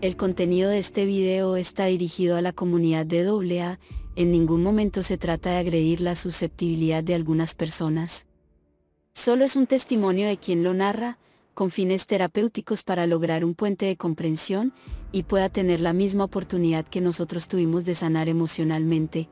El contenido de este video está dirigido a la comunidad de AA, en ningún momento se trata de agredir la susceptibilidad de algunas personas. Solo es un testimonio de quien lo narra, con fines terapéuticos para lograr un puente de comprensión y pueda tener la misma oportunidad que nosotros tuvimos de sanar emocionalmente.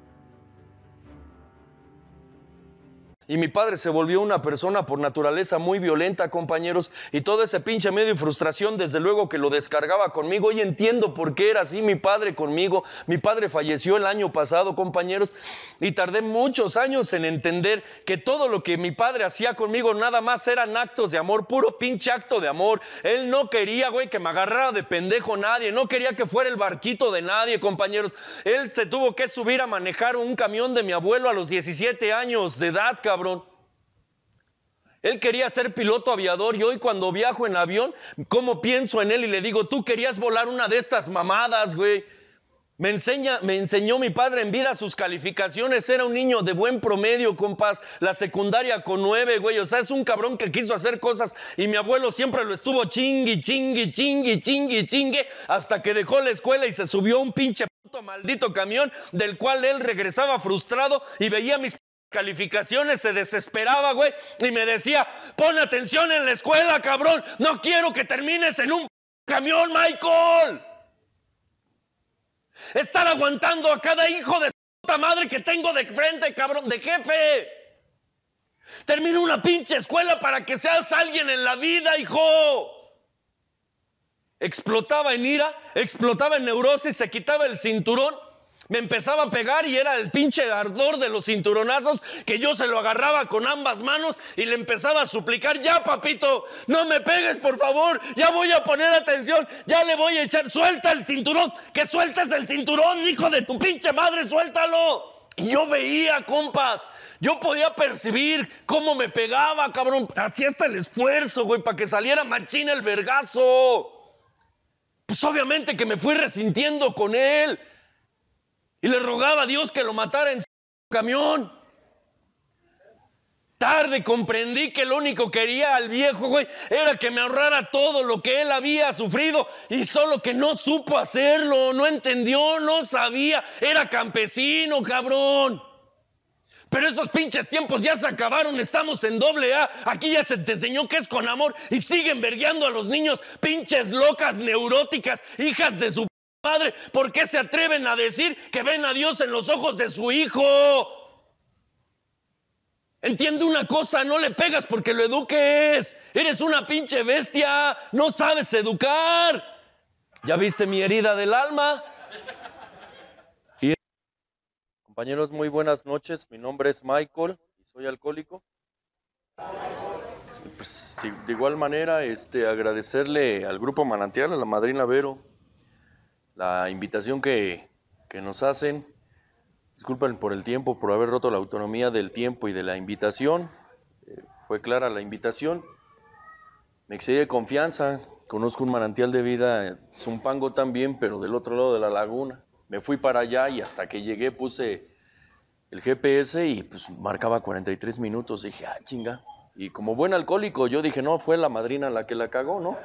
Y mi padre se volvió una persona por naturaleza muy violenta, compañeros, y todo ese pinche medio y frustración, desde luego que lo descargaba conmigo. Hoy entiendo por qué era así mi padre conmigo. Mi padre falleció el año pasado, compañeros, y tardé muchos años en entender que todo lo que mi padre hacía conmigo nada más eran actos de amor, puro pinche acto de amor. Él no quería, güey, que me agarrara de pendejo nadie, no quería que fuera el barquito de nadie, compañeros. Él se tuvo que subir a manejar un camión de mi abuelo a los 17 años de edad, cabrón cabrón. Él quería ser piloto aviador y hoy cuando viajo en avión, ¿cómo pienso en él? Y le digo, tú querías volar una de estas mamadas, güey. Me, enseñó mi padre en vida sus calificaciones. Era un niño de buen promedio, compás. La secundaria con nueve, güey. O sea, es un cabrón que quiso hacer cosas. Y mi abuelo siempre lo estuvo chingui, chingui, chingui, chingui, chingue. Hasta que dejó la escuela y se subió a un pinche puto maldito camión. Del cual él regresaba frustrado y veía mis calificaciones, se desesperaba, güey, y me decía, pon atención en la escuela, cabrón, no quiero que termines en un camión, Michael. Estar aguantando a cada hijo de puta madre que tengo de frente, cabrón, de jefe. Termina una pinche escuela para que seas alguien en la vida, hijo. Explotaba en ira, explotaba en neurosis, se quitaba el cinturón me empezaba a pegar y era el pinche ardor de los cinturonazos que yo se lo agarraba con ambas manos y le empezaba a suplicar, ya papito, no me pegues por favor, ya voy a poner atención, ya le voy a echar, suelta el cinturón, que sueltes el cinturón, hijo de tu pinche madre, suéltalo. Y yo veía, compas, yo podía percibir cómo me pegaba, cabrón. Hacía hasta el esfuerzo, güey, para que saliera machina el vergazo. Pues obviamente que me fui resintiendo con él y le rogaba a Dios que lo matara en su camión. Tarde comprendí que lo único que quería al viejo güey era que me ahorrara todo lo que él había sufrido y solo que no supo hacerlo, no entendió, no sabía, era campesino, cabrón. Pero esos pinches tiempos ya se acabaron, estamos en doble A. Aquí ya se te enseñó que es con amor y siguen vergueando a los niños, pinches locas, neuróticas, hijas de su Padre, ¿por qué se atreven a decir que ven a Dios en los ojos de su hijo? Entiende una cosa, no le pegas porque lo eduques. Eres una pinche bestia, no sabes educar. ¿Ya viste mi herida del alma? Compañeros, muy buenas noches. Mi nombre es Michael y soy alcohólico. Pues, de igual manera, este, agradecerle al Grupo Manantial, a la madrina Vero, la invitación que, nos hacen. Disculpen por el tiempo, por haber roto la autonomía del tiempo y de la invitación. Eh, fue clara la invitación. Me excedí de confianza. Conozco un manantial de vida, eh, Zumpango también, pero del otro lado de la laguna. Me fui para allá y hasta que llegué puse el GPS y pues marcaba 43 minutos. Dije, ah, chinga. Y como buen alcohólico, yo dije, no, fue la madrina la que la cagó, ¿no?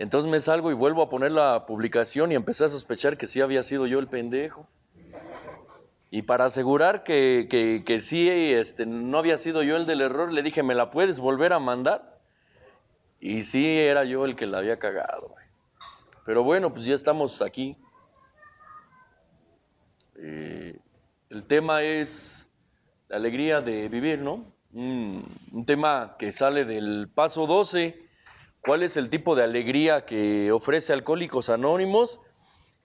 Entonces me salgo y vuelvo a poner la publicación y empecé a sospechar que sí había sido yo el pendejo. Y para asegurar que, que, sí este, no había sido yo el del error, le dije, ¿me la puedes volver a mandar? Y sí era yo el que la había cagado. Pero bueno, pues ya estamos aquí. Eh, el tema es la alegría de vivir, ¿no? Mm, un tema que sale del paso 12 ¿Cuál es el tipo de alegría que ofrece Alcohólicos Anónimos?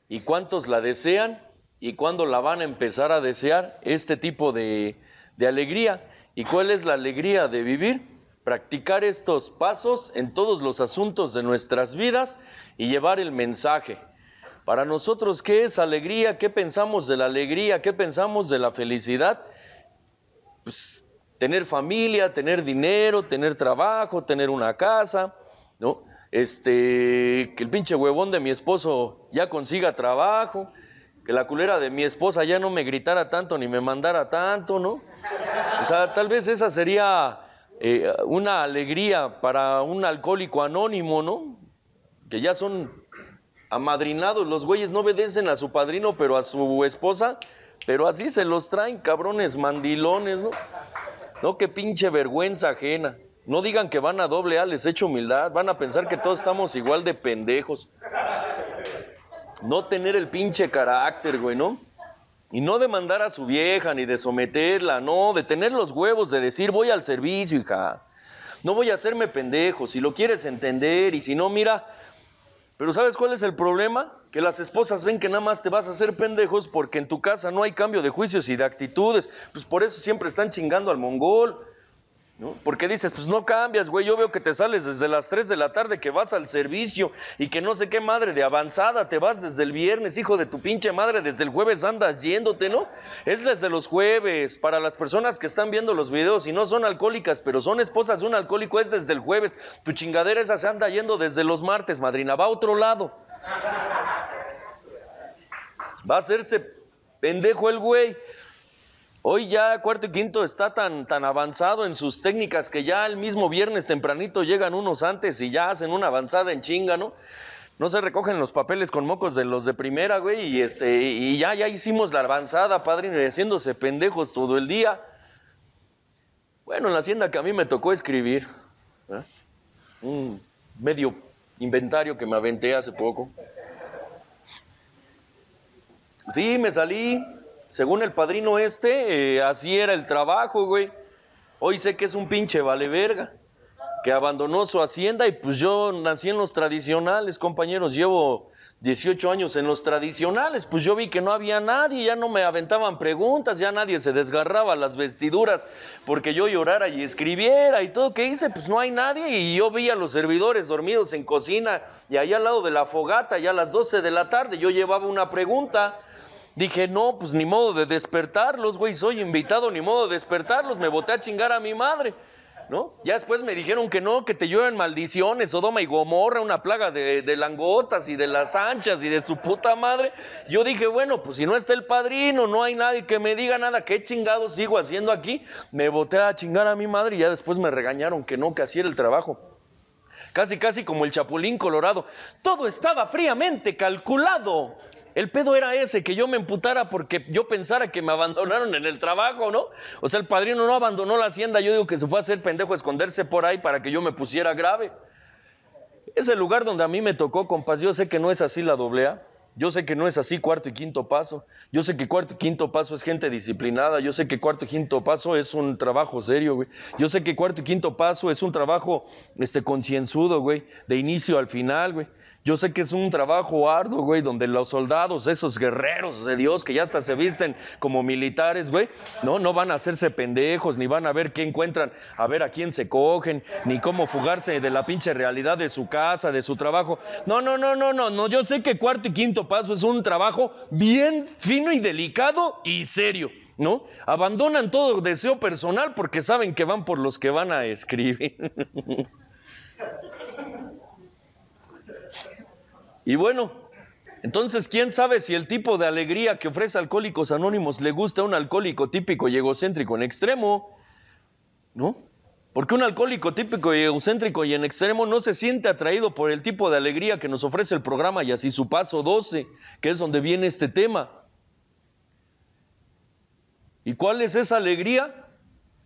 ¿Y cuántos la desean? ¿Y cuándo la van a empezar a desear este tipo de, alegría? ¿Y cuál es la alegría de vivir? Practicar estos pasos en todos los asuntos de nuestras vidas y llevar el mensaje. Para nosotros, ¿qué es alegría? ¿Qué pensamos de la alegría? ¿Qué pensamos de la felicidad? Pues tener familia, tener dinero, tener trabajo, tener una casa, ¿no? Este, que el pinche huevón de mi esposo ya consiga trabajo, que la culera de mi esposa ya no me gritara tanto ni me mandara tanto, ¿no? O sea, tal vez esa sería eh, una alegría para un alcohólico anónimo, ¿no? Que ya son amadrinados, los güeyes no obedecen a su padrino, pero a su esposa, pero así se los traen, cabrones, mandilones, ¿no? No, qué pinche vergüenza ajena. No digan que van a doble A, les echo humildad. Van a pensar que todos estamos igual de pendejos. No tener el pinche carácter, güey, ¿no? Y no demandar a su vieja ni de someterla, no, de tener los huevos, de decir voy al servicio, hija. No voy a hacerme pendejo, si lo quieres entender y si no, mira. Pero ¿sabes cuál es el problema? Que las esposas ven que nada más te vas a hacer pendejos porque en tu casa no hay cambio de juicios y de actitudes. Pues por eso siempre están chingando al mongol. Porque dices, pues no cambias, güey, yo veo que te sales desde las 3 de la tarde, que vas al servicio y que no sé qué madre de avanzada, te vas desde el viernes, hijo de tu pinche madre, desde el jueves andas yéndote, ¿no? Es desde los jueves, para las personas que están viendo los videos y no son alcohólicas, pero son esposas de un alcohólico, es desde el jueves, tu chingadera esa se anda yendo desde los martes, madrina, va a otro lado. Va a hacerse pendejo el güey. Hoy ya cuarto y quinto está tan, tan avanzado en sus técnicas que ya el mismo viernes tempranito llegan unos antes y ya hacen una avanzada en chinga, ¿no? No se recogen los papeles con mocos de los de primera, güey, y, este, y ya, ya hicimos la avanzada, padre, haciéndose pendejos todo el día. Bueno, en la hacienda que a mí me tocó escribir, ¿eh? un medio inventario que me aventé hace poco. Sí, me salí, según el padrino este, eh, así era el trabajo, güey. Hoy sé que es un pinche vale verga, que abandonó su hacienda y pues yo nací en los tradicionales, compañeros, llevo 18 años en los tradicionales, pues yo vi que no había nadie, ya no me aventaban preguntas, ya nadie se desgarraba las vestiduras porque yo llorara y escribiera y todo que hice, pues no hay nadie y yo vi a los servidores dormidos en cocina y ahí al lado de la fogata, ya a las 12 de la tarde, yo llevaba una pregunta Dije, no, pues ni modo de despertarlos, güey, soy invitado, ni modo de despertarlos, me boté a chingar a mi madre, ¿no? Ya después me dijeron que no, que te llueven maldiciones, Sodoma y Gomorra, una plaga de, de langostas y de las anchas y de su puta madre. Yo dije, bueno, pues si no está el padrino, no hay nadie que me diga nada, ¿qué chingado sigo haciendo aquí? Me boté a chingar a mi madre y ya después me regañaron que no, que así era el trabajo casi casi como el chapulín colorado. Todo estaba fríamente calculado. El pedo era ese, que yo me emputara porque yo pensara que me abandonaron en el trabajo, ¿no? O sea, el padrino no abandonó la hacienda, yo digo que se fue a hacer pendejo a esconderse por ahí para que yo me pusiera grave. Es el lugar donde a mí me tocó, compas. Yo sé que no es así la doble A. Yo sé que no es así cuarto y quinto paso. Yo sé que cuarto y quinto paso es gente disciplinada. Yo sé que cuarto y quinto paso es un trabajo serio, güey. Yo sé que cuarto y quinto paso es un trabajo este, concienzudo, güey. De inicio al final, güey. Yo sé que es un trabajo arduo, güey, donde los soldados, esos guerreros de Dios que ya hasta se visten como militares, güey, no, no van a hacerse pendejos, ni van a ver qué encuentran, a ver a quién se cogen, ni cómo fugarse de la pinche realidad de su casa, de su trabajo. No, no, no, no, no, no. Yo sé que cuarto y quinto paso es un trabajo bien fino y delicado y serio. ¿no? Abandonan todo deseo personal porque saben que van por los que van a escribir. Y bueno, entonces, ¿quién sabe si el tipo de alegría que ofrece Alcohólicos Anónimos le gusta a un alcohólico típico y egocéntrico en extremo? ¿No? Porque un alcohólico típico y egocéntrico y en extremo no se siente atraído por el tipo de alegría que nos ofrece el programa y así su paso 12, que es donde viene este tema. ¿Y cuál es esa alegría?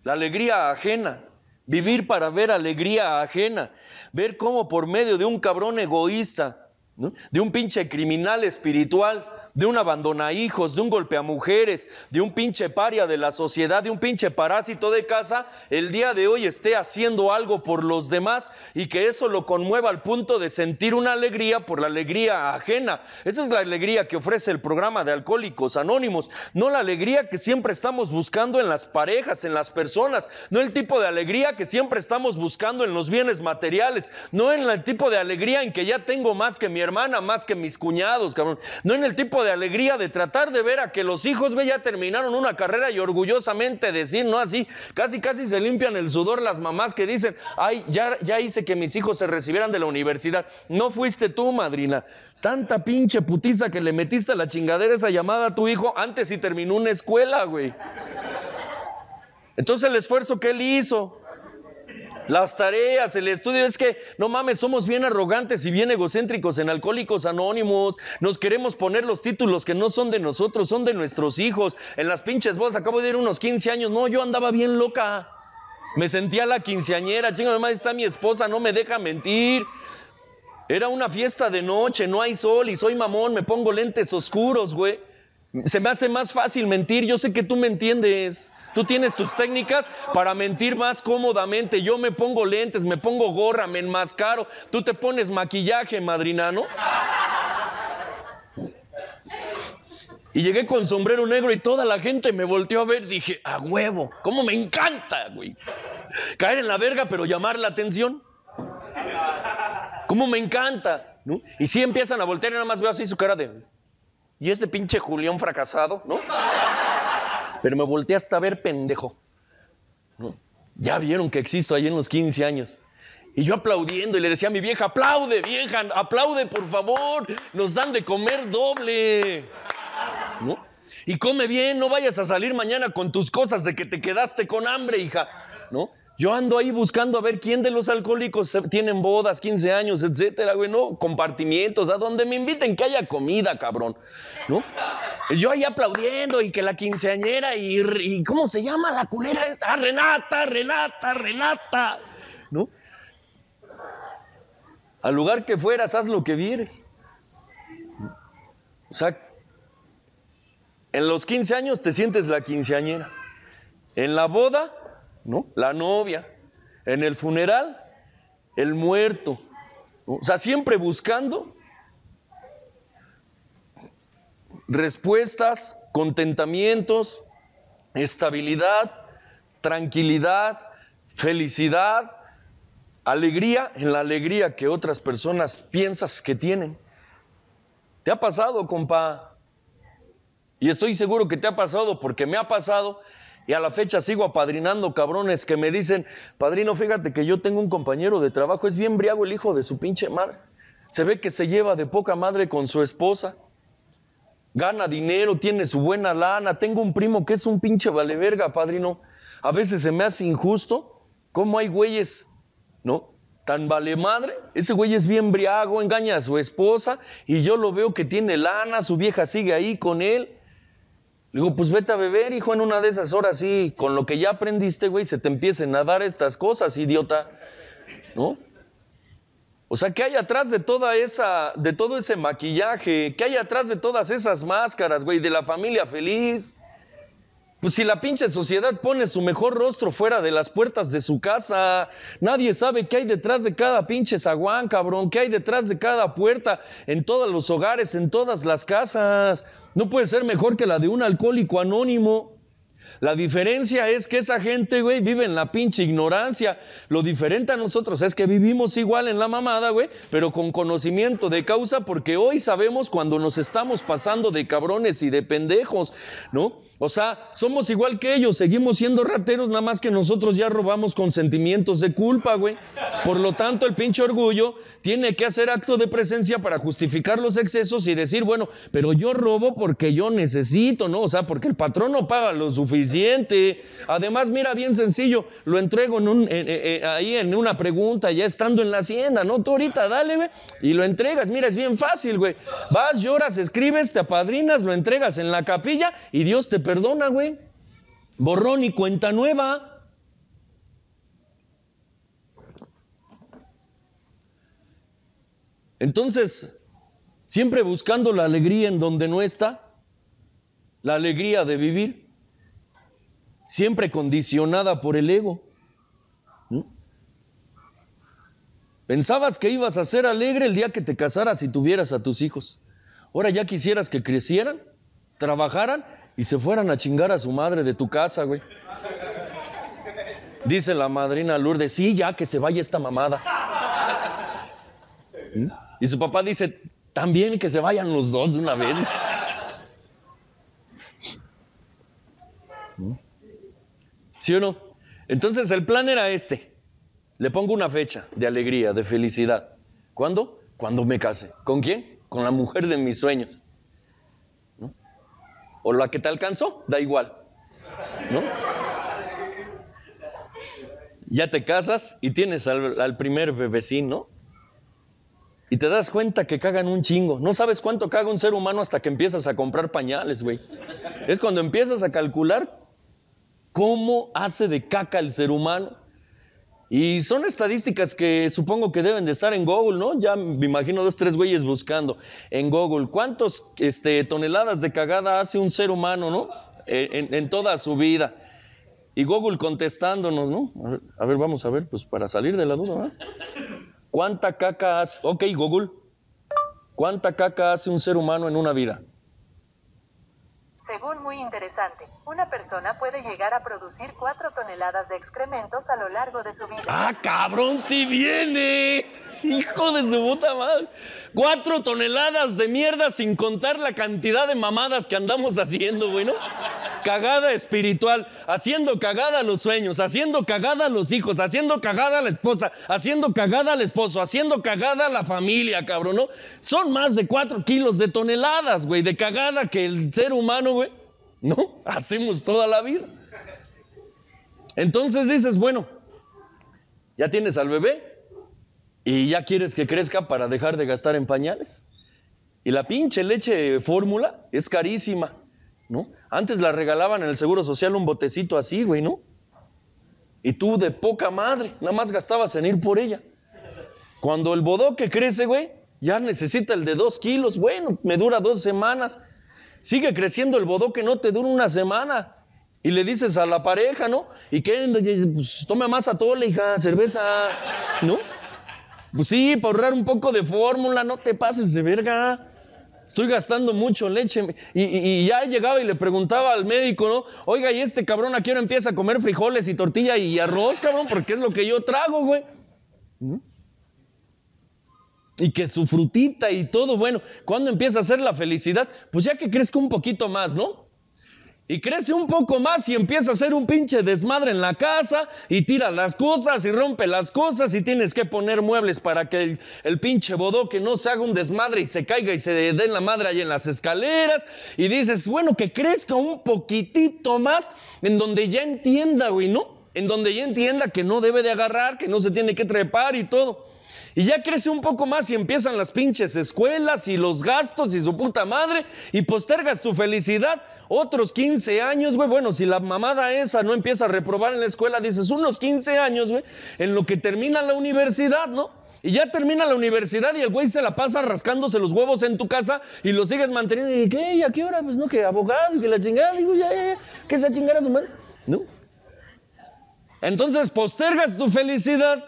La alegría ajena. Vivir para ver alegría ajena. Ver cómo por medio de un cabrón egoísta, de un pinche criminal espiritual de un abandona hijos, de un golpe a mujeres, de un pinche paria de la sociedad, de un pinche parásito de casa, el día de hoy esté haciendo algo por los demás y que eso lo conmueva al punto de sentir una alegría por la alegría ajena. Esa es la alegría que ofrece el programa de Alcohólicos Anónimos, no la alegría que siempre estamos buscando en las parejas, en las personas, no el tipo de alegría que siempre estamos buscando en los bienes materiales, no en el tipo de alegría en que ya tengo más que mi hermana, más que mis cuñados, cabrón, no en el tipo de alegría de tratar de ver a que los hijos, ya terminaron una carrera y orgullosamente decir, ¿no? Así, casi, casi se limpian el sudor las mamás que dicen, ay, ya, ya hice que mis hijos se recibieran de la universidad. No fuiste tú, madrina. Tanta pinche putiza que le metiste a la chingadera esa llamada a tu hijo antes y terminó una escuela, güey. Entonces el esfuerzo que él hizo, las tareas, el estudio, es que no mames, somos bien arrogantes y bien egocéntricos en Alcohólicos Anónimos. Nos queremos poner los títulos que no son de nosotros, son de nuestros hijos. En las pinches vos acabo de ir unos 15 años. No, yo andaba bien loca. Me sentía la quinceañera. Chinga, mamá, está mi esposa, no me deja mentir. Era una fiesta de noche, no hay sol y soy mamón, me pongo lentes oscuros, güey. Se me hace más fácil mentir, yo sé que tú me entiendes. Tú tienes tus técnicas para mentir más cómodamente. Yo me pongo lentes, me pongo gorra, me enmascaro. Tú te pones maquillaje, madrina, ¿no? Y llegué con sombrero negro y toda la gente me volteó a ver. Dije, a huevo, ¿cómo me encanta, güey? Caer en la verga, pero llamar la atención. ¿Cómo me encanta? ¿No? Y sí empiezan a voltear y nada más veo así su cara de... ¿Y este pinche Julián fracasado? ¿No? Pero me volteé hasta ver pendejo. Ya vieron que existo ahí en los 15 años. Y yo aplaudiendo y le decía a mi vieja, aplaude, vieja, aplaude, por favor, nos dan de comer doble. Y come bien, no vayas a salir mañana con tus cosas de que te quedaste con hambre, hija. ¿No? Yo ando ahí buscando a ver quién de los alcohólicos tienen bodas, 15 años, etcétera, güey, ¿no? Compartimientos, a donde me inviten que haya comida, cabrón, ¿no? Yo ahí aplaudiendo y que la quinceañera y, ¿cómo se llama la culera esta? Ah, Renata, Renata, Renata, ¿no? Al lugar que fueras, haz lo que vieres. O sea, en los 15 años te sientes la quinceañera. En la boda ¿no? La novia, en el funeral, el muerto. O sea, siempre buscando respuestas, contentamientos, estabilidad, tranquilidad, felicidad, alegría en la alegría que otras personas piensas que tienen. ¿Te ha pasado, compa? Y estoy seguro que te ha pasado porque me ha pasado y a la fecha sigo apadrinando cabrones que me dicen, padrino, fíjate que yo tengo un compañero de trabajo, es bien briago el hijo de su pinche madre. Se ve que se lleva de poca madre con su esposa. Gana dinero, tiene su buena lana. Tengo un primo que es un pinche valeverga, padrino. A veces se me hace injusto cómo hay güeyes, ¿no? Tan vale madre. Ese güey es bien briago, engaña a su esposa y yo lo veo que tiene lana, su vieja sigue ahí con él. Le digo, pues vete a beber, hijo, en una de esas horas, sí, con lo que ya aprendiste, güey, se te empiecen a dar estas cosas, idiota. ¿No? O sea, ¿qué hay atrás de toda esa, de todo ese maquillaje? ¿Qué hay atrás de todas esas máscaras, güey, de la familia feliz? Pues si la pinche sociedad pone su mejor rostro fuera de las puertas de su casa, nadie sabe qué hay detrás de cada pinche zaguán, cabrón, qué hay detrás de cada puerta, en todos los hogares, en todas las casas. No puede ser mejor que la de un alcohólico anónimo la diferencia es que esa gente, güey, vive en la pinche ignorancia. Lo diferente a nosotros es que vivimos igual en la mamada, güey, pero con conocimiento de causa porque hoy sabemos cuando nos estamos pasando de cabrones y de pendejos, ¿no? O sea, somos igual que ellos, seguimos siendo rateros, nada más que nosotros ya robamos con sentimientos de culpa, güey. Por lo tanto, el pinche orgullo tiene que hacer acto de presencia para justificar los excesos y decir, bueno, pero yo robo porque yo necesito, ¿no? O sea, porque el patrón no paga lo suficiente Además, mira, bien sencillo, lo entrego en un, ahí en una pregunta, ya estando en la hacienda, ¿no? Tú ahorita dale, güey, y lo entregas. Mira, es bien fácil, güey. Vas, lloras, escribes, te apadrinas, lo entregas en la capilla y Dios te perdona, güey. Borrón y cuenta nueva. Entonces, siempre buscando la alegría en donde no está, la alegría de vivir siempre condicionada por el ego. Pensabas que ibas a ser alegre el día que te casaras y tuvieras a tus hijos. Ahora ya quisieras que crecieran, trabajaran y se fueran a chingar a su madre de tu casa, güey. Dice la madrina Lourdes, sí, ya que se vaya esta mamada. ¿Mm? Y su papá dice, también que se vayan los dos de una vez. ¿Sí o no? Entonces el plan era este. Le pongo una fecha de alegría, de felicidad. ¿Cuándo? Cuando me case. ¿Con quién? Con la mujer de mis sueños. O la que te alcanzó, da igual. ¿No? Ya te casas y tienes al, al primer bebecín, ¿no? Y te das cuenta que cagan un chingo. No sabes cuánto caga un ser humano hasta que empiezas a comprar pañales, güey. Es cuando empiezas a calcular cómo hace de caca el ser humano. Y son estadísticas que supongo que deben de estar en Google, ¿no? Ya me imagino dos, tres güeyes buscando en Google. ¿Cuántas este, toneladas de cagada hace un ser humano, ¿no? Eh, en, toda su vida. Y Google contestándonos, ¿no? A ver, vamos a ver, pues para salir de la duda, ¿verdad? ¿Cuánta caca hace? Ok, Google. ¿Cuánta caca hace un ser humano en una vida? Según muy interesante, una persona puede llegar a producir cuatro toneladas de excrementos a lo largo de su vida. ¡Ah, cabrón, si viene! ¡Hijo de su puta madre! Cuatro toneladas de mierda sin contar la cantidad de mamadas que andamos haciendo, güey, ¿no? Cagada espiritual, haciendo cagada a los sueños, haciendo cagada a los hijos, haciendo cagada a la esposa, haciendo cagada al esposo, haciendo cagada a la familia, cabrón, ¿no? Son más de cuatro kilos de toneladas, güey, de cagada que el ser humano, ¿no? Hacemos toda la vida. Entonces dices, bueno, ya tienes al bebé y ya quieres que crezca para dejar de gastar en pañales. Y la pinche leche fórmula es carísima, ¿no? Antes la regalaban en el Seguro Social un botecito así, güey, ¿no? Y tú de poca madre, nada más gastabas en ir por ella. Cuando el bodoque crece, güey, ya necesita el de dos kilos. Bueno, me dura dos semanas. Sigue creciendo el bodoque, no te dura una semana. Y le dices a la pareja, ¿no? Y que pues, toma más atole, hija, cerveza, ¿no? Pues sí, para ahorrar un poco de fórmula, no te pases de verga. Estoy gastando mucho leche. Y, ya llegaba y le preguntaba al médico, ¿no? Oiga, ¿y este cabrón aquí ahora empieza a comer frijoles y tortilla y arroz, cabrón? Porque es lo que yo trago, güey. ¿Mm? y que su frutita y todo, bueno, cuando empieza a ser la felicidad? Pues ya que crezca un poquito más, ¿no? Y crece un poco más y empieza a hacer un pinche desmadre en la casa y tira las cosas y rompe las cosas y tienes que poner muebles para que el, pinche bodoque no se haga un desmadre y se caiga y se den la madre ahí en las escaleras. Y dices, bueno, que crezca un poquitito más en donde ya entienda, güey, ¿no? En donde ya entienda que no debe de agarrar, que no se tiene que trepar y todo y ya crece un poco más y empiezan las pinches escuelas y los gastos y su puta madre y postergas tu felicidad otros 15 años, güey. Bueno, si la mamada esa no empieza a reprobar en la escuela, dices unos 15 años, güey, en lo que termina la universidad, ¿no? Y ya termina la universidad y el güey se la pasa rascándose los huevos en tu casa y lo sigues manteniendo. ¿Y qué? ¿Y a qué hora? Pues no, que abogado, y que la chingada. Digo, ya, ya, ya. Que se chingara su madre. ¿No? Entonces postergas tu felicidad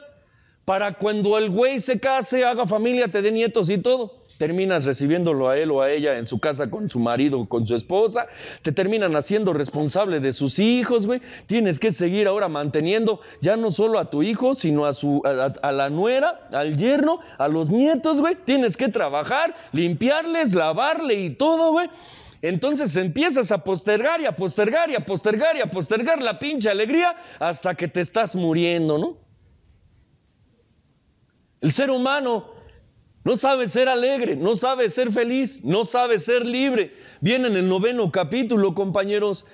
para cuando el güey se case, haga familia, te dé nietos y todo terminas recibiéndolo a él o a ella en su casa con su marido, con su esposa, te terminan haciendo responsable de sus hijos, güey. Tienes que seguir ahora manteniendo ya no solo a tu hijo, sino a su a, a la nuera, al yerno, a los nietos, güey. Tienes que trabajar, limpiarles, lavarle y todo, güey. Entonces empiezas a postergar y a postergar y a postergar y a postergar la pinche alegría hasta que te estás muriendo, ¿no? El ser humano no sabe ser alegre, no sabe ser feliz, no sabe ser libre. Viene en el noveno capítulo, compañeros.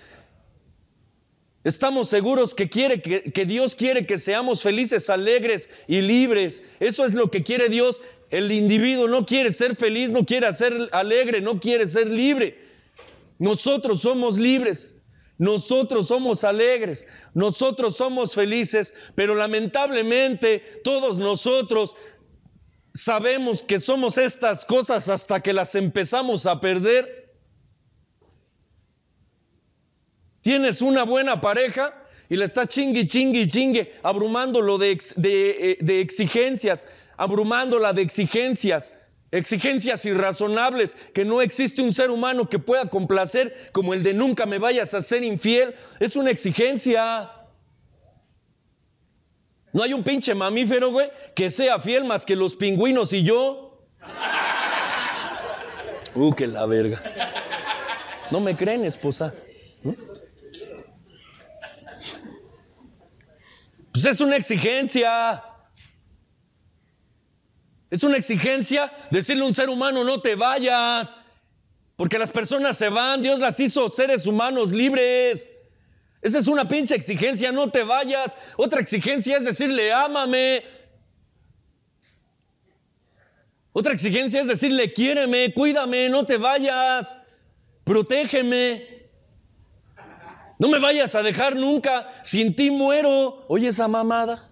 Estamos seguros que, quiere, que, Dios quiere que seamos felices, alegres y libres. Eso es lo que quiere Dios. El individuo no quiere ser feliz, no quiere ser alegre, no quiere ser libre. Nosotros somos libres. Nosotros somos alegres, nosotros somos felices, pero lamentablemente todos nosotros sabemos que somos estas cosas hasta que las empezamos a perder. Tienes una buena pareja y la estás chingue, chingue, chingue, abrumándolo de, de, eh, de exigencias, abrumándola de exigencias, Exigencias irrazonables que no existe un ser humano que pueda complacer como el de nunca me vayas a ser infiel. Es una exigencia. No hay un pinche mamífero, güey, que sea fiel más que los pingüinos y yo. Uh, que la verga. No me creen, esposa. Pues es una exigencia. Es una exigencia decirle a un ser humano, no te vayas, porque las personas se van, Dios las hizo seres humanos libres. Esa es una pinche exigencia, no te vayas. Otra exigencia es decirle, ámame. Otra exigencia es decirle, quiéreme, cuídame, no te vayas, protégeme. No me vayas a dejar nunca, sin ti muero. Oye esa mamada.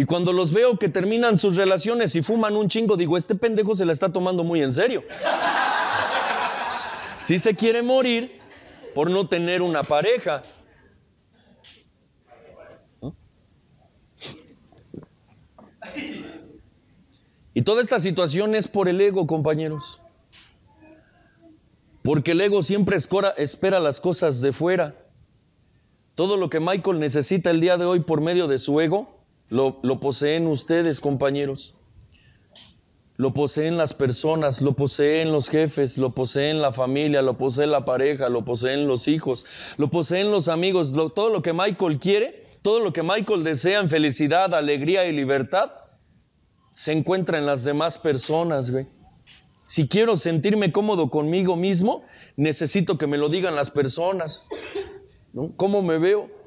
Y cuando los veo que terminan sus relaciones y fuman un chingo, digo, este pendejo se la está tomando muy en serio. Si se quiere morir por no tener una pareja. Y toda esta situación es por el ego, compañeros. Porque el ego siempre espera las cosas de fuera. Todo lo que Michael necesita el día de hoy por medio de su ego lo, poseen ustedes, compañeros. Lo poseen las personas, lo poseen los jefes, lo poseen la familia, lo posee la pareja, lo poseen los hijos, lo poseen los amigos. todo lo que Michael quiere, todo lo que Michael desea en felicidad, alegría y libertad, se encuentra en las demás personas, Si quiero sentirme cómodo conmigo mismo, necesito que me lo digan las personas. ¿Cómo me veo?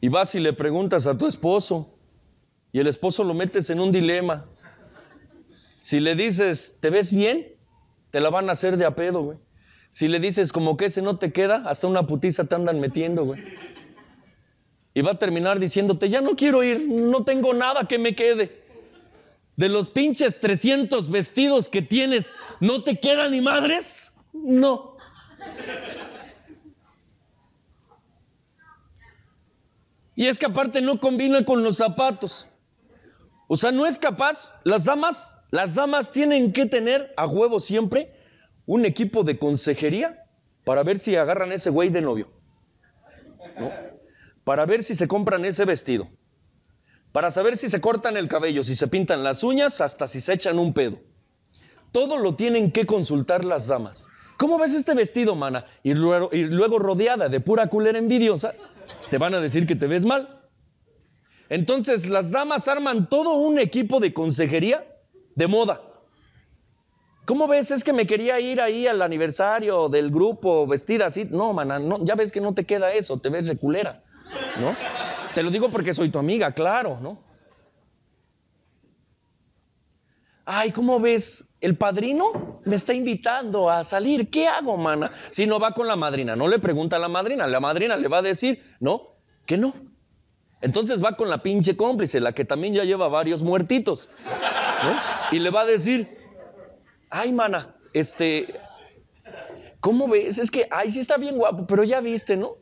Y vas y le preguntas a tu esposo y el esposo lo metes en un dilema. Si le dices, ¿te ves bien? Te la van a hacer de a güey. Si le dices, como que ese no te queda, hasta una putiza te andan metiendo, güey. Y va a terminar diciéndote, ya no quiero ir, no tengo nada que me quede. De los pinches 300 vestidos que tienes, ¿no te quedan ni madres? No. Y es que aparte no combina con los zapatos. O sea, no es capaz. Las damas, las damas tienen que tener a huevo siempre un equipo de consejería para ver si agarran ese güey de novio. Para ver si se compran ese vestido. Para saber si se cortan el cabello, si se pintan las uñas, hasta si se echan un pedo. Todo lo tienen que consultar las damas. ¿Cómo ves este vestido, mana? Y luego, y luego rodeada de pura culera envidiosa te van a decir que te ves mal. Entonces las damas arman todo un equipo de consejería de moda. ¿Cómo ves? Es que me quería ir ahí al aniversario del grupo vestida así. No, mana, no, ya ves que no te queda eso, te ves reculera, ¿no? Te lo digo porque soy tu amiga, claro, ¿no? Ay, ¿cómo ves? El padrino me está invitando a salir. ¿Qué hago, mana? Si no va con la madrina, no le pregunta a la madrina. La madrina le va a decir, no, que no. Entonces va con la pinche cómplice, la que también ya lleva varios muertitos. Y le va a decir, ay, mana, este, ¿cómo ves? Es que, ay, sí está bien guapo, pero ya viste, ¿no?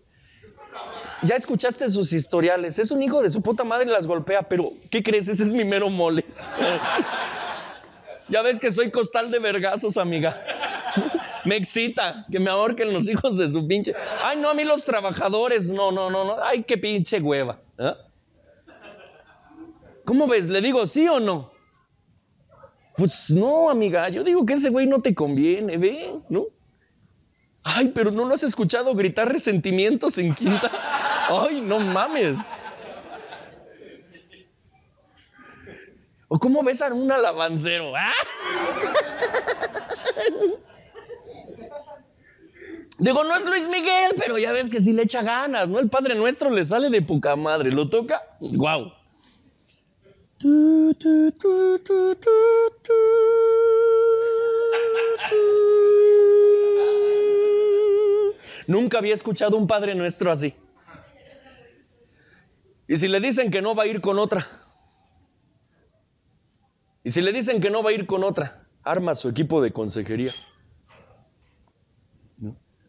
Ya escuchaste sus historiales. Es un hijo de su puta madre y las golpea, pero ¿qué crees? Ese es mi mero mole. Ya ves que soy costal de vergazos, amiga. Me excita que me ahorquen los hijos de su pinche. Ay, no, a mí los trabajadores, no, no, no, no. Ay, qué pinche hueva. ¿eh? ¿Cómo ves? ¿Le digo sí o no? Pues no, amiga. Yo digo que ese güey no te conviene, ve, ¿no? Ay, pero no lo has escuchado gritar resentimientos en quinta. Ay, no mames. ¿O cómo besan un alabancero? ¡Ah! Digo, no es Luis Miguel, pero ya ves que sí le echa ganas, ¿no? El Padre Nuestro le sale de poca madre, lo toca, guau. Nunca había escuchado un Padre Nuestro así. Y si le dicen que no va a ir con otra. Y si le dicen que no va a ir con otra, arma su equipo de consejería.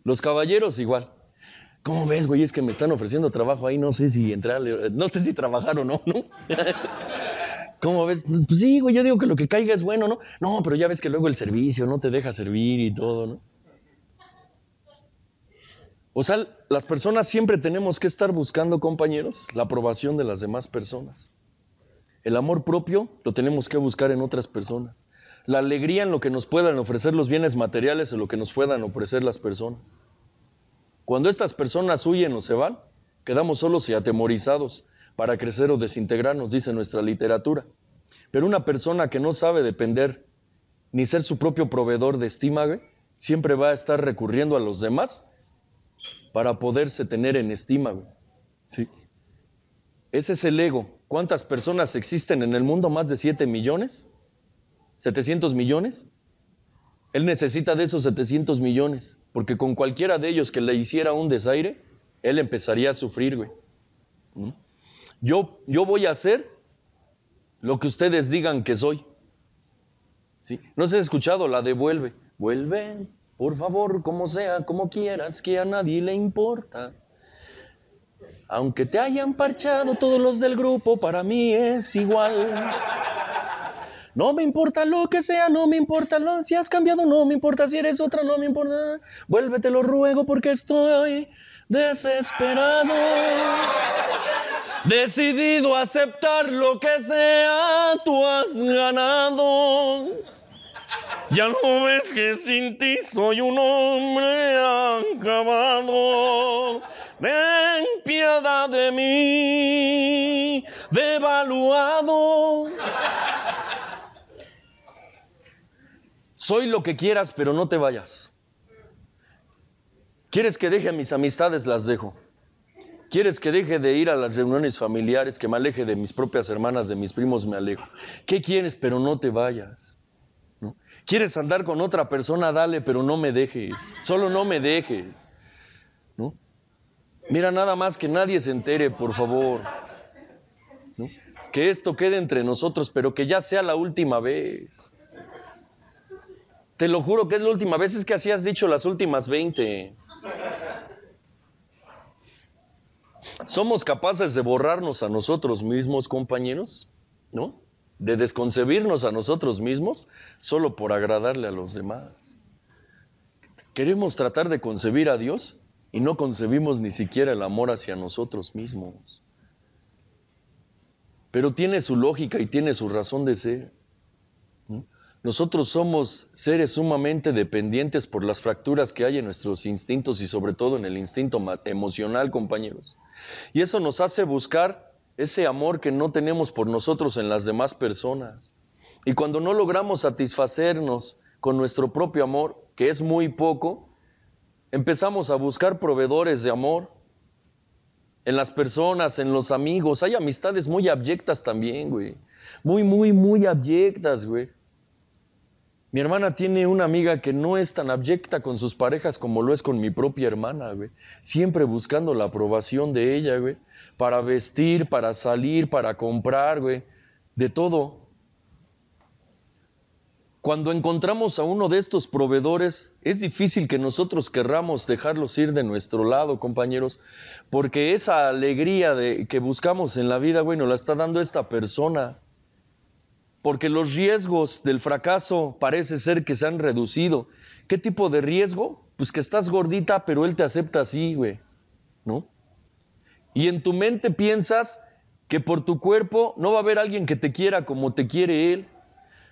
Los caballeros igual. ¿Cómo ves, güey? Es que me están ofreciendo trabajo ahí, no sé si entrar, no sé si trabajar o no, ¿no? ¿Cómo ves? Pues sí, güey, yo digo que lo que caiga es bueno, ¿no? No, pero ya ves que luego el servicio no te deja servir y todo, ¿no? O sea, las personas siempre tenemos que estar buscando, compañeros, la aprobación de las demás personas. El amor propio lo tenemos que buscar en otras personas. La alegría en lo que nos puedan ofrecer los bienes materiales o lo que nos puedan ofrecer las personas. Cuando estas personas huyen o se van, quedamos solos y atemorizados para crecer o desintegrarnos, dice nuestra literatura. Pero una persona que no sabe depender ni ser su propio proveedor de estima, siempre va a estar recurriendo a los demás para poderse tener en estima. Sí. Ese es el ego, ¿Cuántas personas existen en el mundo? ¿Más de 7 millones? ¿700 millones? Él necesita de esos 700 millones, porque con cualquiera de ellos que le hiciera un desaire, él empezaría a sufrir, güey. ¿Mm? Yo, yo voy a hacer lo que ustedes digan que soy. ¿Sí? ¿No se ha escuchado la devuelve, Vuelve, por favor, como sea, como quieras, que a nadie le importa. Aunque te hayan parchado todos los del grupo, para mí es igual. No me importa lo que sea, no me importa lo, si has cambiado, no me importa si eres otra, no me importa. Vuélvete, lo ruego, porque estoy desesperado. Decidido a aceptar lo que sea, tú has ganado. Ya no ves que sin ti soy un hombre acabado. Ten piedad de mí, devaluado. Soy lo que quieras, pero no te vayas. ¿Quieres que deje a mis amistades? Las dejo. ¿Quieres que deje de ir a las reuniones familiares, que me aleje de mis propias hermanas, de mis primos, me alejo? ¿Qué quieres, pero no te vayas? ¿Quieres andar con otra persona? Dale, pero no me dejes. Solo no me dejes. ¿No? Mira, nada más que nadie se entere, por favor. Que esto quede entre nosotros, pero que ya sea la última vez. Te lo juro que es la última vez, es que así has dicho las últimas 20. ¿Somos capaces de borrarnos a nosotros mismos, compañeros? ¿No? de desconcebirnos a nosotros mismos solo por agradarle a los demás. Queremos tratar de concebir a Dios y no concebimos ni siquiera el amor hacia nosotros mismos. Pero tiene su lógica y tiene su razón de ser. Nosotros somos seres sumamente dependientes por las fracturas que hay en nuestros instintos y sobre todo en el instinto emocional, compañeros. Y eso nos hace buscar ese amor que no tenemos por nosotros en las demás personas. Y cuando no logramos satisfacernos con nuestro propio amor, que es muy poco, empezamos a buscar proveedores de amor en las personas, en los amigos. Hay amistades muy abyectas también, güey. Muy, muy, muy abyectas, güey. Mi hermana tiene una amiga que no es tan abyecta con sus parejas como lo es con mi propia hermana, güey. Siempre buscando la aprobación de ella, güey. Para vestir, para salir, para comprar, güey. De todo. Cuando encontramos a uno de estos proveedores, es difícil que nosotros querramos dejarlos ir de nuestro lado, compañeros, porque esa alegría de, que buscamos en la vida, güey, nos la está dando esta persona porque los riesgos del fracaso parece ser que se han reducido. ¿Qué tipo de riesgo? Pues que estás gordita, pero él te acepta así, güey, ¿no? Y en tu mente piensas que por tu cuerpo no va a haber alguien que te quiera como te quiere él.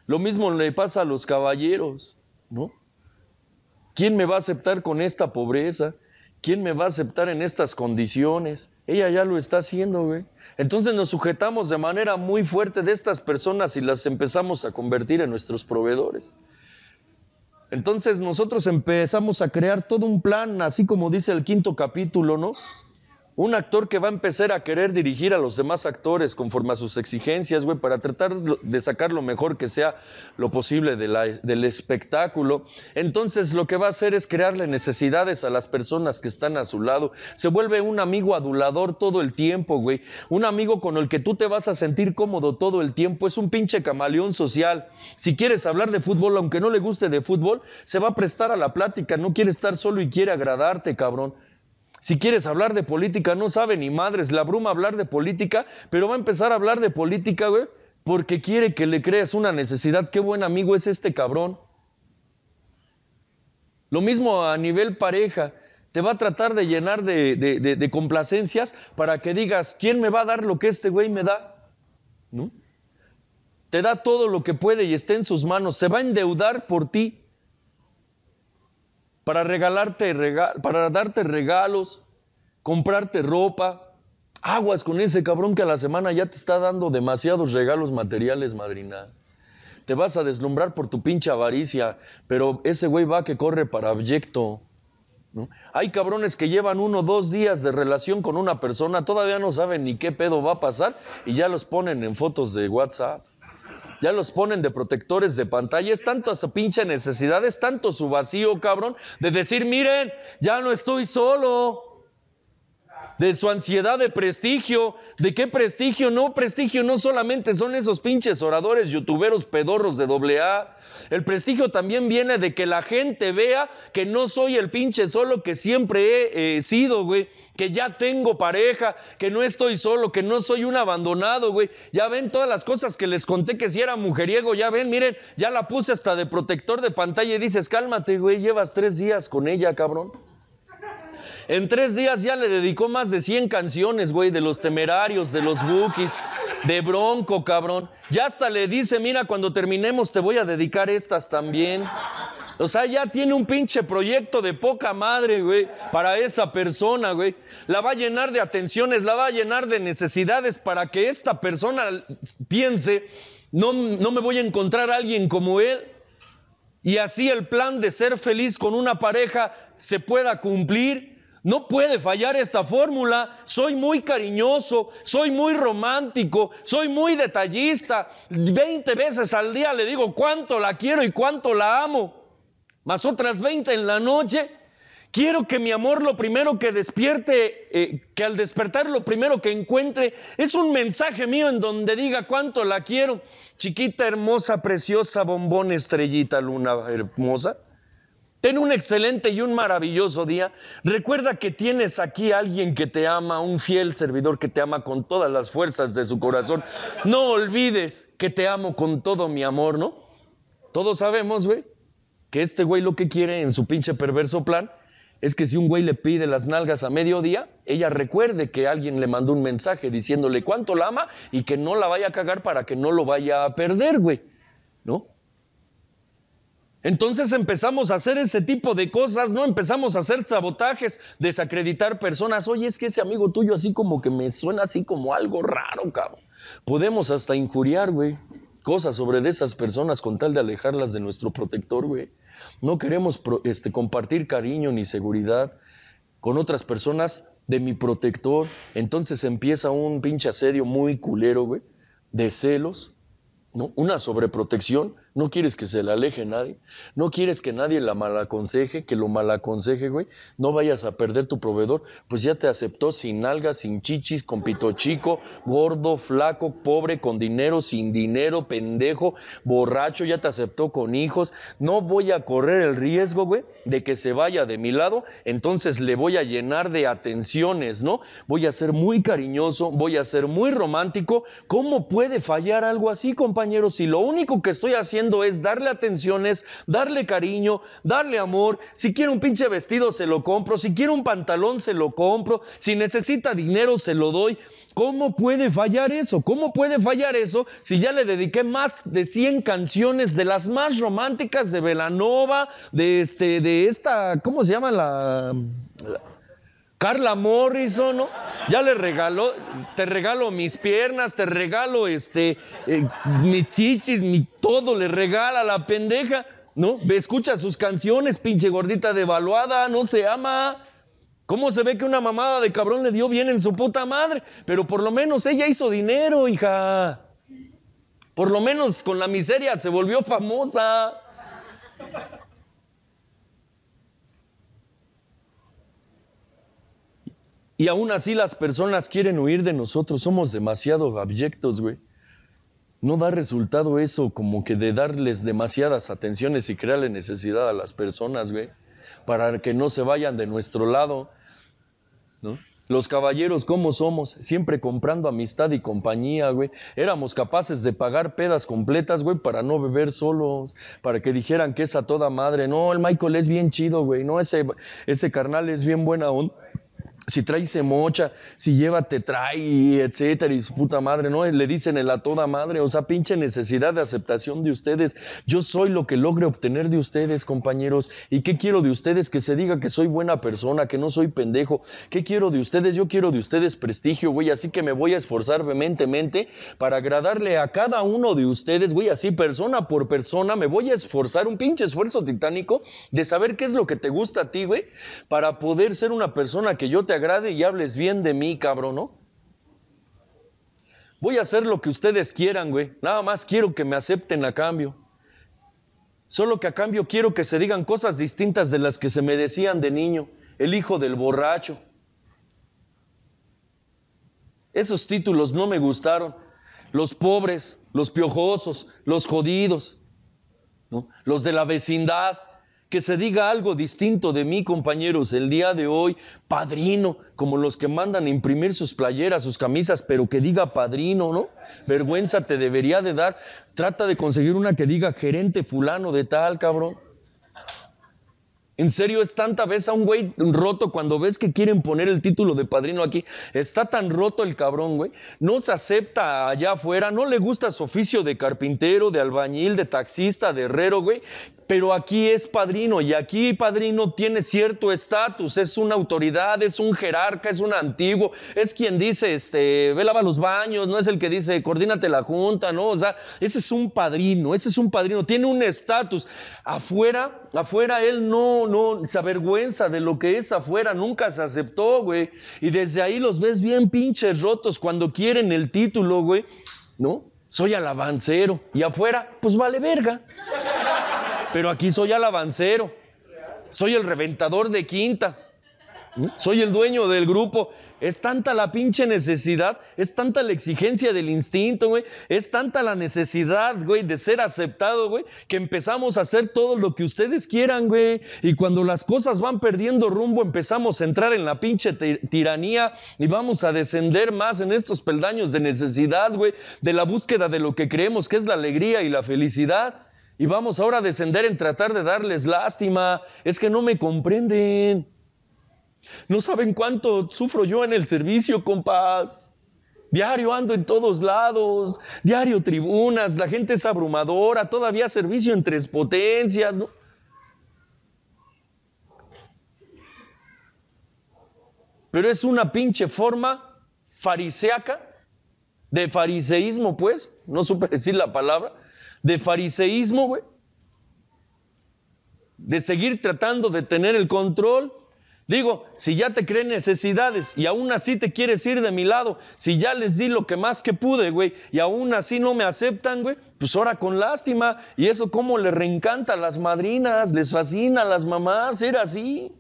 Lo mismo le pasa a los caballeros, ¿no? ¿Quién me va a aceptar con esta pobreza? ¿quién me va a aceptar en estas condiciones? Ella ya lo está haciendo, güey. Entonces nos sujetamos de manera muy fuerte de estas personas y las empezamos a convertir en nuestros proveedores. Entonces nosotros empezamos a crear todo un plan, así como dice el quinto capítulo, ¿no? un actor que va a empezar a querer dirigir a los demás actores conforme a sus exigencias, güey, para tratar de sacar lo mejor que sea lo posible del espectáculo. Entonces lo que va a hacer es crearle necesidades a las personas que están a su lado. Se vuelve un amigo adulador todo el tiempo, güey. Un amigo con el que tú te vas a sentir cómodo todo el tiempo. Es un pinche camaleón social. Si quieres hablar de fútbol, aunque no le guste de fútbol, se va a prestar a la plática. No quiere estar solo y quiere agradarte, cabrón. Si quieres hablar de política, no sabe ni madres, la bruma hablar de política, pero va a empezar a hablar de política, güey, porque quiere que le creas una necesidad. Qué buen amigo es este cabrón. Lo mismo a nivel pareja. Te va a tratar de llenar de, complacencias para que digas, ¿quién me va a dar lo que este güey me da? Te da todo lo que puede y está en sus manos. Se va a endeudar por ti para, regalarte para darte regalos, comprarte ropa. Aguas con ese cabrón que a la semana ya te está dando demasiados regalos materiales, madrina. Te vas a deslumbrar por tu pinche avaricia, pero ese güey va que corre para abyecto. Hay cabrones que llevan uno o dos días de relación con una persona, todavía no saben ni qué pedo va a pasar y ya los ponen en fotos de WhatsApp ya los ponen de protectores de pantalla. Es a su pinche necesidad, es tanto su vacío, cabrón, de decir, miren, ya no estoy solo de su ansiedad de prestigio. ¿De qué prestigio? No, prestigio no solamente son esos pinches oradores, youtuberos, pedorros de doble A. El prestigio también viene de que la gente vea que no soy el pinche solo que siempre he eh, sido, güey. Que ya tengo pareja, que no estoy solo, que no soy un abandonado, güey. Ya ven todas las cosas que les conté que si era mujeriego, ya ven, miren, ya la puse hasta de protector de pantalla y dices, cálmate, güey, llevas tres días con ella, cabrón. En tres días ya le dedicó más de 100 canciones, güey, de los temerarios, de los bookies, de bronco, cabrón. Ya hasta le dice, mira, cuando terminemos te voy a dedicar estas también. O sea, ya tiene un pinche proyecto de poca madre, güey, para esa persona, güey. La va a llenar de atenciones, la va a llenar de necesidades para que esta persona piense, no, no me voy a encontrar alguien como él. Y así el plan de ser feliz con una pareja se pueda cumplir no puede fallar esta fórmula. Soy muy cariñoso, soy muy romántico, soy muy detallista. Veinte veces al día le digo cuánto la quiero y cuánto la amo. Más otras veinte en la noche. Quiero que mi amor lo primero que despierte, eh, que al despertar lo primero que encuentre es un mensaje mío en donde diga cuánto la quiero. Chiquita, hermosa, preciosa, bombón, estrellita, luna hermosa. Ten un excelente y un maravilloso día. Recuerda que tienes aquí a alguien que te ama, un fiel servidor que te ama con todas las fuerzas de su corazón. No olvides que te amo con todo mi amor, ¿no? Todos sabemos, güey, que este güey lo que quiere en su pinche perverso plan es que si un güey le pide las nalgas a mediodía, ella recuerde que alguien le mandó un mensaje diciéndole cuánto la ama y que no la vaya a cagar para que no lo vaya a perder, güey, ¿no? Entonces empezamos a hacer ese tipo de cosas, ¿no? Empezamos a hacer sabotajes, desacreditar personas. Oye, es que ese amigo tuyo así como que me suena así como algo raro, cabrón. Podemos hasta injuriar, güey, cosas sobre de esas personas con tal de alejarlas de nuestro protector, güey. No queremos este, compartir cariño ni seguridad con otras personas de mi protector. Entonces empieza un pinche asedio muy culero, güey, de celos, ¿no? Una sobreprotección no quieres que se la aleje nadie. No quieres que nadie la malaconseje, que lo malaconseje, güey. No vayas a perder tu proveedor. Pues ya te aceptó sin algas, sin chichis, con pito chico, gordo, flaco, pobre, con dinero, sin dinero, pendejo, borracho. Ya te aceptó con hijos. No voy a correr el riesgo, güey, de que se vaya de mi lado. Entonces le voy a llenar de atenciones, ¿no? Voy a ser muy cariñoso, voy a ser muy romántico. ¿Cómo puede fallar algo así, compañeros? Si lo único que estoy haciendo es darle atenciones, darle cariño, darle amor. Si quiere un pinche vestido, se lo compro. Si quiere un pantalón, se lo compro. Si necesita dinero, se lo doy. ¿Cómo puede fallar eso? ¿Cómo puede fallar eso si ya le dediqué más de 100 canciones de las más románticas de Velanova, de, este, de esta, ¿cómo se llama la Carla Morrison, ¿no? Ya le regaló, te regalo mis piernas, te regalo este, eh, mis chichis, mi todo, le regala la pendeja, ¿no? Escucha sus canciones, pinche gordita devaluada, no se ama. ¿Cómo se ve que una mamada de cabrón le dio bien en su puta madre? Pero por lo menos ella hizo dinero, hija. Por lo menos con la miseria se volvió famosa. Y aún así las personas quieren huir de nosotros. Somos demasiado abyectos, güey. No da resultado eso como que de darles demasiadas atenciones y crearle necesidad a las personas, güey. Para que no se vayan de nuestro lado. Los caballeros, ¿cómo somos? Siempre comprando amistad y compañía, güey. Éramos capaces de pagar pedas completas, güey, para no beber solos, para que dijeran que es a toda madre. No, el Michael es bien chido, güey. No, ese, ese carnal es bien buena onda si trae semocha, mocha, si lleva te trae, etcétera, y su puta madre, ¿no? Le dicen el a toda madre, o sea, pinche necesidad de aceptación de ustedes. Yo soy lo que logre obtener de ustedes, compañeros. ¿Y qué quiero de ustedes? Que se diga que soy buena persona, que no soy pendejo. ¿Qué quiero de ustedes? Yo quiero de ustedes prestigio, güey, así que me voy a esforzar vehementemente para agradarle a cada uno de ustedes, güey, así persona por persona, me voy a esforzar, un pinche esfuerzo titánico de saber qué es lo que te gusta a ti, güey, para poder ser una persona que yo te agrade y hables bien de mí, cabrón, ¿no? Voy a hacer lo que ustedes quieran, güey. Nada más quiero que me acepten a cambio. Solo que a cambio quiero que se digan cosas distintas de las que se me decían de niño. El hijo del borracho. Esos títulos no me gustaron. Los pobres, los piojosos, los jodidos, los de la vecindad, que se diga algo distinto de mí, compañeros, el día de hoy, padrino, como los que mandan imprimir sus playeras, sus camisas, pero que diga padrino, ¿no? Vergüenza te debería de dar. Trata de conseguir una que diga gerente fulano de tal, cabrón. En serio, es tanta vez a un güey roto cuando ves que quieren poner el título de padrino aquí. Está tan roto el cabrón, güey. No se acepta allá afuera, no le gusta su oficio de carpintero, de albañil, de taxista, de herrero, güey. Pero aquí es padrino y aquí padrino tiene cierto estatus, es una autoridad, es un jerarca, es un antiguo, es quien dice, este, ve lava los baños, no es el que dice, coordínate la junta, ¿no? O sea, ese es un padrino, ese es un padrino, tiene un estatus. Afuera, afuera él no, no, esa se de lo que es afuera, nunca se aceptó, güey. Y desde ahí los ves bien pinches rotos cuando quieren el título, güey. ¿No? Soy alabancero. Y afuera, pues vale verga. Pero aquí soy alabancero. Soy el reventador de quinta. ¿Mm? Soy el dueño del grupo. Es tanta la pinche necesidad, es tanta la exigencia del instinto, güey. Es tanta la necesidad, güey, de ser aceptado, güey, que empezamos a hacer todo lo que ustedes quieran, güey. Y cuando las cosas van perdiendo rumbo, empezamos a entrar en la pinche tiranía y vamos a descender más en estos peldaños de necesidad, güey, de la búsqueda de lo que creemos que es la alegría y la felicidad. Y vamos ahora a descender en tratar de darles lástima. Es que no me comprenden. No saben cuánto sufro yo en el servicio, compás. Diario ando en todos lados, diario tribunas, la gente es abrumadora, todavía servicio en tres potencias. ¿no? Pero es una pinche forma fariseaca, de fariseísmo, pues, no supe decir la palabra, de fariseísmo, güey, de seguir tratando de tener el control Digo, si ya te creen necesidades y aún así te quieres ir de mi lado, si ya les di lo que más que pude, güey, y aún así no me aceptan, güey, pues ahora con lástima. Y eso como le reencanta a las madrinas, les fascina a las mamás ser así.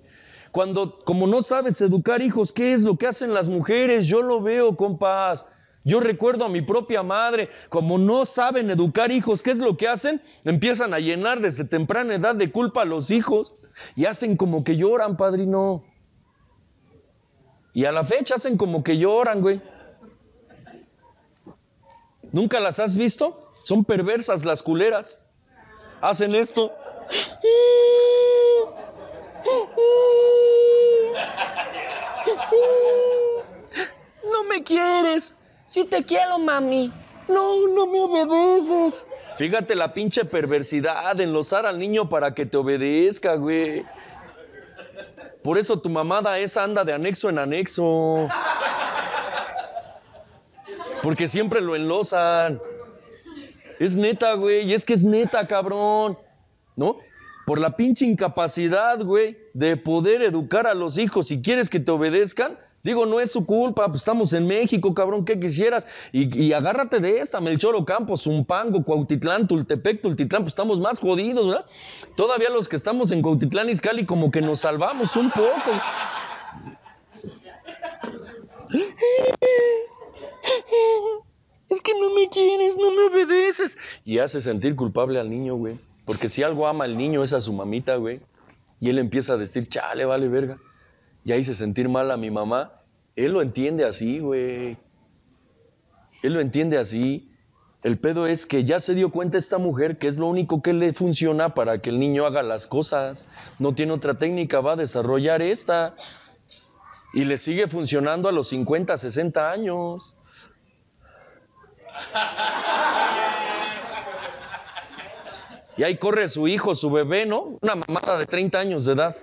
Cuando, como no sabes educar hijos, ¿qué es lo que hacen las mujeres? Yo lo veo, compas. Yo recuerdo a mi propia madre, como no saben educar hijos, ¿qué es lo que hacen? Empiezan a llenar desde temprana edad de culpa a los hijos y hacen como que lloran, padrino. Y a la fecha hacen como que lloran, güey. ¿Nunca las has visto? Son perversas las culeras. Hacen esto. No me quieres. Sí te quiero, mami. No, no me obedeces. Fíjate la pinche perversidad de enlozar al niño para que te obedezca, güey. Por eso tu mamada esa anda de anexo en anexo. Porque siempre lo enlozan. Es neta, güey. Y es que es neta, cabrón. ¿No? Por la pinche incapacidad, güey, de poder educar a los hijos. Si quieres que te obedezcan, Digo, no es su culpa, pues estamos en México, cabrón, ¿qué quisieras? Y, agárrate de esta, Melchor Ocampo, Zumpango, Cuautitlán, Tultepec, Tultitlán, pues estamos más jodidos, ¿verdad? Todavía los que estamos en Cuautitlán, Izcalli, como que nos salvamos un poco. Es que no me quieres, no me obedeces. Y hace sentir culpable al niño, güey. Porque si algo ama el niño es a su mamita, güey. Y él empieza a decir, chale, vale, verga. Y ahí se sentir mal a mi mamá. Él lo entiende así, güey. Él lo entiende así. El pedo es que ya se dio cuenta esta mujer que es lo único que le funciona para que el niño haga las cosas. No tiene otra técnica, va a desarrollar esta. Y le sigue funcionando a los 50, 60 años. Y ahí corre su hijo, su bebé, ¿no? Una mamada de 30 años de edad.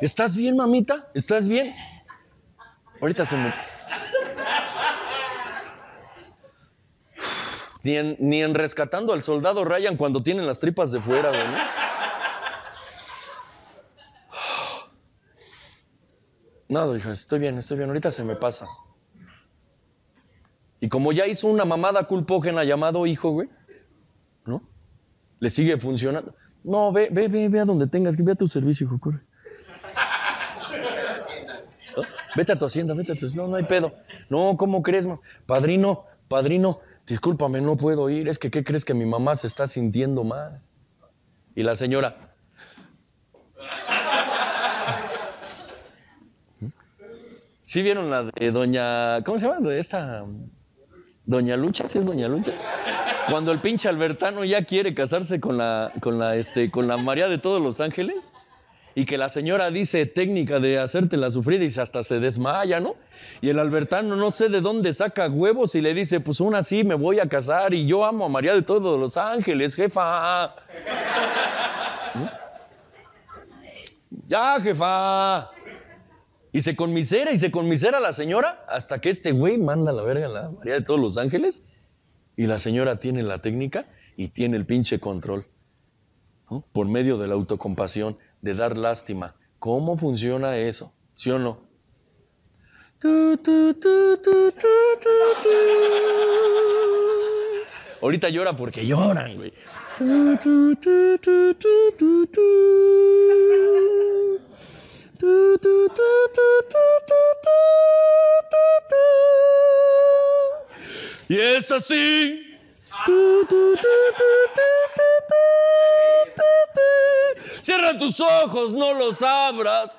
¿Estás bien, mamita? ¿Estás bien? Ahorita se me... Ni en, ni rescatando al soldado Ryan cuando tienen las tripas de fuera, güey. Nada, hija, estoy bien, estoy bien. Ahorita se me pasa. Y como ya hizo una mamada culpógena llamado hijo, güey, ¿no? Le sigue funcionando. No, ve, ve, ve, a donde tengas, que ve a tu servicio, hijo, corre. Vete a tu hacienda, vete a tu hacienda. No, no hay pedo. No, ¿cómo crees, Padrino, padrino, discúlpame, no puedo ir. Es que, ¿qué crees que mi mamá se está sintiendo mal? Y la señora. ¿Mm? ¿Sí vieron la de Doña. ¿Cómo se llama? De esta. Doña Lucha, sí es Doña Lucha. Cuando el pinche Albertano ya quiere casarse con la, con la, este, con la María de todos los ángeles y que la señora dice técnica de hacértela sufrir y hasta se desmaya, ¿no? Y el Albertano no sé de dónde saca huevos y le dice, pues una sí, me voy a casar y yo amo a María de todos los ángeles, jefa. ¿Mm? Ya, jefa. Y se conmisera y se conmisera la señora hasta que este güey manda la verga a la María de todos los ángeles y la señora tiene la técnica y tiene el pinche control ¿no? por medio de la autocompasión de dar lástima. ¿Cómo funciona eso? ¿Sí o no? Ahorita llora porque lloran, güey. Y es así. Cierra tus ojos, no los abras.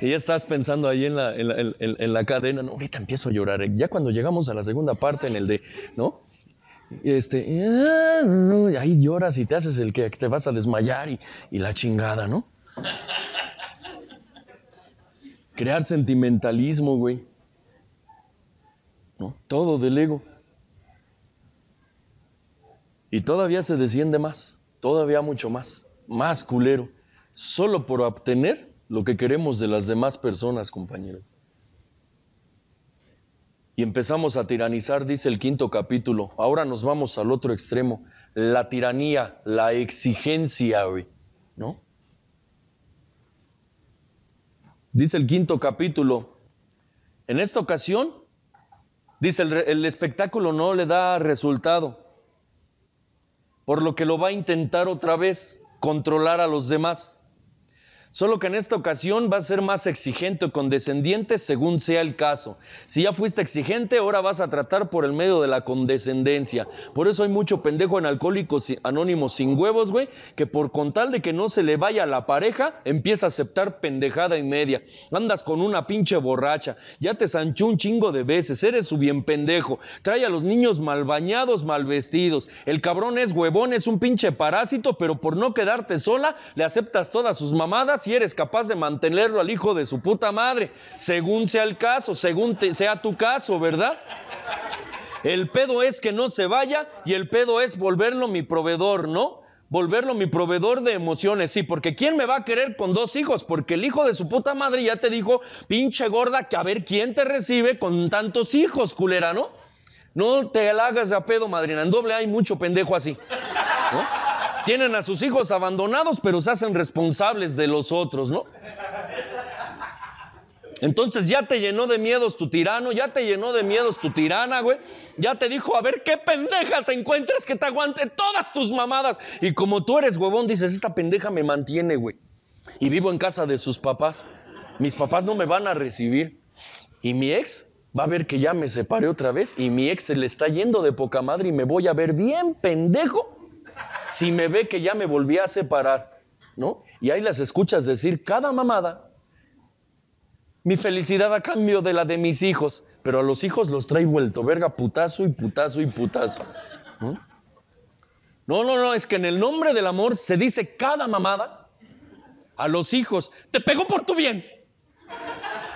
Y ya estás pensando ahí en la, en, cadena, ahorita empiezo a llorar. ¿eh? Ya cuando llegamos a la segunda parte, en el de, ¿no? Este, ahí lloras y te haces el que te vas a desmayar y, la chingada, ¿no? Crear sentimentalismo, güey. ¿No? Todo del ego. Y todavía se desciende más, todavía mucho más, más culero, solo por obtener lo que queremos de las demás personas, compañeros. Y empezamos a tiranizar, dice el quinto capítulo. Ahora nos vamos al otro extremo, la tiranía, la exigencia, hoy. ¿no? Dice el quinto capítulo. En esta ocasión, dice, el, el espectáculo no le da resultado por lo que lo va a intentar otra vez controlar a los demás. Solo que en esta ocasión va a ser más exigente o condescendiente según sea el caso. Si ya fuiste exigente, ahora vas a tratar por el medio de la condescendencia. Por eso hay mucho pendejo en alcohólicos anónimos sin huevos, güey, que por con tal de que no se le vaya a la pareja, empieza a aceptar pendejada y media. Andas con una pinche borracha, ya te sanchó un chingo de veces, eres su bien pendejo. Trae a los niños mal bañados, mal vestidos. El cabrón es huevón, es un pinche parásito, pero por no quedarte sola, le aceptas todas sus mamadas si eres capaz de mantenerlo al hijo de su puta madre, según sea el caso, según sea tu caso, ¿verdad? El pedo es que no se vaya y el pedo es volverlo mi proveedor, ¿no? Volverlo mi proveedor de emociones, sí, porque ¿quién me va a querer con dos hijos? Porque el hijo de su puta madre ya te dijo, pinche gorda, que a ver quién te recibe con tantos hijos, culera, ¿no? No te la hagas a pedo, madrina. En doble hay mucho pendejo así. ¿no? Tienen a sus hijos abandonados, pero se hacen responsables de los otros, ¿no? Entonces ya te llenó de miedos tu tirano, ya te llenó de miedos tu tirana, güey. Ya te dijo, a ver qué pendeja te encuentras que te aguante todas tus mamadas. Y como tú eres huevón, dices, esta pendeja me mantiene, güey. Y vivo en casa de sus papás. Mis papás no me van a recibir. Y mi ex va a ver que ya me separé otra vez. Y mi ex se le está yendo de poca madre y me voy a ver bien pendejo si me ve que ya me volví a separar, ¿no? Y ahí las escuchas decir cada mamada. Mi felicidad a cambio de la de mis hijos, pero a los hijos los trae vuelto, verga, putazo y putazo y putazo. ¿no? No, no, es que en el nombre del amor se dice cada mamada a los hijos, te pego por tu bien.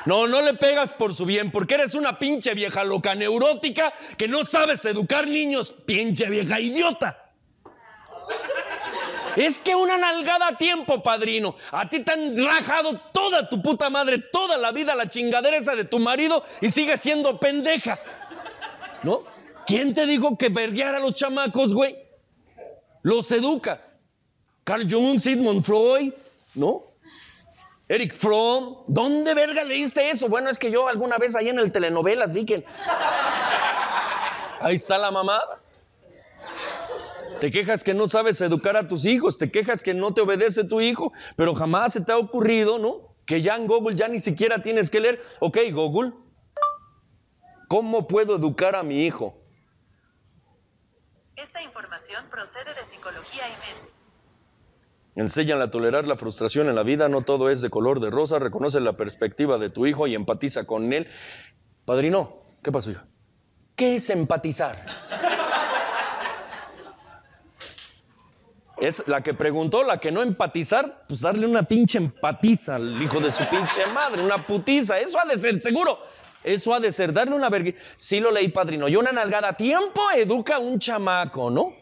No, no le pegas por su bien, porque eres una pinche vieja loca neurótica que no sabes educar niños, pinche vieja idiota. Es que una nalgada a tiempo, padrino. A ti te han rajado toda tu puta madre, toda la vida la chingadera de tu marido y sigues siendo pendeja. ¿No? ¿Quién te dijo que verguear a los chamacos, güey? Los educa. Carl Jung, Sigmund Freud, ¿no? Eric Fromm. ¿Dónde verga leíste eso? Bueno, es que yo alguna vez ahí en el telenovelas vi que... Ahí está la mamada te quejas que no sabes educar a tus hijos, te quejas que no te obedece tu hijo, pero jamás se te ha ocurrido, ¿no? Que ya en Google ya ni siquiera tienes que leer, ok Google, ¿cómo puedo educar a mi hijo? Esta información procede de psicología y mente. Enséñale a tolerar la frustración en la vida, no todo es de color de rosa, reconoce la perspectiva de tu hijo y empatiza con él. Padrino, ¿qué pasó, hija? ¿Qué es empatizar? Es la que preguntó, la que no empatizar, pues darle una pinche empatiza al hijo de su pinche madre, una putiza. Eso ha de ser, seguro. Eso ha de ser, darle una vergüenza. Sí lo leí, padrino. Y una nalgada a tiempo educa a un chamaco, ¿no?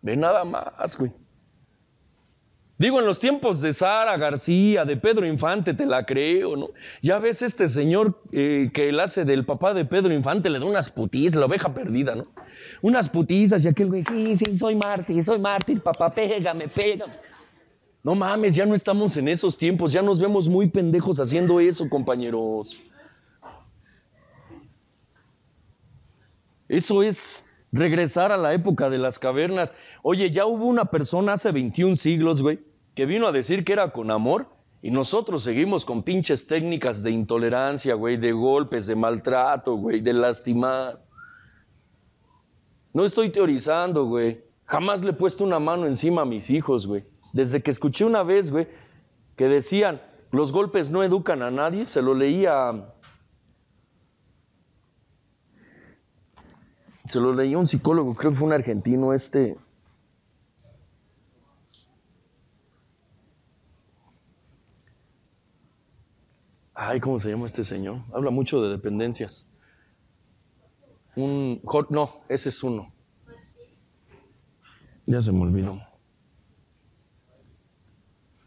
Ve nada más, güey. Digo, en los tiempos de Sara García, de Pedro Infante, te la creo, ¿no? Ya ves este señor eh, que él hace del papá de Pedro Infante, le da unas putis, la oveja perdida, ¿no? unas putizas y aquel güey, sí, sí, soy mártir, soy mártir, papá, pégame, pégame. No mames, ya no estamos en esos tiempos, ya nos vemos muy pendejos haciendo eso, compañeros. Eso es regresar a la época de las cavernas. Oye, ya hubo una persona hace 21 siglos, güey, que vino a decir que era con amor y nosotros seguimos con pinches técnicas de intolerancia, güey, de golpes, de maltrato, güey, de lastimar. No estoy teorizando, güey. Jamás le he puesto una mano encima a mis hijos, güey. Desde que escuché una vez, güey, que decían, los golpes no educan a nadie, se lo leía... Se lo leía un psicólogo, creo que fue un argentino este... Ay, ¿cómo se llama este señor? Habla mucho de dependencias. Un, no, ese es uno. Ya se me olvidó.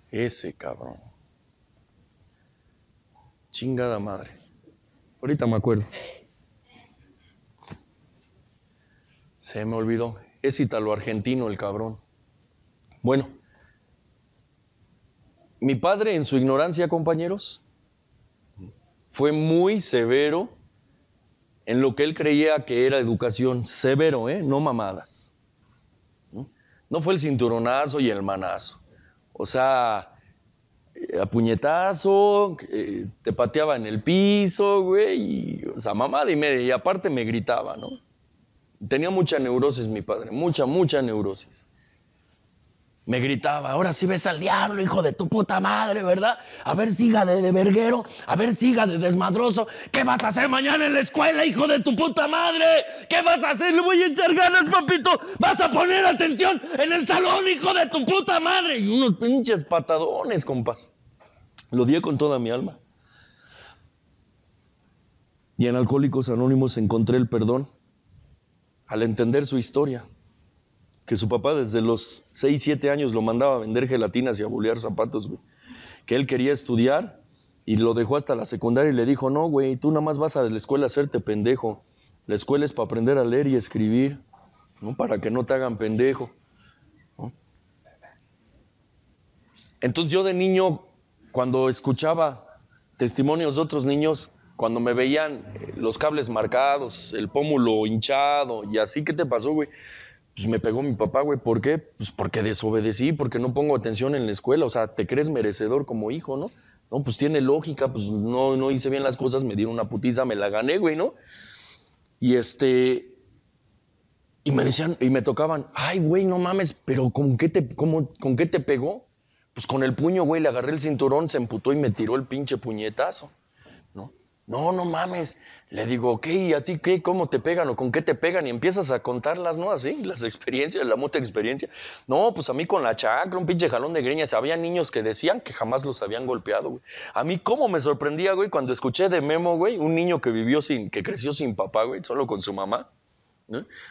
Ese cabrón. Chingada madre. Ahorita me acuerdo. Se me olvidó. Es italo-argentino el cabrón. Bueno, mi padre en su ignorancia, compañeros, fue muy severo en lo que él creía que era educación, severo, ¿eh? no mamadas. ¿No? fue el cinturonazo y el manazo. O sea, eh, a puñetazo, eh, te pateaba en el piso, güey, o sea, mamada y media, y aparte me gritaba, ¿no? Tenía mucha neurosis mi padre, mucha, mucha neurosis. Me gritaba, ahora sí ves al diablo, hijo de tu puta madre, ¿verdad? A ver, siga de, verguero, a ver, siga de desmadroso. ¿Qué vas a hacer mañana en la escuela, hijo de tu puta madre? ¿Qué vas a hacer? Le voy a echar ganas, papito. Vas a poner atención en el salón, hijo de tu puta madre. Y unos pinches patadones, compas. Lo di con toda mi alma. Y en Alcohólicos Anónimos encontré el perdón al entender su historia que su papá desde los 6, 7 años lo mandaba a vender gelatinas y a bolear zapatos, güey. Que él quería estudiar y lo dejó hasta la secundaria y le dijo, no, güey, tú nada más vas a la escuela a hacerte pendejo. La escuela es para aprender a leer y escribir, ¿no? Para que no te hagan pendejo. Entonces yo de niño, cuando escuchaba testimonios de otros niños, cuando me veían eh, los cables marcados, el pómulo hinchado y así, ¿qué te pasó, güey? pues me pegó mi papá, güey. ¿Por qué? Pues porque desobedecí, porque no pongo atención en la escuela. O sea, te crees merecedor como hijo, ¿no? No, pues tiene lógica, pues no, no hice bien las cosas, me dieron una putiza, me la gané, güey, ¿no? Y este. Y me decían, y me tocaban, ay, güey, no mames, pero ¿con qué te, cómo, ¿con qué te pegó? Pues con el puño, güey, le agarré el cinturón, se emputó y me tiró el pinche puñetazo. No, no mames. Le digo, ok, ¿y a ti qué? ¿Cómo te pegan o con qué te pegan? Y empiezas a contarlas, ¿no? Así, las experiencias, la mucha experiencia. No, pues a mí con la chacra, un pinche jalón de greñas. Había niños que decían que jamás los habían golpeado, güey. A mí, ¿cómo me sorprendía, güey, cuando escuché de Memo, güey, un niño que vivió sin, que creció sin papá, güey, solo con su mamá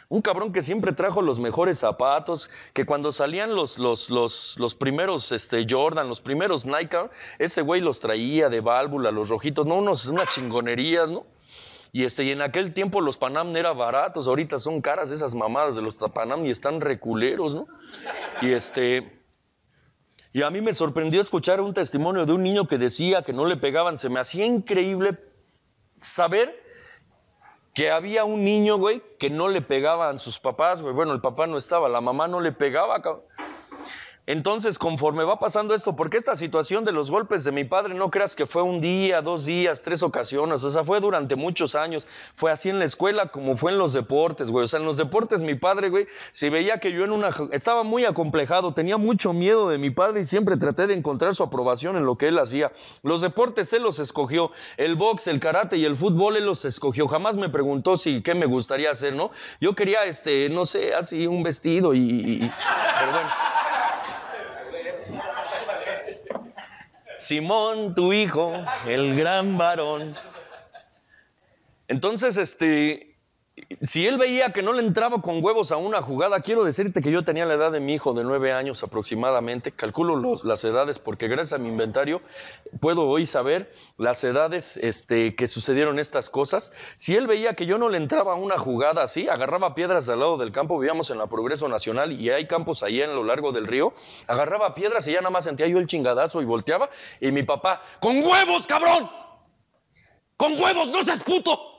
un cabrón que siempre trajo los mejores zapatos, que cuando salían los, los, los, primeros este, Jordan, los primeros Nike, ese güey los traía de válvula, los rojitos, no, unos, unas chingonerías, ¿no? Y, este, y en aquel tiempo los Panam era baratos, ahorita son caras esas mamadas de los Panam y están reculeros, ¿no? Y este... Y a mí me sorprendió escuchar un testimonio de un niño que decía que no le pegaban. Se me hacía increíble saber que había un niño, güey, que no le pegaban sus papás, güey. Bueno, el papá no estaba, la mamá no le pegaba, cabrón. Entonces, conforme va pasando esto, porque esta situación de los golpes de mi padre, no creas que fue un día, dos días, tres ocasiones, o sea, fue durante muchos años, fue así en la escuela como fue en los deportes, güey. O sea, en los deportes mi padre, güey, si veía que yo en una... Estaba muy acomplejado, tenía mucho miedo de mi padre y siempre traté de encontrar su aprobación en lo que él hacía. Los deportes él los escogió, el box, el karate y el fútbol él los escogió. Jamás me preguntó si qué me gustaría hacer, ¿no? Yo quería, este, no sé, así un vestido y... Simón, tu hijo, el gran varón. Entonces, este, si él veía que no le entraba con huevos a una jugada, quiero decirte que yo tenía la edad de mi hijo de nueve años aproximadamente, calculo las edades porque gracias a mi inventario puedo hoy saber las edades este, que sucedieron estas cosas. Si él veía que yo no le entraba a una jugada así, agarraba piedras al lado del campo, vivíamos en la Progreso Nacional y hay campos ahí en lo largo del río, agarraba piedras y ya nada más sentía yo el chingadazo y volteaba y mi papá, con huevos, cabrón, con huevos, no seas puto.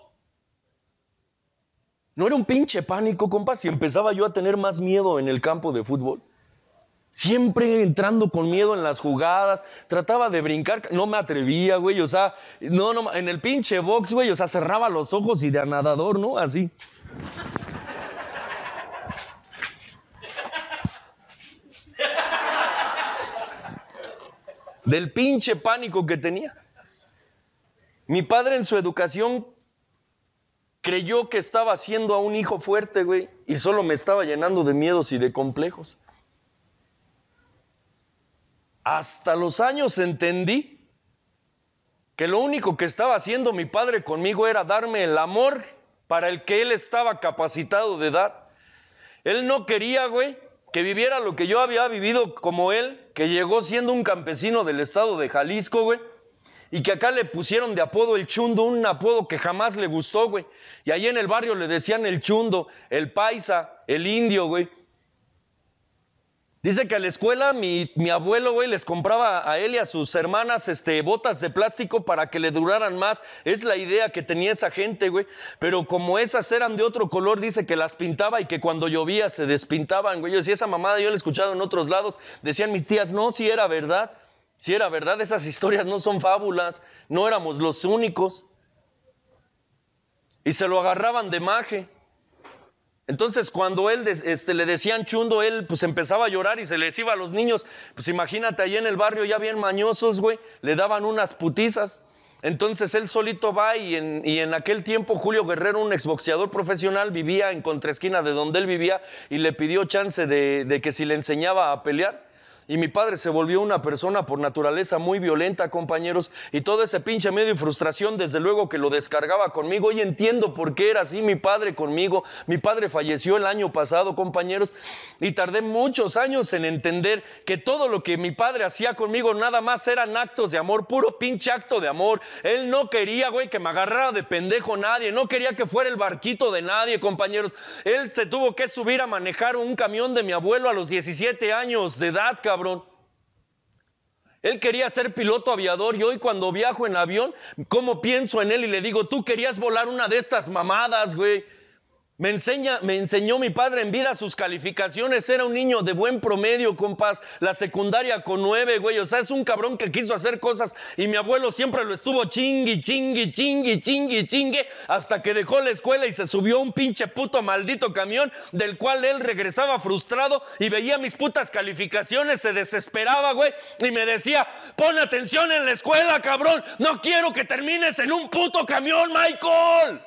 No era un pinche pánico, compa, si empezaba yo a tener más miedo en el campo de fútbol. Siempre entrando con miedo en las jugadas, trataba de brincar, no me atrevía, güey, o sea, no, no, en el pinche box, güey, o sea, cerraba los ojos y de nadador, ¿no? Así. Del pinche pánico que tenía. Mi padre en su educación creyó que estaba haciendo a un hijo fuerte, güey, y solo me estaba llenando de miedos y de complejos. Hasta los años entendí que lo único que estaba haciendo mi padre conmigo era darme el amor para el que él estaba capacitado de dar. Él no quería, güey, que viviera lo que yo había vivido como él, que llegó siendo un campesino del estado de Jalisco, güey y que acá le pusieron de apodo el chundo, un apodo que jamás le gustó, güey. Y ahí en el barrio le decían el chundo, el paisa, el indio, güey. Dice que a la escuela mi, abuelo, güey, les compraba a él y a sus hermanas este, botas de plástico para que le duraran más. Es la idea que tenía esa gente, güey. Pero como esas eran de otro color, dice que las pintaba y que cuando llovía se despintaban, güey. Yo decía, esa mamada yo la he escuchado en otros lados. Decían mis tías, no, si era verdad. Si era verdad, esas historias no son fábulas, no éramos los únicos. Y se lo agarraban de maje. Entonces, cuando él este, le decían chundo, él pues empezaba a llorar y se les iba a los niños. Pues imagínate, allí en el barrio ya bien mañosos, güey, le daban unas putizas. Entonces él solito va y en, aquel tiempo Julio Guerrero, un exboxeador profesional, vivía en contraesquina de donde él vivía y le pidió chance de que si le enseñaba a pelear. Y mi padre se volvió una persona por naturaleza muy violenta, compañeros, y todo ese pinche medio y frustración, desde luego que lo descargaba conmigo. Hoy entiendo por qué era así mi padre conmigo. Mi padre falleció el año pasado, compañeros, y tardé muchos años en entender que todo lo que mi padre hacía conmigo nada más eran actos de amor, puro pinche acto de amor. Él no quería, güey, que me agarrara de pendejo nadie, no quería que fuera el barquito de nadie, compañeros. Él se tuvo que subir a manejar un camión de mi abuelo a los 17 años de edad, cabrón cabrón. Él quería ser piloto aviador y hoy cuando viajo en avión, ¿cómo pienso en él? Y le digo, tú querías volar una de estas mamadas, güey. Me, enseña, me enseñó mi padre en vida sus calificaciones. Era un niño de buen promedio, compás. La secundaria con nueve, güey. O sea, es un cabrón que quiso hacer cosas. Y mi abuelo siempre lo estuvo chingui, chingui, chingui, chingui, chingue. Hasta que dejó la escuela y se subió a un pinche puto maldito camión. Del cual él regresaba frustrado y veía mis putas calificaciones. Se desesperaba, güey. Y me decía: Pon atención en la escuela, cabrón. No quiero que termines en un puto camión, Michael.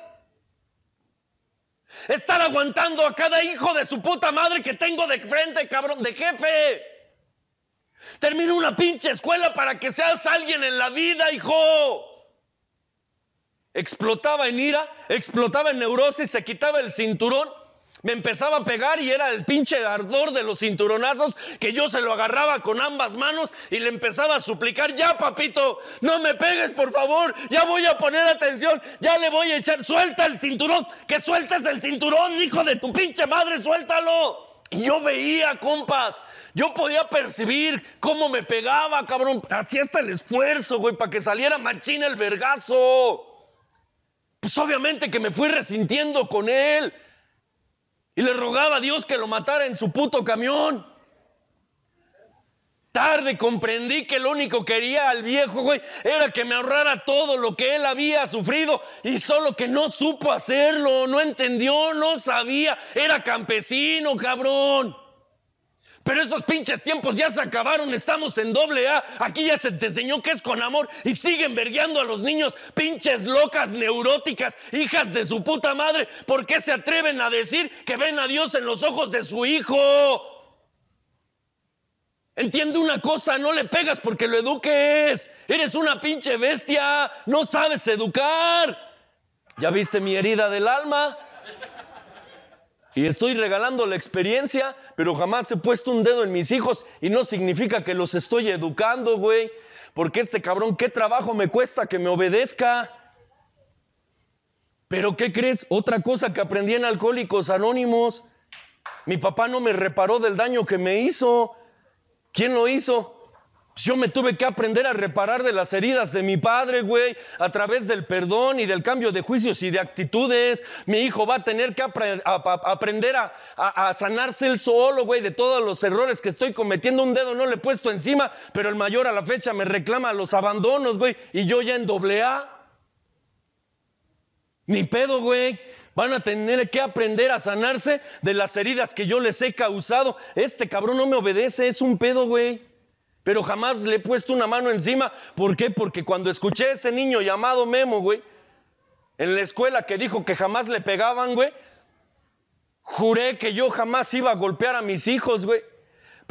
Estar aguantando a cada hijo de su puta madre que tengo de frente, cabrón, de jefe. Termino una pinche escuela para que seas alguien en la vida, hijo. Explotaba en ira, explotaba en neurosis, se quitaba el cinturón me empezaba a pegar y era el pinche ardor de los cinturonazos que yo se lo agarraba con ambas manos y le empezaba a suplicar, ya papito, no me pegues por favor, ya voy a poner atención, ya le voy a echar, suelta el cinturón, que sueltes el cinturón, hijo de tu pinche madre, suéltalo. Y yo veía, compas, yo podía percibir cómo me pegaba, cabrón. Hacía hasta el esfuerzo, güey, para que saliera machina el vergazo. Pues obviamente que me fui resintiendo con él y le rogaba a Dios que lo matara en su puto camión. Tarde comprendí que lo único que quería al viejo güey era que me ahorrara todo lo que él había sufrido y solo que no supo hacerlo, no entendió, no sabía, era campesino, cabrón. Pero esos pinches tiempos ya se acabaron, estamos en doble A. Aquí ya se te enseñó que es con amor y siguen vergueando a los niños, pinches locas, neuróticas, hijas de su puta madre. ¿Por qué se atreven a decir que ven a Dios en los ojos de su hijo? Entiende una cosa, no le pegas porque lo eduques. Eres una pinche bestia, no sabes educar. ¿Ya viste mi herida del alma? Y estoy regalando la experiencia, pero jamás he puesto un dedo en mis hijos y no significa que los estoy educando, güey. Porque este cabrón, ¿qué trabajo me cuesta que me obedezca? Pero ¿qué crees? Otra cosa que aprendí en Alcohólicos Anónimos. Mi papá no me reparó del daño que me hizo. ¿Quién lo hizo? Yo me tuve que aprender a reparar de las heridas de mi padre, güey, a través del perdón y del cambio de juicios y de actitudes. Mi hijo va a tener que aprender a, a, sanarse él solo, güey, de todos los errores que estoy cometiendo. Un dedo no le he puesto encima, pero el mayor a la fecha me reclama los abandonos, güey, y yo ya en doble A. Mi pedo, güey. Van a tener que aprender a sanarse de las heridas que yo les he causado. Este cabrón no me obedece, es un pedo, güey pero jamás le he puesto una mano encima. ¿Por qué? Porque cuando escuché a ese niño llamado Memo, güey, en la escuela que dijo que jamás le pegaban, güey, juré que yo jamás iba a golpear a mis hijos, güey.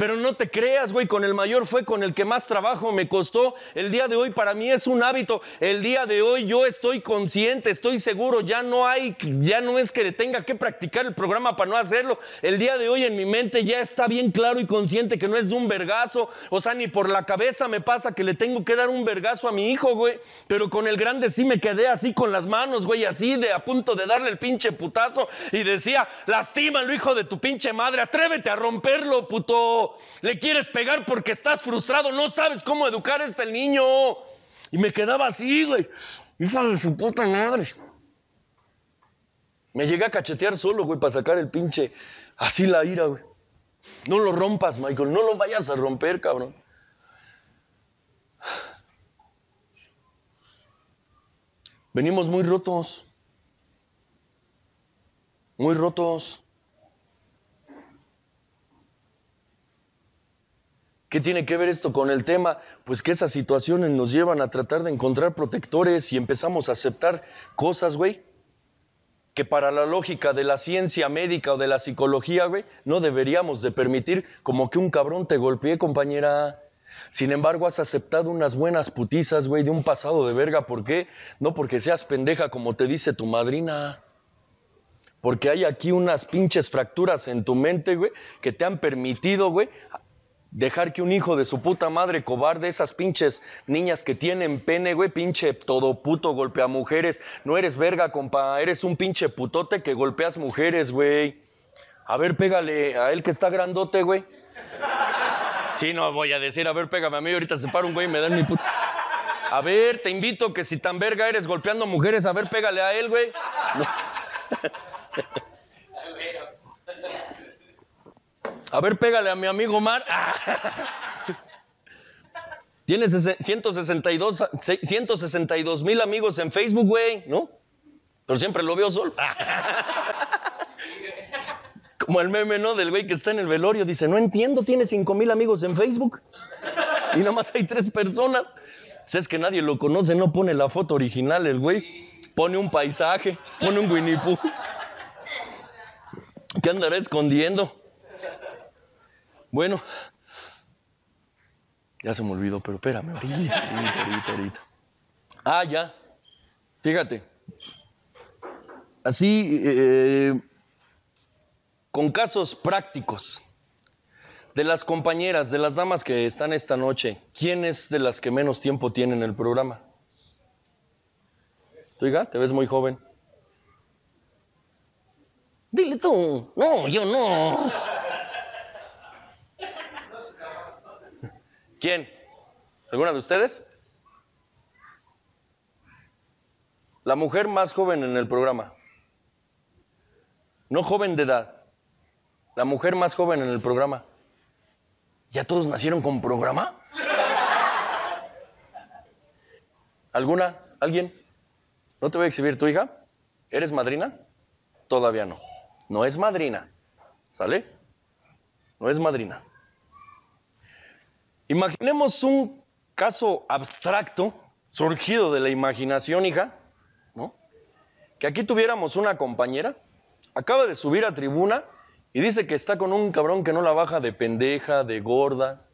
Pero no te creas, güey, con el mayor fue con el que más trabajo me costó. El día de hoy para mí es un hábito. El día de hoy yo estoy consciente, estoy seguro, ya no hay, ya no es que le tenga que practicar el programa para no hacerlo. El día de hoy en mi mente ya está bien claro y consciente que no es de un vergazo. O sea, ni por la cabeza me pasa que le tengo que dar un vergazo a mi hijo, güey. Pero con el grande sí me quedé así con las manos, güey, así de a punto de darle el pinche putazo. Y decía, lastímalo, hijo de tu pinche madre, atrévete a romperlo, puto le quieres pegar porque estás frustrado, no sabes cómo educar a este niño. Y me quedaba así, güey, hija de su puta madre. Me llegué a cachetear solo, güey, para sacar el pinche, así la ira, güey. No lo rompas, Michael, no lo vayas a romper, cabrón. Venimos muy rotos. Muy rotos. ¿Qué tiene que ver esto con el tema? Pues que esas situaciones nos llevan a tratar de encontrar protectores y empezamos a aceptar cosas, güey, que para la lógica de la ciencia médica o de la psicología, güey, no deberíamos de permitir como que un cabrón te golpee, compañera. Sin embargo, has aceptado unas buenas putizas, güey, de un pasado de verga. ¿Por qué? No porque seas pendeja como te dice tu madrina porque hay aquí unas pinches fracturas en tu mente, güey, que te han permitido, güey, Dejar que un hijo de su puta madre cobarde, esas pinches niñas que tienen pene, güey, pinche todo puto golpea mujeres. No eres verga, compa, eres un pinche putote que golpeas mujeres, güey. A ver, pégale a él que está grandote, güey. Sí, no voy a decir, a ver, pégame a mí, ahorita se para un güey y me dan mi puta. A ver, te invito que si tan verga eres golpeando mujeres, a ver, pégale a él, güey. A ver, pégale a mi amigo Mar. Ah. Tiene Tienes 162, 162 mil amigos en Facebook, güey, ¿no? Pero siempre lo veo solo. Ah. Como el meme, ¿no? Del güey que está en el velorio. Dice, no entiendo, tiene 5 mil amigos en Facebook. Y nada más hay tres personas. Si pues es que nadie lo conoce, no pone la foto original el güey. Pone un paisaje, pone un Winnie Pooh. ¿Qué andará escondiendo? Bueno, ya se me olvidó, pero espérame, ahorita, ahorita, ahorita. Ah, ya. Fíjate. Así, eh, con casos prácticos, de las compañeras, de las damas que están esta noche, ¿quién es de las que menos tiempo tienen en el programa? Oiga, te ves muy joven. Dile tú. No, yo no. ¿Quién? ¿Alguna de ustedes? La mujer más joven en el programa. No joven de edad. La mujer más joven en el programa. ¿Ya todos nacieron con programa? ¿Alguna? ¿Alguien? ¿No te voy a exhibir tu hija? ¿Eres madrina? Todavía no. No es madrina. ¿Sale? No es madrina. Imaginemos un caso abstracto, surgido de la imaginación, hija, ¿no? Que aquí tuviéramos una compañera, acaba de subir a tribuna y dice que está con un cabrón que no la baja de pendeja, de gorda,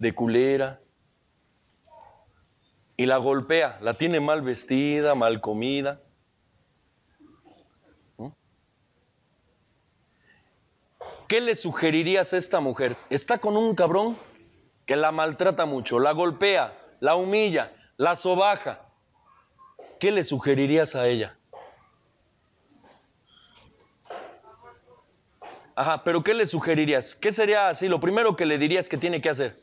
de culera. Y la golpea, la tiene mal vestida, mal comida. ¿Qué le sugerirías a esta mujer? Está con un cabrón que la maltrata mucho, la golpea, la humilla, la sobaja, ¿qué le sugerirías a ella? Ajá, pero ¿qué le sugerirías? ¿Qué sería así? Lo primero que le dirías que tiene que hacer.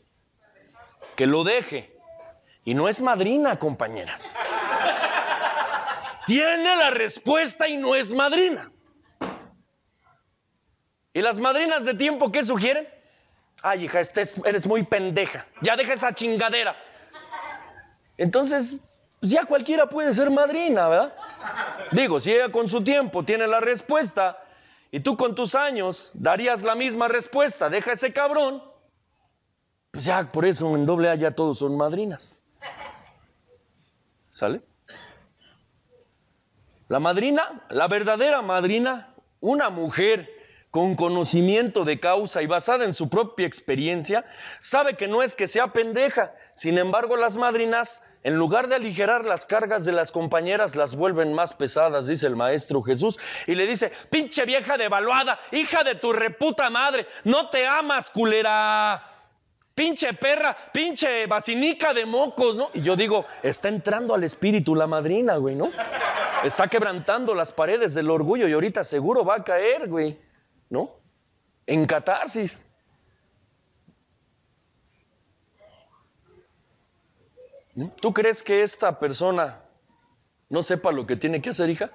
Que lo deje. Y no es madrina, compañeras. tiene la respuesta y no es madrina. ¿Y las madrinas de tiempo qué sugieren? Ay, hija, este eres muy pendeja. Ya deja esa chingadera. Entonces, pues ya cualquiera puede ser madrina, ¿verdad? Digo, si ella con su tiempo tiene la respuesta y tú con tus años darías la misma respuesta, deja ese cabrón, pues ya por eso en doble A ya todos son madrinas. ¿Sale? La madrina, la verdadera madrina, una mujer con conocimiento de causa y basada en su propia experiencia, sabe que no es que sea pendeja. Sin embargo, las madrinas, en lugar de aligerar las cargas de las compañeras, las vuelven más pesadas, dice el maestro Jesús, y le dice, pinche vieja devaluada, hija de tu reputa madre, no te amas, culera. Pinche perra, pinche vacinica de mocos, ¿no? Y yo digo, está entrando al espíritu la madrina, güey, ¿no? Está quebrantando las paredes del orgullo y ahorita seguro va a caer, güey. ¿no? En catarsis. ¿Tú crees que esta persona no sepa lo que tiene que hacer, hija?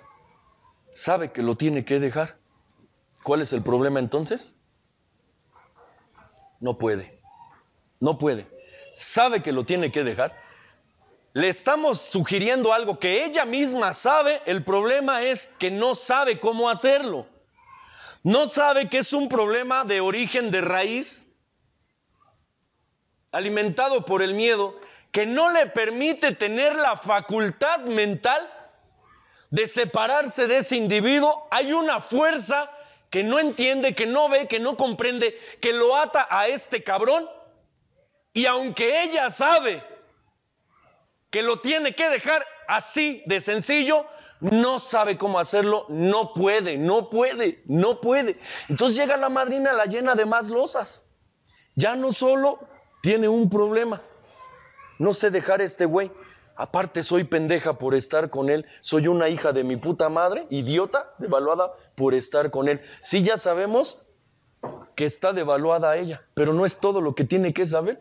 Sabe que lo tiene que dejar. ¿Cuál es el problema entonces? No puede. No puede. Sabe que lo tiene que dejar. Le estamos sugiriendo algo que ella misma sabe. El problema es que no sabe cómo hacerlo. ¿No sabe que es un problema de origen de raíz? Alimentado por el miedo, que no le permite tener la facultad mental de separarse de ese individuo. Hay una fuerza que no entiende, que no ve, que no comprende, que lo ata a este cabrón. Y aunque ella sabe que lo tiene que dejar así de sencillo, no sabe cómo hacerlo, no puede, no puede, no puede. Entonces llega la madrina, la llena de más losas. Ya no solo tiene un problema, no sé dejar a este güey. Aparte soy pendeja por estar con él, soy una hija de mi puta madre, idiota, devaluada por estar con él. Sí, ya sabemos que está devaluada ella, pero no es todo lo que tiene que saber.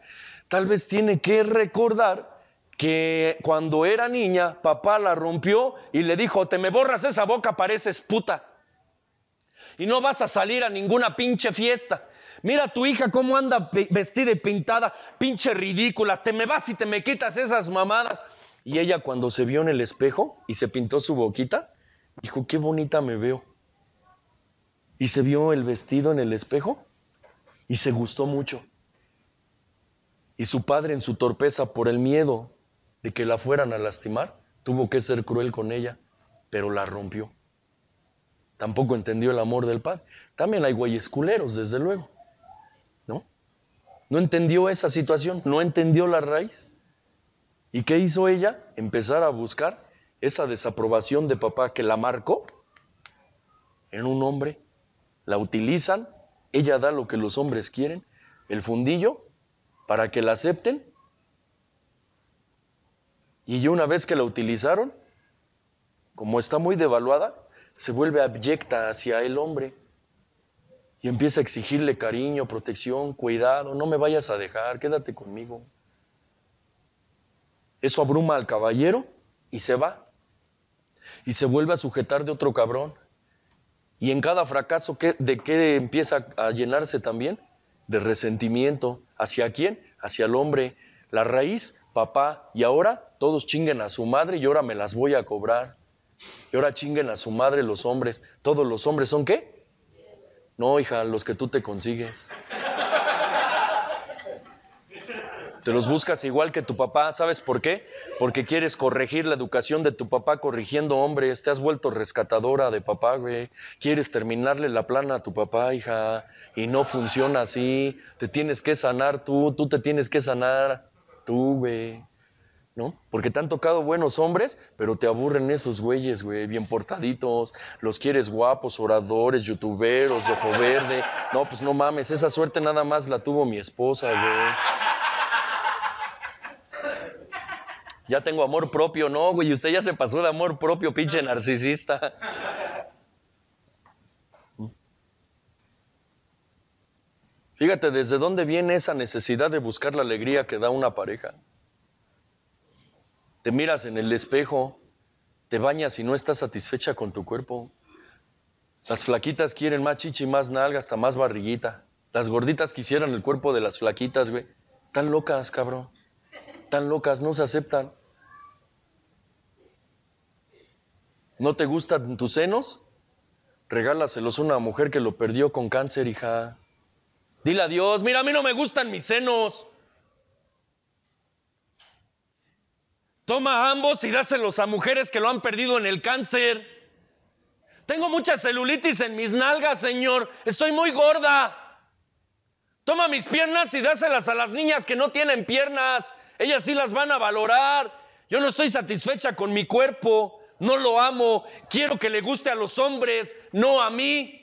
Tal vez tiene que recordar que cuando era niña, papá la rompió y le dijo, te me borras esa boca, pareces puta. Y no vas a salir a ninguna pinche fiesta. Mira tu hija cómo anda vestida y pintada, pinche ridícula, te me vas y te me quitas esas mamadas. Y ella cuando se vio en el espejo y se pintó su boquita, dijo, qué bonita me veo. Y se vio el vestido en el espejo y se gustó mucho. Y su padre en su torpeza por el miedo de que la fueran a lastimar, tuvo que ser cruel con ella, pero la rompió. Tampoco entendió el amor del padre. También hay güeyes culeros, desde luego. ¿No? No entendió esa situación, no entendió la raíz. ¿Y qué hizo ella? Empezar a buscar esa desaprobación de papá que la marcó en un hombre. La utilizan, ella da lo que los hombres quieren, el fundillo, para que la acepten y una vez que la utilizaron, como está muy devaluada, se vuelve abyecta hacia el hombre y empieza a exigirle cariño, protección, cuidado, no me vayas a dejar, quédate conmigo. Eso abruma al caballero y se va. Y se vuelve a sujetar de otro cabrón. Y en cada fracaso, ¿de qué empieza a llenarse también? De resentimiento. ¿Hacia quién? Hacia el hombre. La raíz papá, y ahora todos chinguen a su madre y ahora me las voy a cobrar. Y ahora chinguen a su madre los hombres. ¿Todos los hombres son qué? No, hija, los que tú te consigues. Te los buscas igual que tu papá. ¿Sabes por qué? Porque quieres corregir la educación de tu papá corrigiendo hombres. Te has vuelto rescatadora de papá, güey. Quieres terminarle la plana a tu papá, hija. Y no funciona así. Te tienes que sanar tú. Tú te tienes que sanar tuve, ¿no? Porque te han tocado buenos hombres, pero te aburren esos güeyes, güey, bien portaditos, los quieres guapos, oradores, youtuberos, ojo verde. No, pues no mames, esa suerte nada más la tuvo mi esposa, güey. Ya tengo amor propio, no, güey, usted ya se pasó de amor propio, pinche narcisista. Fíjate, ¿desde dónde viene esa necesidad de buscar la alegría que da una pareja? Te miras en el espejo, te bañas y no estás satisfecha con tu cuerpo. Las flaquitas quieren más chichi, más nalga, hasta más barriguita. Las gorditas quisieran el cuerpo de las flaquitas, güey. Tan locas, cabrón. Tan locas, no se aceptan. ¿No te gustan tus senos? Regálaselos a una mujer que lo perdió con cáncer, hija. Dile a Dios, mira, a mí no me gustan mis senos. Toma ambos y dáselos a mujeres que lo han perdido en el cáncer. Tengo mucha celulitis en mis nalgas, Señor. Estoy muy gorda. Toma mis piernas y dáselas a las niñas que no tienen piernas. Ellas sí las van a valorar. Yo no estoy satisfecha con mi cuerpo. No lo amo. Quiero que le guste a los hombres, no a mí.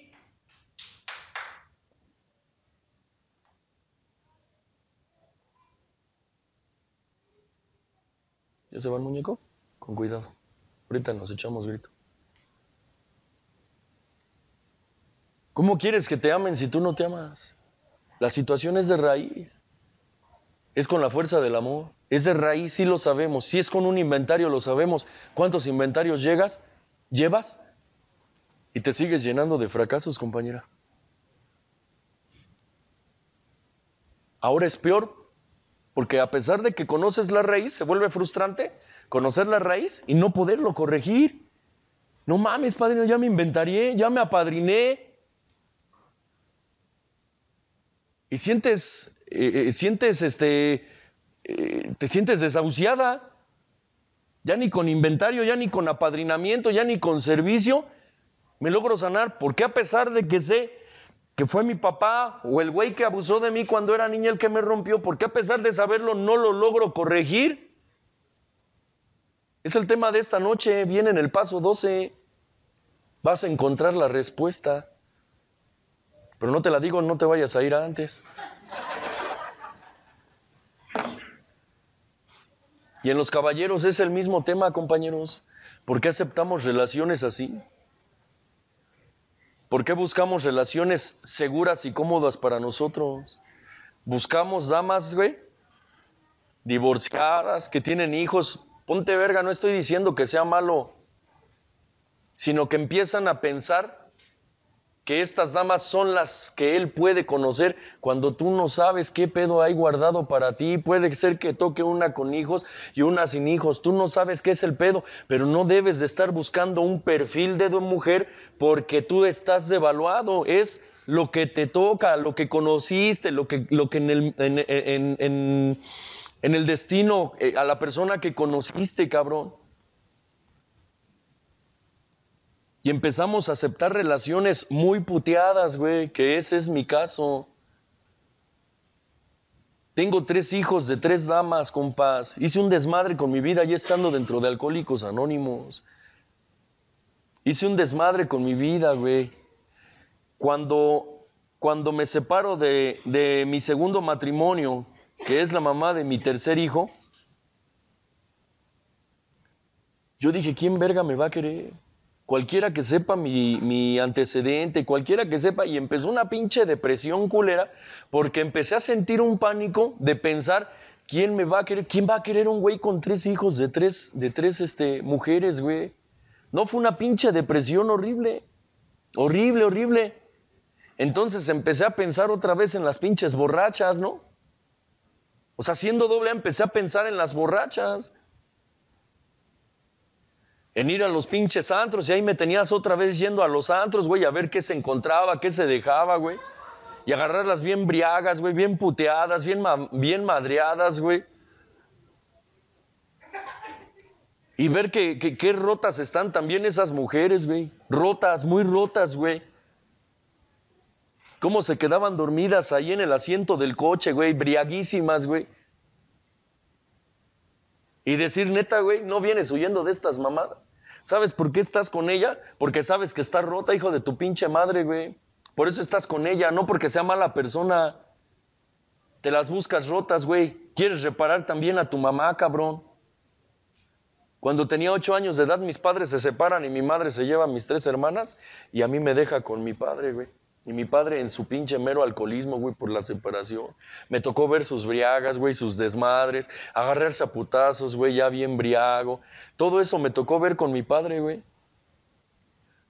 se va el muñeco? Con cuidado. Ahorita nos echamos grito. ¿Cómo quieres que te amen si tú no te amas? La situación es de raíz. Es con la fuerza del amor. Es de raíz, Si lo sabemos. Si es con un inventario, lo sabemos. ¿Cuántos inventarios llegas, llevas? Y te sigues llenando de fracasos, compañera. Ahora es peor porque a pesar de que conoces la raíz, se vuelve frustrante conocer la raíz y no poderlo corregir. No mames, padrino, ya me inventaré, ya me apadriné. Y sientes, eh, eh, sientes, este, eh, te sientes desahuciada. Ya ni con inventario, ya ni con apadrinamiento, ya ni con servicio me logro sanar. Porque a pesar de que sé que fue mi papá o el güey que abusó de mí cuando era niña el que me rompió, porque a pesar de saberlo no lo logro corregir. Es el tema de esta noche, viene en el paso 12, vas a encontrar la respuesta, pero no te la digo, no te vayas a ir antes. Y en los caballeros es el mismo tema, compañeros, porque aceptamos relaciones así. ¿Por qué buscamos relaciones seguras y cómodas para nosotros? Buscamos damas, güey, divorciadas, que tienen hijos. Ponte verga, no estoy diciendo que sea malo, sino que empiezan a pensar que estas damas son las que él puede conocer cuando tú no sabes qué pedo hay guardado para ti. Puede ser que toque una con hijos y una sin hijos. Tú no sabes qué es el pedo, pero no debes de estar buscando un perfil de mujer porque tú estás devaluado. Es lo que te toca, lo que conociste, lo que, lo que en el... En, el destino, eh, a la persona que conociste, cabrón. y empezamos a aceptar relaciones muy puteadas, güey, que ese es mi caso. Tengo tres hijos de tres damas, compás. Hice un desmadre con mi vida ya estando dentro de Alcohólicos Anónimos. Hice un desmadre con mi vida, güey. Cuando, cuando me separo de, de mi segundo matrimonio, que es la mamá de mi tercer hijo, yo dije, ¿quién verga me va a querer? cualquiera que sepa mi, antecedente, cualquiera que sepa, y empezó una pinche depresión culera, porque empecé a sentir un pánico de pensar, ¿quién me va a querer? ¿Quién va a querer un güey con tres hijos de tres, de tres este, mujeres, güey? No, fue una pinche depresión horrible, horrible, horrible. Entonces empecé a pensar otra vez en las pinches borrachas, ¿no? O sea, siendo doble empecé a pensar en las borrachas en ir a los pinches antros y ahí me tenías otra vez yendo a los antros, güey, a ver qué se encontraba, qué se dejaba, güey. Y agarrarlas bien briagas, güey, bien puteadas, bien, bien madreadas, güey. Y ver qué qué rotas están también esas mujeres, güey. Rotas, muy rotas, güey. Cómo se quedaban dormidas ahí en el asiento del coche, güey, briaguísimas, güey y decir, neta, güey, no vienes huyendo de estas mamadas. ¿Sabes por qué estás con ella? Porque sabes que está rota, hijo de tu pinche madre, güey. Por eso estás con ella, no porque sea mala persona. Te las buscas rotas, güey. Quieres reparar también a tu mamá, cabrón. Cuando tenía ocho años de edad, mis padres se separan y mi madre se lleva a mis tres hermanas y a mí me deja con mi padre, güey. Y mi padre en su pinche mero alcoholismo, güey, por la separación. Me tocó ver sus briagas, güey, sus desmadres, agarrar a putazos, güey, ya bien briago. Todo eso me tocó ver con mi padre, güey.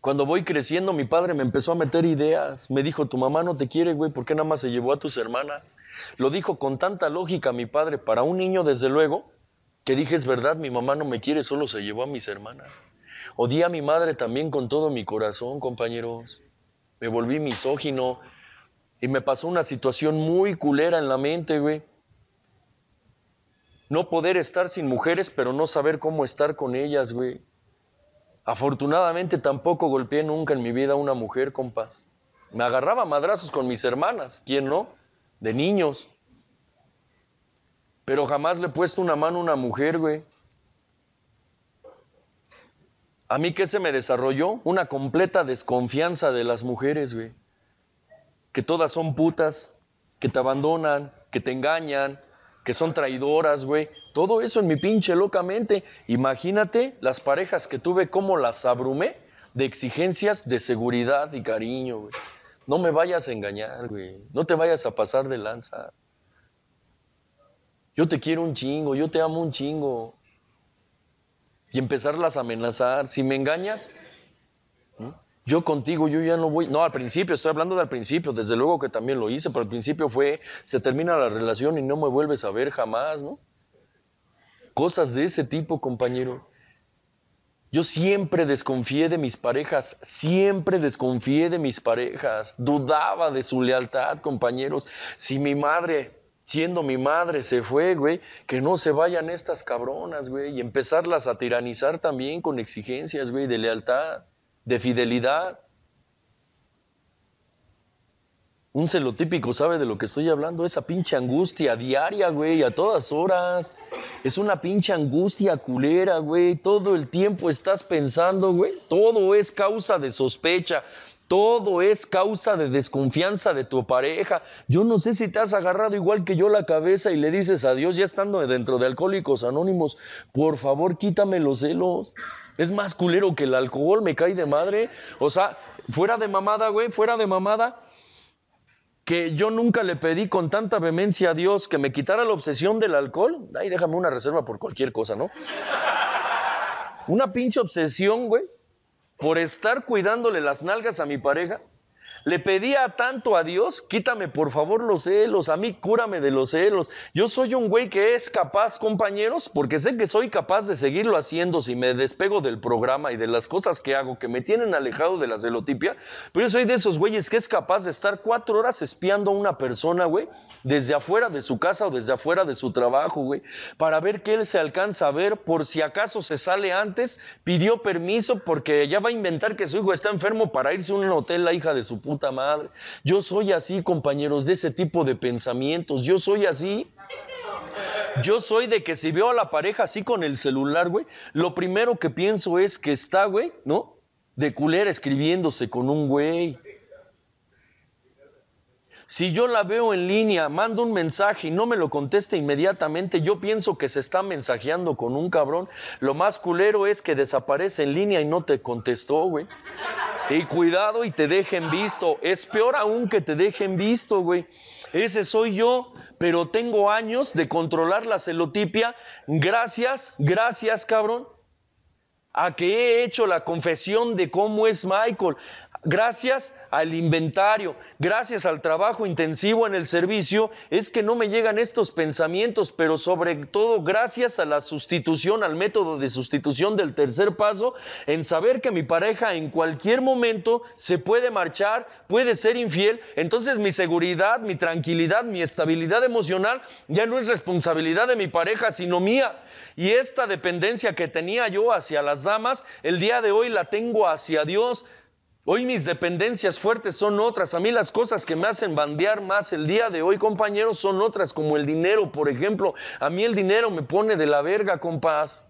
Cuando voy creciendo, mi padre me empezó a meter ideas. Me dijo, tu mamá no te quiere, güey, ¿por qué nada más se llevó a tus hermanas? Lo dijo con tanta lógica mi padre, para un niño, desde luego, que dije, es verdad, mi mamá no me quiere, solo se llevó a mis hermanas. Odí a mi madre también con todo mi corazón, compañeros me volví misógino y me pasó una situación muy culera en la mente, güey. No poder estar sin mujeres, pero no saber cómo estar con ellas, güey. Afortunadamente tampoco golpeé nunca en mi vida a una mujer, compas. Me agarraba madrazos con mis hermanas, ¿quién no? De niños. Pero jamás le he puesto una mano a una mujer, güey a mí que se me desarrolló? Una completa desconfianza de las mujeres, güey. Que todas son putas, que te abandonan, que te engañan, que son traidoras, güey. Todo eso en mi pinche locamente. Imagínate las parejas que tuve, cómo las abrumé de exigencias de seguridad y cariño, güey. No me vayas a engañar, güey. No te vayas a pasar de lanza. Yo te quiero un chingo, yo te amo un chingo y empezarlas a amenazar. Si me engañas, yo contigo, yo ya no voy. No, al principio, estoy hablando del principio, desde luego que también lo hice, pero al principio fue, se termina la relación y no me vuelves a ver jamás, ¿no? Cosas de ese tipo, compañeros. Yo siempre desconfié de mis parejas, siempre desconfié de mis parejas, dudaba de su lealtad, compañeros. Si mi madre siendo mi madre se fue, güey, que no se vayan estas cabronas, güey, y empezarlas a tiranizar también con exigencias, güey, de lealtad, de fidelidad. Un celotípico sabe de lo que estoy hablando, esa pinche angustia diaria, güey, a todas horas. Es una pinche angustia culera, güey. Todo el tiempo estás pensando, güey. Todo es causa de sospecha. Todo es causa de desconfianza de tu pareja. Yo no sé si te has agarrado igual que yo la cabeza y le dices a Dios, ya estando dentro de Alcohólicos Anónimos, por favor quítame los celos. Es más culero que el alcohol, me cae de madre. O sea, fuera de mamada, güey, fuera de mamada que yo nunca le pedí con tanta vehemencia a Dios que me quitara la obsesión del alcohol. Ay, déjame una reserva por cualquier cosa, ¿no? Una pinche obsesión, güey por estar cuidándole las nalgas a mi pareja? le pedía tanto a Dios, quítame por favor los celos, a mí cúrame de los celos. Yo soy un güey que es capaz, compañeros, porque sé que soy capaz de seguirlo haciendo si me despego del programa y de las cosas que hago que me tienen alejado de la celotipia, pero yo soy de esos güeyes que es capaz de estar cuatro horas espiando a una persona, güey, desde afuera de su casa o desde afuera de su trabajo, güey, para ver qué él se alcanza a ver, por si acaso se sale antes, pidió permiso porque ya va a inventar que su hijo está enfermo para irse a un hotel la hija de su puta madre. Yo soy así, compañeros, de ese tipo de pensamientos. Yo soy así. Yo soy de que si veo a la pareja así con el celular, güey, lo primero que pienso es que está, güey, ¿no? De culera escribiéndose con un güey. Si yo la veo en línea, mando un mensaje y no me lo contesta inmediatamente, yo pienso que se está mensajeando con un cabrón. Lo más culero es que desaparece en línea y no te contestó, güey. Y cuidado y te dejen visto. Es peor aún que te dejen visto, güey. Ese soy yo, pero tengo años de controlar la celotipia. Gracias, gracias, cabrón a que he hecho la confesión de cómo es Michael. Gracias al inventario, gracias al trabajo intensivo en el servicio, es que no me llegan estos pensamientos, pero sobre todo gracias a la sustitución, al método de sustitución del tercer paso, en saber que mi pareja en cualquier momento se puede marchar, puede ser infiel, entonces mi seguridad, mi tranquilidad, mi estabilidad emocional ya no es responsabilidad de mi pareja, sino mía. Y esta dependencia que tenía yo hacia las damas, el día de hoy la tengo hacia Dios. Hoy mis dependencias fuertes son otras. A mí las cosas que me hacen bandear más el día de hoy, compañeros, son otras, como el dinero, por ejemplo. A mí el dinero me pone de la verga, compás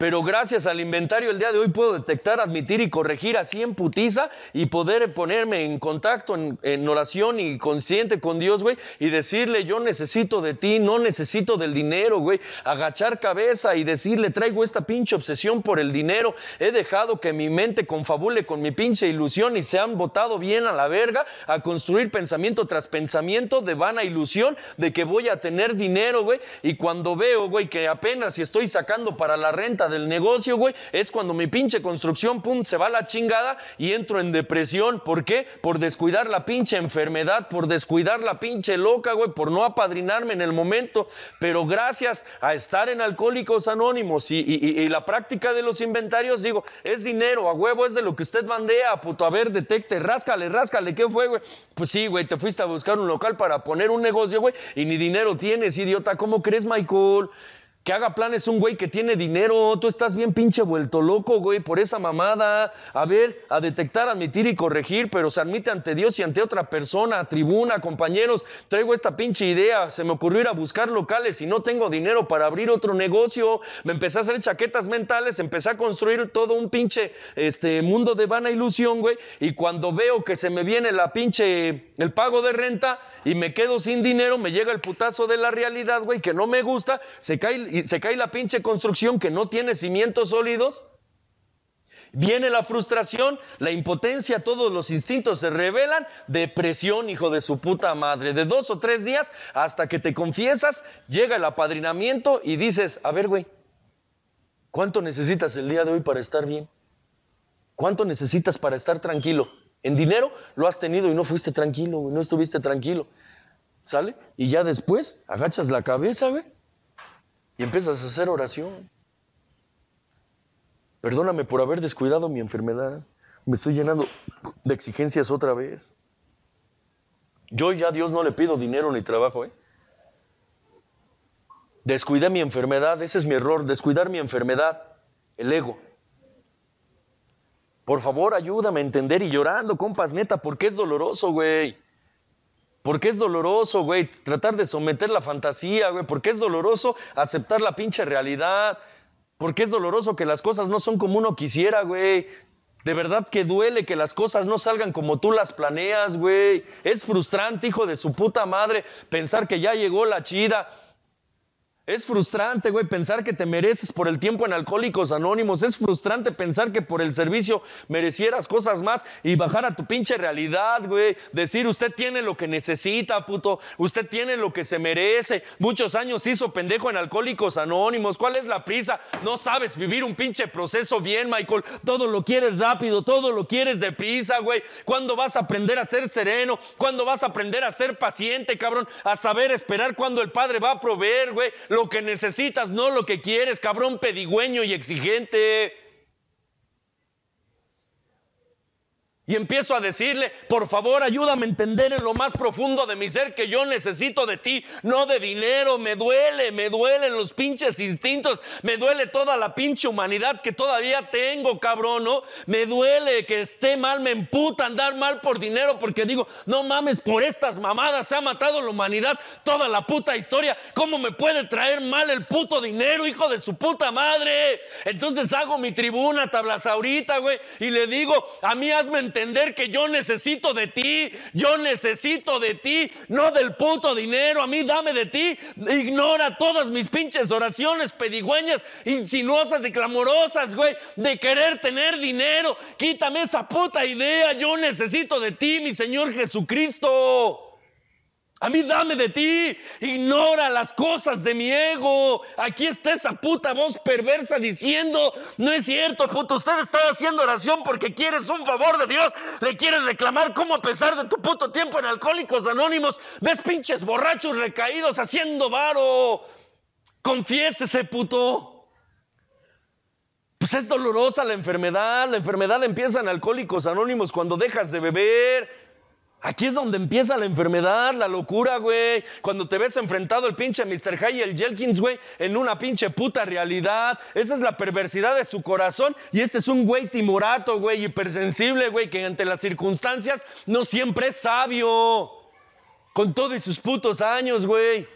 pero gracias al inventario el día de hoy puedo detectar, admitir y corregir así en putiza y poder ponerme en contacto, en, oración y consciente con Dios, güey, y decirle, yo necesito de ti, no necesito del dinero, güey, agachar cabeza y decirle, traigo esta pinche obsesión por el dinero, he dejado que mi mente confabule con mi pinche ilusión y se han botado bien a la verga a construir pensamiento tras pensamiento de vana ilusión de que voy a tener dinero, güey, y cuando veo, güey, que apenas si estoy sacando para la renta del negocio, güey, es cuando mi pinche construcción, pum, se va a la chingada y entro en depresión. ¿Por qué? Por descuidar la pinche enfermedad, por descuidar la pinche loca, güey, por no apadrinarme en el momento. Pero gracias a estar en Alcohólicos Anónimos y, la práctica de los inventarios, digo, es dinero, a huevo, es de lo que usted bandea, puto. A ver, detecte, ráscale, ráscale, ¿qué fue, güey? Pues sí, güey, te fuiste a buscar un local para poner un negocio, güey, y ni dinero tienes, idiota. ¿Cómo crees, Michael? Que haga planes un güey que tiene dinero. Tú estás bien pinche vuelto loco, güey, por esa mamada. A ver, a detectar, admitir y corregir, pero se admite ante Dios y ante otra persona, tribuna, compañeros. Traigo esta pinche idea. Se me ocurrió ir a buscar locales y no tengo dinero para abrir otro negocio. Me empecé a hacer chaquetas mentales, empecé a construir todo un pinche este, mundo de vana ilusión, güey. Y cuando veo que se me viene la pinche, el pago de renta y me quedo sin dinero, me llega el putazo de la realidad, güey, que no me gusta, se cae y se cae la pinche construcción que no tiene cimientos sólidos. Viene la frustración, la impotencia, todos los instintos se revelan, depresión, hijo de su puta madre. De dos o tres días hasta que te confiesas, llega el apadrinamiento y dices, a ver, güey, ¿cuánto necesitas el día de hoy para estar bien? ¿Cuánto necesitas para estar tranquilo? En dinero lo has tenido y no fuiste tranquilo, no estuviste tranquilo. ¿Sale? Y ya después agachas la cabeza, güey y empiezas a hacer oración. Perdóname por haber descuidado mi enfermedad. Me estoy llenando de exigencias otra vez. Yo ya a Dios no le pido dinero ni trabajo, ¿eh? Descuidé mi enfermedad, ese es mi error, descuidar mi enfermedad, el ego. Por favor, ayúdame a entender y llorando, compas, neta, porque es doloroso, güey. Porque es doloroso, güey, tratar de someter la fantasía, güey. Porque es doloroso aceptar la pinche realidad. Porque es doloroso que las cosas no son como uno quisiera, güey. De verdad que duele que las cosas no salgan como tú las planeas, güey. Es frustrante, hijo de su puta madre, pensar que ya llegó la chida es frustrante, güey, pensar que te mereces por el tiempo en Alcohólicos Anónimos. Es frustrante pensar que por el servicio merecieras cosas más y bajar a tu pinche realidad, güey. Decir, usted tiene lo que necesita, puto. Usted tiene lo que se merece. Muchos años hizo pendejo en Alcohólicos Anónimos. ¿Cuál es la prisa? No sabes vivir un pinche proceso bien, Michael. Todo lo quieres rápido, todo lo quieres deprisa, güey. ¿Cuándo vas a aprender a ser sereno? ¿Cuándo vas a aprender a ser paciente, cabrón? A saber esperar cuando el padre va a proveer, güey lo que necesitas, no lo que quieres, cabrón pedigüeño y exigente. Y empiezo a decirle, por favor, ayúdame a entender en lo más profundo de mi ser que yo necesito de ti, no de dinero, me duele, me duelen los pinches instintos, me duele toda la pinche humanidad que todavía tengo, cabrón, ¿no? Me duele que esté mal, me emputa andar mal por dinero porque digo, no mames, por estas mamadas se ha matado la humanidad toda la puta historia, ¿cómo me puede traer mal el puto dinero, hijo de su puta madre? Entonces hago mi tribuna, tablas ahorita, güey, y le digo, a mí hazme entender que yo necesito de ti, yo necesito de ti, no del puto dinero, a mí dame de ti. Ignora todas mis pinches oraciones pedigüeñas, insinuosas y clamorosas, güey, de querer tener dinero. Quítame esa puta idea, yo necesito de ti, mi Señor Jesucristo. A mí dame de ti, ignora las cosas de mi ego. Aquí está esa puta voz perversa diciendo, no es cierto, puto, usted está haciendo oración porque quieres un favor de Dios, le quieres reclamar como a pesar de tu puto tiempo en Alcohólicos Anónimos, ves pinches borrachos recaídos haciendo varo. Confiésese, puto. Pues es dolorosa la enfermedad, la enfermedad empieza en Alcohólicos Anónimos cuando dejas de beber, Aquí es donde empieza la enfermedad, la locura, güey. Cuando te ves enfrentado el pinche Mr. High y el Jelkins, güey, en una pinche puta realidad. Esa es la perversidad de su corazón. Y este es un güey timorato, güey, hipersensible, güey, que ante las circunstancias no siempre es sabio. Con todos sus putos años, güey.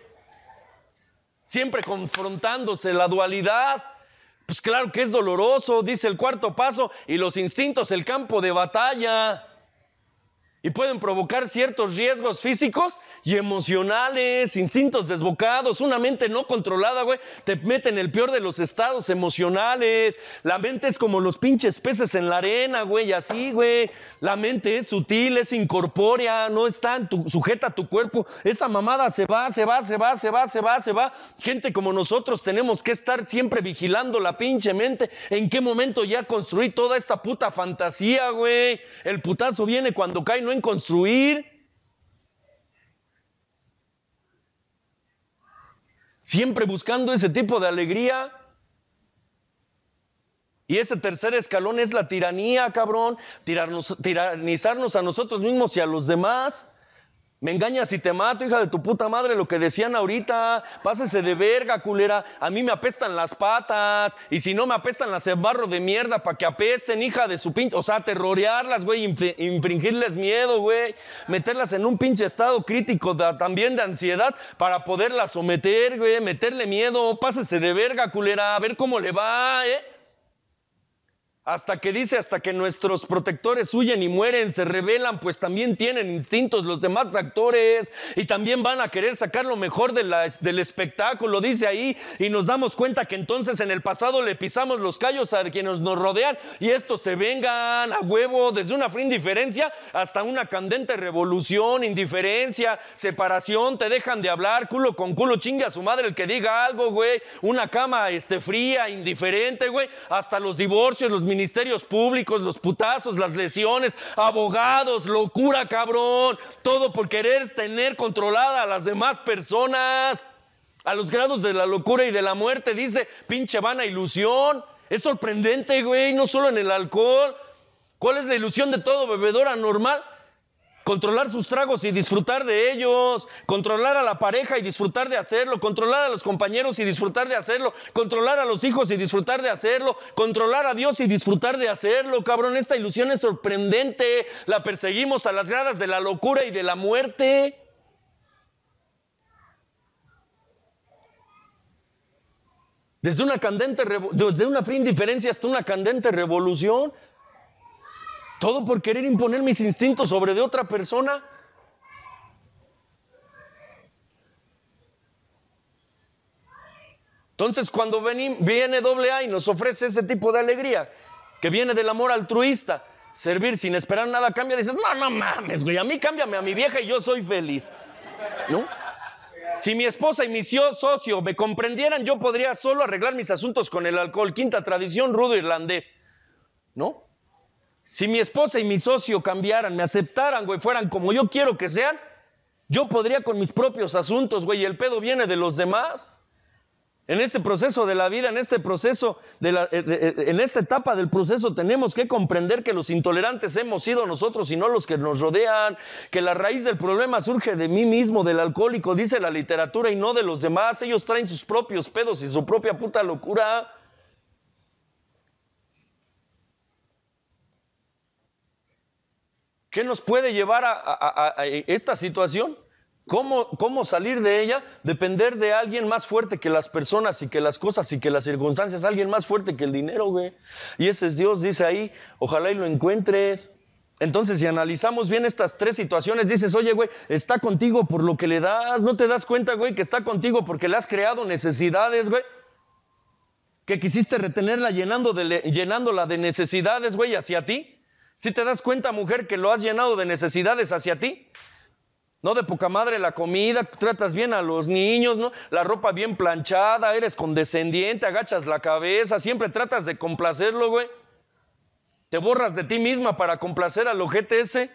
Siempre confrontándose la dualidad. Pues claro que es doloroso, dice el cuarto paso, y los instintos, el campo de batalla y pueden provocar ciertos riesgos físicos y emocionales, instintos desbocados, una mente no controlada, güey, te mete en el peor de los estados emocionales. La mente es como los pinches peces en la arena, güey, así, güey. La mente es sutil, es incorpórea, no está en tu, sujeta a tu cuerpo. Esa mamada se va, se va, se va, se va, se va, se va. Gente como nosotros tenemos que estar siempre vigilando la pinche mente. ¿En qué momento ya construí toda esta puta fantasía, güey? El putazo viene cuando cae, no construir. Siempre buscando ese tipo de alegría. Y ese tercer escalón es la tiranía, cabrón. Tirarnos, tiranizarnos a nosotros mismos y a los demás. Me engañas y te mato, hija de tu puta madre, lo que decían ahorita. Pásese de verga, culera. A mí me apestan las patas. Y si no me apestan, las embarro de mierda para que apesten, hija de su pinche. O sea, aterrorearlas, güey, infringirles miedo, güey. Meterlas en un pinche estado crítico también de ansiedad para poderlas someter, güey. Meterle miedo. Pásese de verga, culera. A ver cómo le va, eh. Hasta que dice, hasta que nuestros protectores huyen y mueren, se rebelan, pues también tienen instintos los demás actores y también van a querer sacar lo mejor del espectáculo, dice ahí, y nos damos cuenta que entonces en el pasado le pisamos los callos a quienes nos rodean y estos se vengan a huevo desde una fría indiferencia hasta una candente revolución, indiferencia, separación, te dejan de hablar, culo con culo, chinga a su madre el que diga algo, güey, una cama este, fría, indiferente, güey, hasta los divorcios, los ministerios públicos, los putazos, las lesiones, abogados, locura, cabrón. Todo por querer tener controlada a las demás personas. A los grados de la locura y de la muerte, dice, pinche vana ilusión. Es sorprendente, güey, no solo en el alcohol. ¿Cuál es la ilusión de todo bebedor anormal? controlar sus tragos y disfrutar de ellos, controlar a la pareja y disfrutar de hacerlo, controlar a los compañeros y disfrutar de hacerlo, controlar a los hijos y disfrutar de hacerlo, controlar a Dios y disfrutar de hacerlo, cabrón, esta ilusión es sorprendente, la perseguimos a las gradas de la locura y de la muerte. Desde una, candente, desde una indiferencia hasta una candente revolución, todo por querer imponer mis instintos sobre de otra persona. Entonces, cuando viene doble A y nos ofrece ese tipo de alegría, que viene del amor altruista, servir sin esperar nada cambia, dices, no, no mames, güey, a mí cámbiame a mi vieja y yo soy feliz. ¿No? Si mi esposa y mi socio me comprendieran, yo podría solo arreglar mis asuntos con el alcohol. Quinta tradición, rudo irlandés. ¿No? Si mi esposa y mi socio cambiaran, me aceptaran, güey, fueran como yo quiero que sean, yo podría con mis propios asuntos, güey, y el pedo viene de los demás. En este proceso de la vida, en este proceso, de la, eh, eh, en esta etapa del proceso, tenemos que comprender que los intolerantes hemos sido nosotros y no los que nos rodean, que la raíz del problema surge de mí mismo, del alcohólico, dice la literatura, y no de los demás. Ellos traen sus propios pedos y su propia puta locura. ¿Qué nos puede llevar a, esta situación? ¿Cómo, ¿Cómo, salir de ella? Depender de alguien más fuerte que las personas y que las cosas y que las circunstancias, alguien más fuerte que el dinero, güey. Y ese es Dios, dice ahí, ojalá y lo encuentres. Entonces, si analizamos bien estas tres situaciones, dices, oye, güey, está contigo por lo que le das, no te das cuenta, güey, que está contigo porque le has creado necesidades, güey. Que quisiste retenerla llenando llenándola de necesidades, güey, hacia ti. Si te das cuenta, mujer, que lo has llenado de necesidades hacia ti. No de poca madre la comida, tratas bien a los niños, ¿no? La ropa bien planchada, eres condescendiente, agachas la cabeza, siempre tratas de complacerlo, güey. Te borras de ti misma para complacer al ojete ese.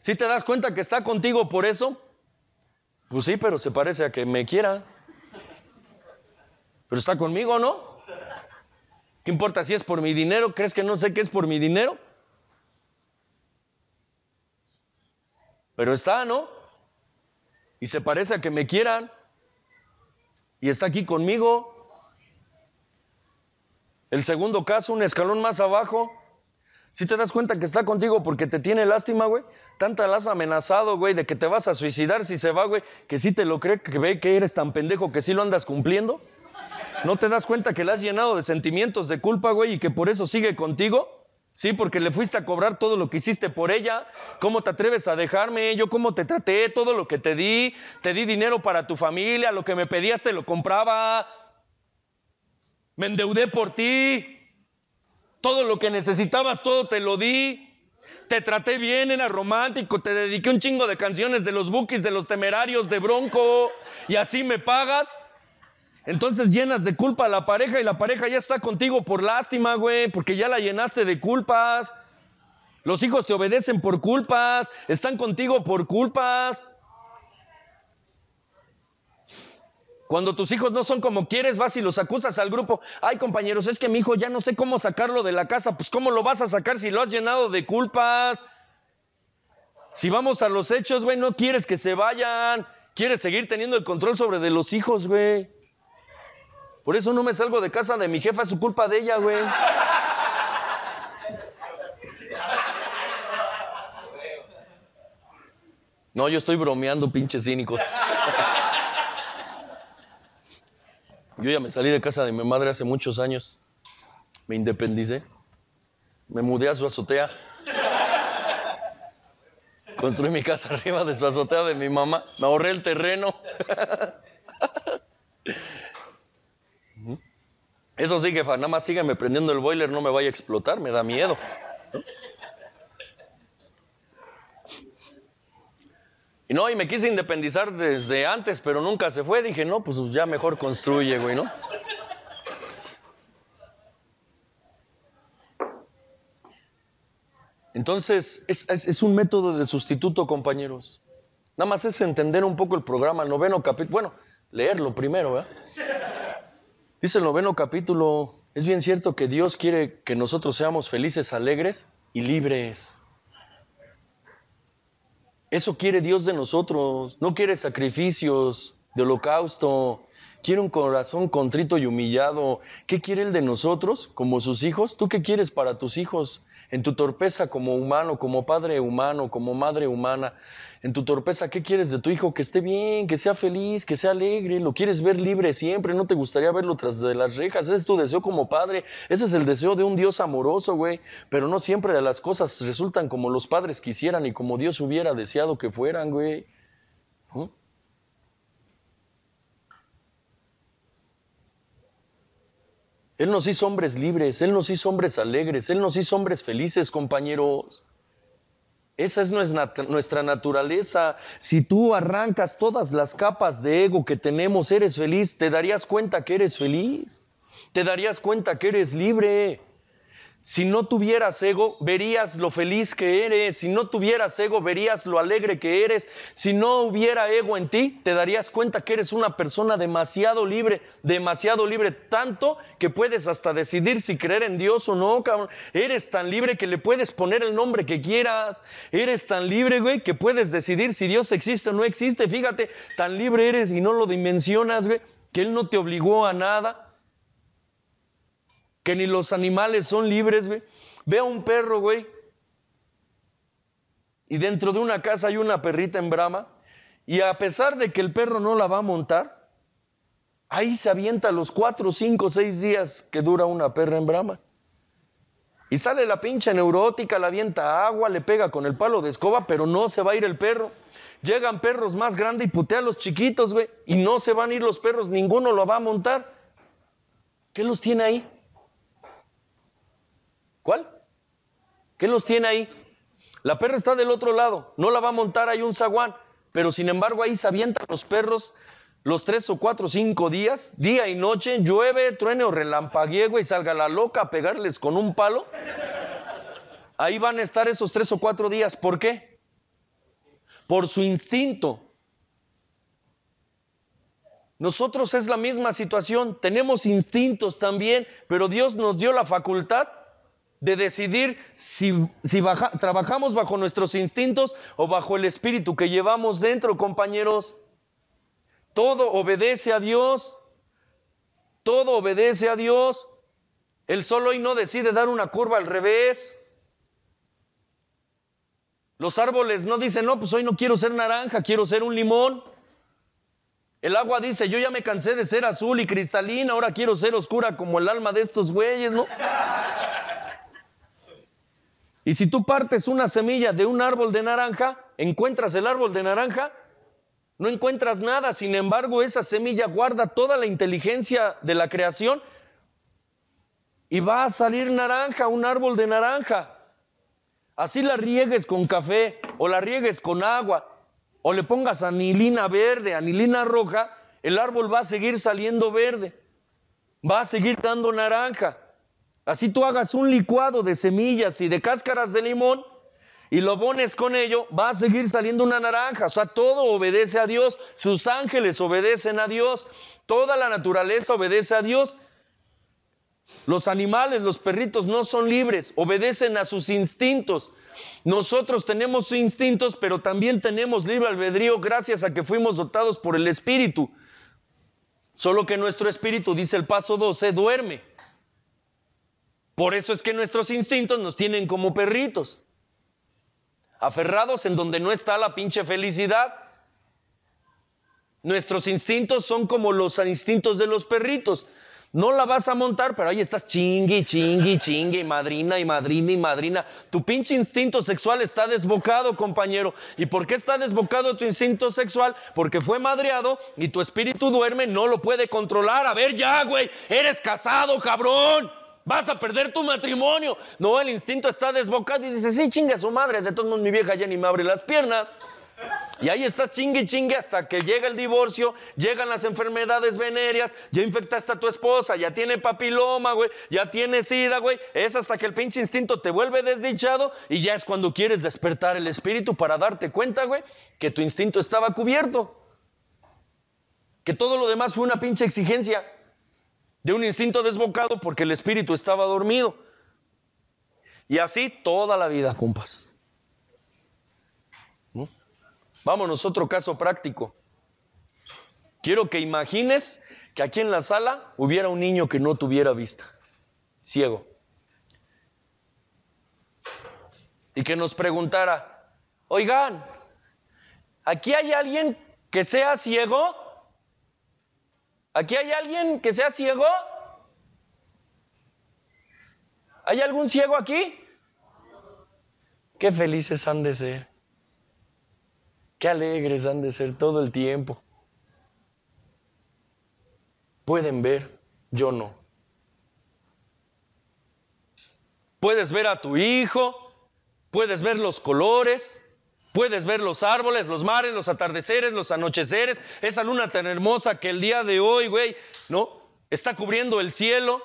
Si te das cuenta que está contigo por eso, pues sí, pero se parece a que me quiera. Pero está conmigo, ¿no? ¿Qué importa si es por mi dinero? ¿Crees que no sé qué es por mi dinero? Pero está, ¿no? Y se parece a que me quieran. Y está aquí conmigo. El segundo caso, un escalón más abajo. Si te das cuenta que está contigo porque te tiene lástima, güey. Tanta la has amenazado, güey, de que te vas a suicidar si se va, güey, que sí te lo cree, que ve que eres tan pendejo que sí lo andas cumpliendo. ¿No te das cuenta que la has llenado de sentimientos de culpa, güey, y que por eso sigue contigo? Sí, porque le fuiste a cobrar todo lo que hiciste por ella. ¿Cómo te atreves a dejarme? Yo cómo te traté, todo lo que te di. Te di dinero para tu familia, lo que me pedías te lo compraba. Me endeudé por ti. Todo lo que necesitabas, todo te lo di. Te traté bien, era romántico, te dediqué un chingo de canciones de los Bookies, de los Temerarios, de Bronco. Y así me pagas. Entonces llenas de culpa a la pareja y la pareja ya está contigo por lástima, güey, porque ya la llenaste de culpas. Los hijos te obedecen por culpas, están contigo por culpas. Cuando tus hijos no son como quieres, vas y los acusas al grupo. Ay, compañeros, es que mi hijo ya no sé cómo sacarlo de la casa. Pues ¿cómo lo vas a sacar si lo has llenado de culpas? Si vamos a los hechos, güey, no quieres que se vayan. Quieres seguir teniendo el control sobre de los hijos, güey. Por eso no me salgo de casa de mi jefa, es su culpa de ella, güey. No, yo estoy bromeando, pinches cínicos. Yo ya me salí de casa de mi madre hace muchos años. Me independicé. Me mudé a su azotea. Construí mi casa arriba de su azotea de mi mamá. Me ahorré el terreno. Eso sí que nada más síganme prendiendo el boiler, no me vaya a explotar, me da miedo. Y no, y me quise independizar desde antes, pero nunca se fue. Dije, no, pues ya mejor construye, güey, ¿no? Entonces, es, es, un método de sustituto, compañeros. Nada más es entender un poco el programa, el noveno capítulo. Bueno, leerlo primero, ¿verdad? Dice el noveno capítulo, es bien cierto que Dios quiere que nosotros seamos felices, alegres y libres. Eso quiere Dios de nosotros, no quiere sacrificios de holocausto, quiere un corazón contrito y humillado. ¿Qué quiere Él de nosotros como sus hijos? ¿Tú qué quieres para tus hijos? en tu torpeza como humano, como padre humano, como madre humana, en tu torpeza, ¿qué quieres de tu hijo? Que esté bien, que sea feliz, que sea alegre, lo quieres ver libre siempre, no te gustaría verlo tras de las rejas, ese es tu deseo como padre, ese es el deseo de un Dios amoroso, güey, pero no siempre las cosas resultan como los padres quisieran y como Dios hubiera deseado que fueran, güey. Él nos hizo hombres libres, Él nos hizo hombres alegres, Él nos hizo hombres felices, compañeros. Esa es nuestra naturaleza. Si tú arrancas todas las capas de ego que tenemos, eres feliz, te darías cuenta que eres feliz, te darías cuenta que eres libre. Si no tuvieras ego, verías lo feliz que eres. Si no tuvieras ego, verías lo alegre que eres. Si no hubiera ego en ti, te darías cuenta que eres una persona demasiado libre, demasiado libre, tanto que puedes hasta decidir si creer en Dios o no, cabrón. Eres tan libre que le puedes poner el nombre que quieras. Eres tan libre, güey, que puedes decidir si Dios existe o no existe. Fíjate, tan libre eres y no lo dimensionas, güey, que Él no te obligó a nada que ni los animales son libres, güey. Ve a un perro, güey. Y dentro de una casa hay una perrita en brama. Y a pesar de que el perro no la va a montar, ahí se avienta los cuatro, cinco, seis días que dura una perra en brama. Y sale la pinche neurótica, la avienta agua, le pega con el palo de escoba, pero no se va a ir el perro. Llegan perros más grandes y putea a los chiquitos, güey. Y no se van a ir los perros, ninguno lo va a montar. ¿Qué los tiene ahí? ¿Cuál? ¿Qué los tiene ahí? La perra está del otro lado, no la va a montar ahí un zaguán, pero sin embargo ahí se avientan los perros los tres o cuatro o cinco días, día y noche, llueve, truene o relampaguee, y salga la loca a pegarles con un palo. Ahí van a estar esos tres o cuatro días. ¿Por qué? Por su instinto. Nosotros es la misma situación, tenemos instintos también, pero Dios nos dio la facultad de decidir si, trabajamos bajo nuestros instintos o bajo el espíritu que llevamos dentro, compañeros. Todo obedece a Dios. Todo obedece a Dios. El sol hoy no decide dar una curva al revés. Los árboles no dicen, no, pues hoy no quiero ser naranja, quiero ser un limón. El agua dice, yo ya me cansé de ser azul y cristalina, ahora quiero ser oscura como el alma de estos güeyes, ¿no? Y si tú partes una semilla de un árbol de naranja, encuentras el árbol de naranja, no encuentras nada, sin embargo esa semilla guarda toda la inteligencia de la creación y va a salir naranja, un árbol de naranja. Así la riegues con café o la riegues con agua o le pongas anilina verde, anilina roja, el árbol va a seguir saliendo verde, va a seguir dando naranja. Así tú hagas un licuado de semillas y de cáscaras de limón y lo pones con ello, va a seguir saliendo una naranja. O sea, todo obedece a Dios, sus ángeles obedecen a Dios, toda la naturaleza obedece a Dios. Los animales, los perritos no son libres, obedecen a sus instintos. Nosotros tenemos instintos, pero también tenemos libre albedrío gracias a que fuimos dotados por el Espíritu. Solo que nuestro Espíritu, dice el paso 12, duerme. Por eso es que nuestros instintos nos tienen como perritos, aferrados en donde no está la pinche felicidad. Nuestros instintos son como los instintos de los perritos. No la vas a montar, pero ahí estás chingui, chingui, chingui, madrina y madrina y madrina. Tu pinche instinto sexual está desbocado, compañero. ¿Y por qué está desbocado tu instinto sexual? Porque fue madreado y tu espíritu duerme, no lo puede controlar. A ver ya, güey, eres casado, cabrón vas a perder tu matrimonio. No, el instinto está desbocado y dice, sí, chinga su madre, de todos modos mi vieja ya ni me abre las piernas. Y ahí estás chingue y chingue hasta que llega el divorcio, llegan las enfermedades venéreas, ya infectaste a tu esposa, ya tiene papiloma, güey, ya tiene sida, güey. Es hasta que el pinche instinto te vuelve desdichado y ya es cuando quieres despertar el espíritu para darte cuenta, güey, que tu instinto estaba cubierto. Que todo lo demás fue una pinche exigencia de un instinto desbocado porque el espíritu estaba dormido. Y así toda la vida, compas. ¿No? Vámonos, otro caso práctico. Quiero que imagines que aquí en la sala hubiera un niño que no tuviera vista, ciego. Y que nos preguntara, oigan, ¿aquí hay alguien que sea ciego? ¿Aquí hay alguien que sea ciego? ¿Hay algún ciego aquí? Qué felices han de ser. Qué alegres han de ser todo el tiempo. Pueden ver, yo no. Puedes ver a tu hijo, puedes ver los colores, Puedes ver los árboles, los mares, los atardeceres, los anocheceres, esa luna tan hermosa que el día de hoy, güey, ¿no? Está cubriendo el cielo.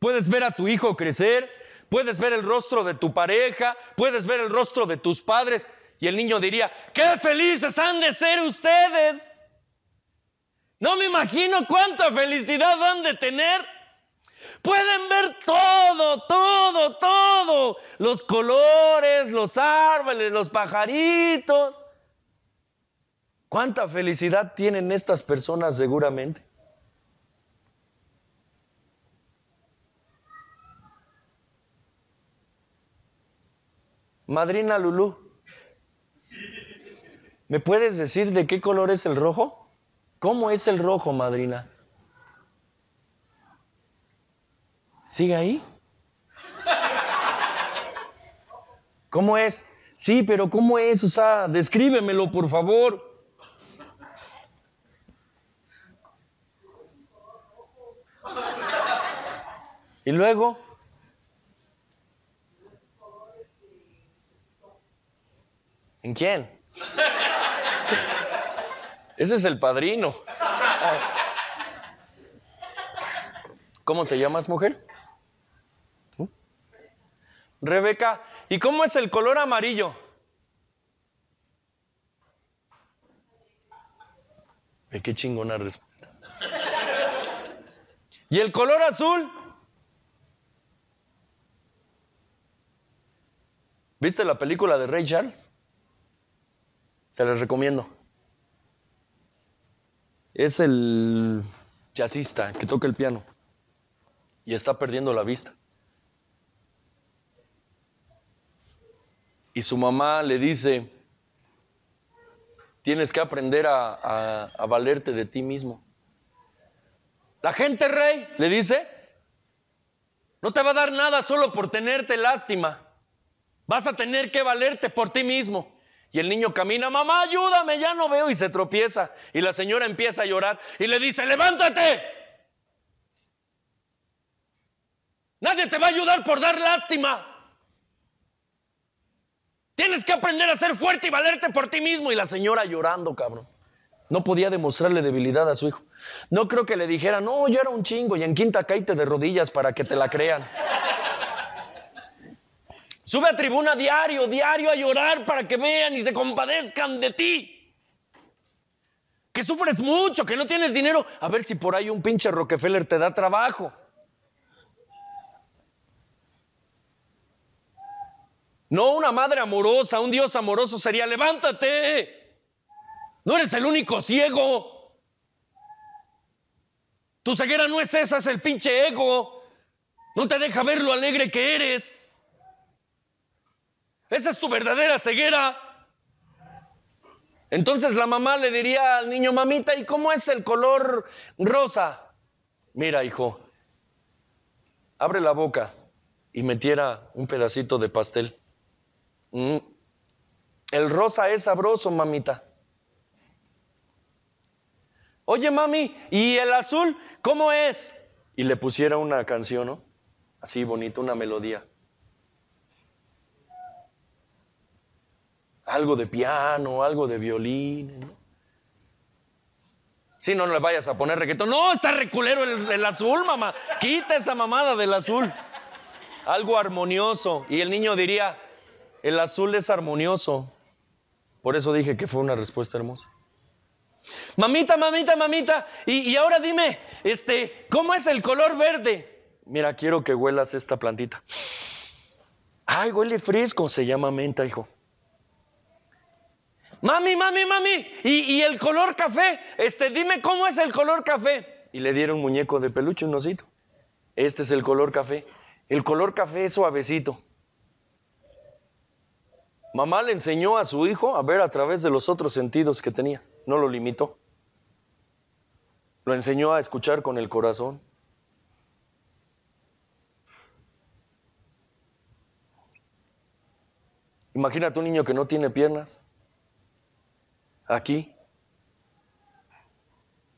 Puedes ver a tu hijo crecer, puedes ver el rostro de tu pareja, puedes ver el rostro de tus padres. Y el niño diría, qué felices han de ser ustedes. No me imagino cuánta felicidad han de tener. Pueden ver todo, todo, todo. Los colores, los árboles, los pajaritos. ¿Cuánta felicidad tienen estas personas seguramente? Madrina Lulú, ¿me puedes decir de qué color es el rojo? ¿Cómo es el rojo, madrina? ¿Sigue ahí? ¿Cómo es? Sí, pero ¿cómo es? O sea, descríbemelo, por favor. Y luego. ¿En quién? Ese es el padrino. ¿Cómo te llamas, mujer? Rebeca, ¿y cómo es el color amarillo? qué chingona respuesta. ¿Y el color azul? ¿Viste la película de Ray Charles? Te la recomiendo. Es el jazzista que toca el piano y está perdiendo la vista. y su mamá le dice, tienes que aprender a, valerte de ti mismo. La gente rey le dice, no te va a dar nada solo por tenerte lástima. Vas a tener que valerte por ti mismo. Y el niño camina, mamá, ayúdame, ya no veo. Y se tropieza. Y la señora empieza a llorar y le dice, levántate. Nadie te va a ayudar por dar lástima. Tienes que aprender a ser fuerte y valerte por ti mismo. Y la señora llorando, cabrón. No podía demostrarle debilidad a su hijo. No creo que le dijera, no, yo era un chingo y en quinta caíte de rodillas para que te la crean. Sube a tribuna diario, diario a llorar para que vean y se compadezcan de ti. Que sufres mucho, que no tienes dinero. A ver si por ahí un pinche Rockefeller te da trabajo. No una madre amorosa, un Dios amoroso sería, levántate. No eres el único ciego. Tu ceguera no es esa, es el pinche ego. No te deja ver lo alegre que eres. Esa es tu verdadera ceguera. Entonces la mamá le diría al niño, mamita, ¿y cómo es el color rosa? Mira, hijo, abre la boca y metiera un pedacito de pastel. Mm. El rosa es sabroso, mamita. Oye, mami, ¿y el azul cómo es? Y le pusiera una canción, ¿no? Así bonita, una melodía. Algo de piano, algo de violín. ¿no? Si sí, no, no le vayas a poner reggaetón. No, está reculero el azul, mamá. Quita esa mamada del azul. Algo armonioso. Y el niño diría, el azul es armonioso. Por eso dije que fue una respuesta hermosa. Mamita, mamita, mamita, y, ahora dime, este, ¿cómo es el color verde? Mira, quiero que huelas esta plantita. Ay, huele fresco, se llama menta, hijo. Mami, mami, mami, y, el color café, este, dime cómo es el color café. Y le dieron muñeco de peluche, un osito. Este es el color café. El color café es suavecito. Mamá le enseñó a su hijo a ver a través de los otros sentidos que tenía, no lo limitó. Lo enseñó a escuchar con el corazón. Imagínate un niño que no tiene piernas, aquí,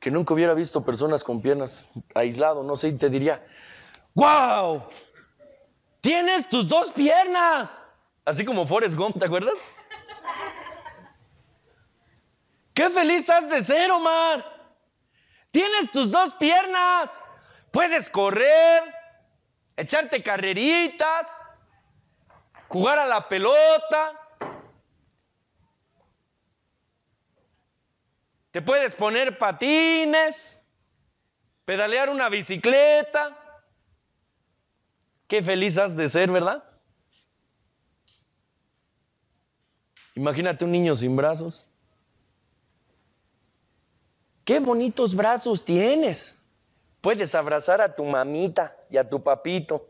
que nunca hubiera visto personas con piernas aislado, no sé, y te diría, ¡Guau! tienes tus dos piernas. Así como Forrest Gump, ¿te acuerdas? ¡Qué feliz has de ser, Omar! Tienes tus dos piernas, puedes correr, echarte carreritas, jugar a la pelota. Te puedes poner patines, pedalear una bicicleta. Qué feliz has de ser, ¿verdad? Imagínate un niño sin brazos. Qué bonitos brazos tienes. Puedes abrazar a tu mamita y a tu papito.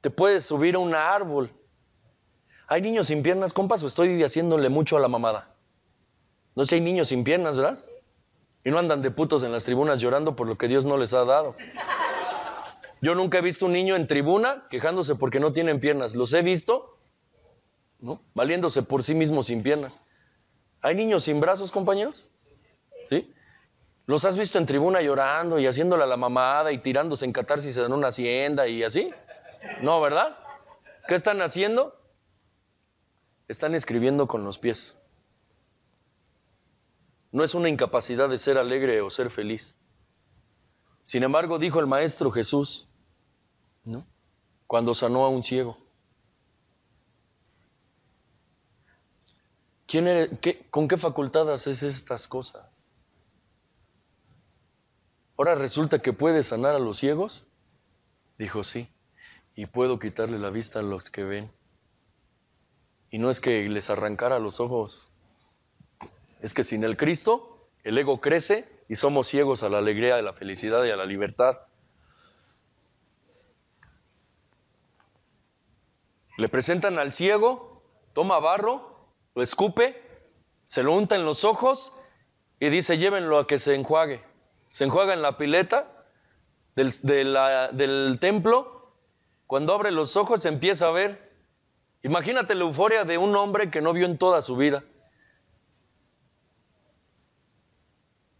Te puedes subir a un árbol. Hay niños sin piernas, compas, o estoy haciéndole mucho a la mamada. No sé, hay niños sin piernas, ¿verdad? Y no andan de putos en las tribunas llorando por lo que Dios no les ha dado. Yo nunca he visto un niño en tribuna quejándose porque no tienen piernas. Los he visto Valiéndose por sí mismo sin piernas. ¿Hay niños sin brazos, compañeros? ¿Sí? ¿Los has visto en tribuna llorando y haciéndole la mamada y tirándose en catarsis en una hacienda y así? No, ¿verdad? ¿Qué están haciendo? Están escribiendo con los pies. No es una incapacidad de ser alegre o ser feliz. Sin embargo, dijo el Maestro Jesús, ¿no? cuando sanó a un ciego, ¿Con qué facultad haces estas cosas? Ahora resulta que puedes sanar a los ciegos. Dijo, sí, y puedo quitarle la vista a los que ven. Y no es que les arrancara los ojos, es que sin el Cristo el ego crece y somos ciegos a la alegría, a la felicidad y a la libertad. Le presentan al ciego, toma barro lo escupe, se lo unta en los ojos y dice, llévenlo a que se enjuague. Se enjuaga en la pileta del, del templo. Cuando abre los ojos empieza a ver. Imagínate la euforia de un hombre que no vio en toda su vida.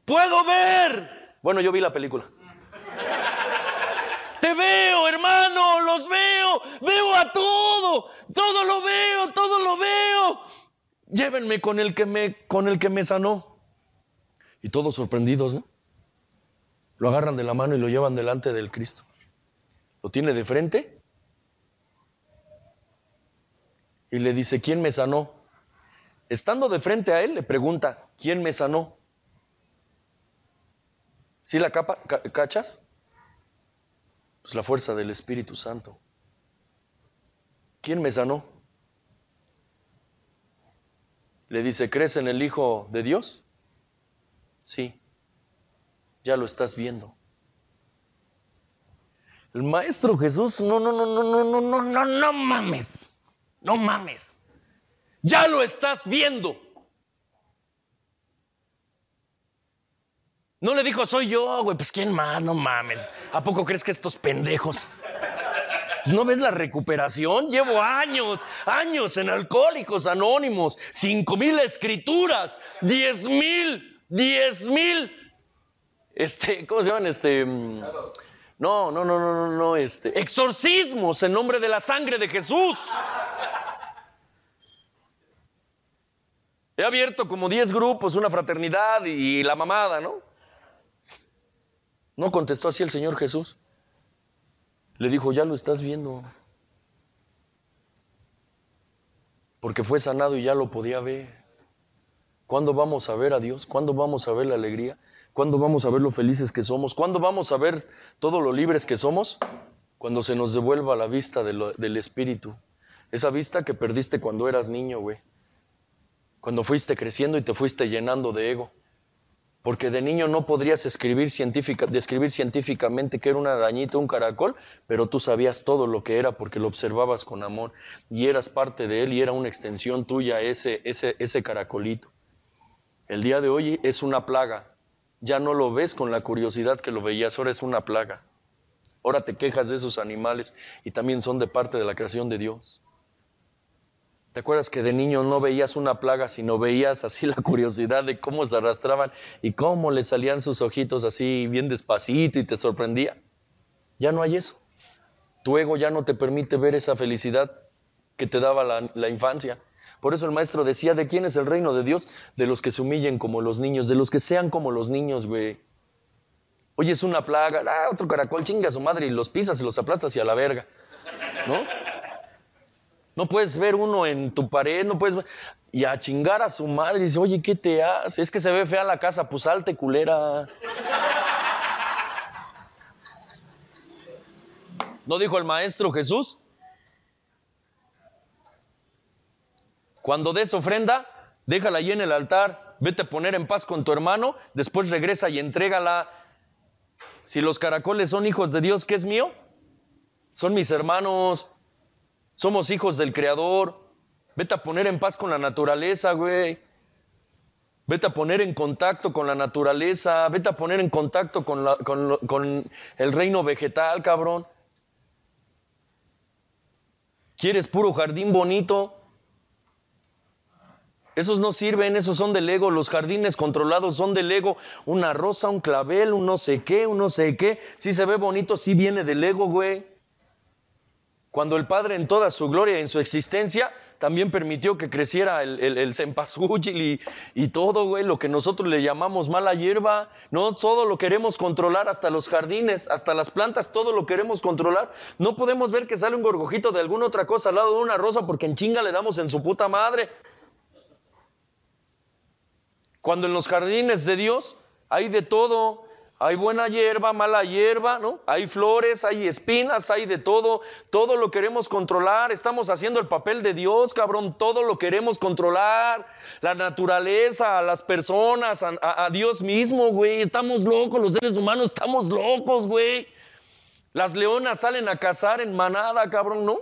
¡Puedo ver! Bueno, yo vi la película. Te veo, hermano, los veo, veo a todo, todo lo veo, todo lo veo llévenme con el que me, con el que me sanó. Y todos sorprendidos, ¿no? Lo agarran de la mano y lo llevan delante del Cristo. Lo tiene de frente y le dice, ¿quién me sanó? Estando de frente a él, le pregunta, ¿quién me sanó? ¿Sí la capa, cachas? Pues la fuerza del Espíritu Santo. ¿Quién me sanó? le dice, ¿crees en el Hijo de Dios? Sí, ya lo estás viendo. El Maestro Jesús, no, no, no, no, no, no, no, no, no mames, no mames, ya lo estás viendo. No le dijo, soy yo, güey, pues quién más, no mames. ¿A poco crees que estos pendejos? ¿No ves la recuperación? Llevo años, años en Alcohólicos Anónimos, cinco mil escrituras, diez mil, diez mil. Este, ¿cómo se llaman? Este. No, no, no, no, no, este. Exorcismos en nombre de la sangre de Jesús. He abierto como 10 grupos, una fraternidad y la mamada, ¿no? No contestó así el Señor Jesús. Le dijo, ya lo estás viendo. Porque fue sanado y ya lo podía ver. ¿Cuándo vamos a ver a Dios? ¿Cuándo vamos a ver la alegría? ¿Cuándo vamos a ver lo felices que somos? ¿Cuándo vamos a ver todo lo libres que somos? Cuando se nos devuelva la vista del Espíritu. Esa vista que perdiste cuando eras niño, güey. Cuando fuiste creciendo y te fuiste llenando de ego porque de niño no podrías escribir científica, describir científicamente que era una arañita, un caracol, pero tú sabías todo lo que era porque lo observabas con amor y eras parte de él y era una extensión tuya ese, ese, ese caracolito. El día de hoy es una plaga, ya no lo ves con la curiosidad que lo veías, ahora es una plaga. Ahora te quejas de esos animales y también son de parte de la creación de Dios. ¿Te acuerdas que de niño no veías una plaga, sino veías así la curiosidad de cómo se arrastraban y cómo le salían sus ojitos así bien despacito y te sorprendía? Ya no hay eso. Tu ego ya no te permite ver esa felicidad que te daba la, infancia. Por eso el maestro decía, ¿de quién es el reino de Dios? De los que se humillen como los niños, de los que sean como los niños, güey. Oye, es una plaga, ah, otro caracol, chinga a su madre y los pisas y los aplastas y a la verga. ¿No? No puedes ver uno en tu pared, no puedes ver... Y a chingar a su madre, y dice, oye, ¿qué te hace? Es que se ve fea la casa, pues salte, culera. ¿No dijo el maestro Jesús? Cuando des ofrenda, déjala allí en el altar, vete a poner en paz con tu hermano, después regresa y entrégala. Si los caracoles son hijos de Dios, ¿qué es mío? Son mis hermanos. Somos hijos del Creador. Vete a poner en paz con la naturaleza, güey. Vete a poner en contacto con la naturaleza. Vete a poner en contacto con, el reino vegetal, cabrón. ¿Quieres puro jardín bonito? Esos no sirven, esos son del ego. Los jardines controlados son del ego. Una rosa, un clavel, un no sé qué, un no sé qué. Si se ve bonito, sí viene del ego, güey cuando el Padre en toda su gloria, en su existencia, también permitió que creciera el, el, y, y, todo, güey, lo que nosotros le llamamos mala hierba, no todo lo queremos controlar, hasta los jardines, hasta las plantas, todo lo queremos controlar. No podemos ver que sale un gorgojito de alguna otra cosa al lado de una rosa porque en chinga le damos en su puta madre. Cuando en los jardines de Dios hay de todo, hay buena hierba, mala hierba, ¿no? Hay flores, hay espinas, hay de todo. Todo lo queremos controlar. Estamos haciendo el papel de Dios, cabrón. Todo lo queremos controlar. La naturaleza, las personas, a, Dios mismo, güey. Estamos locos, los seres humanos estamos locos, güey. Las leonas salen a cazar en manada, cabrón, ¿no?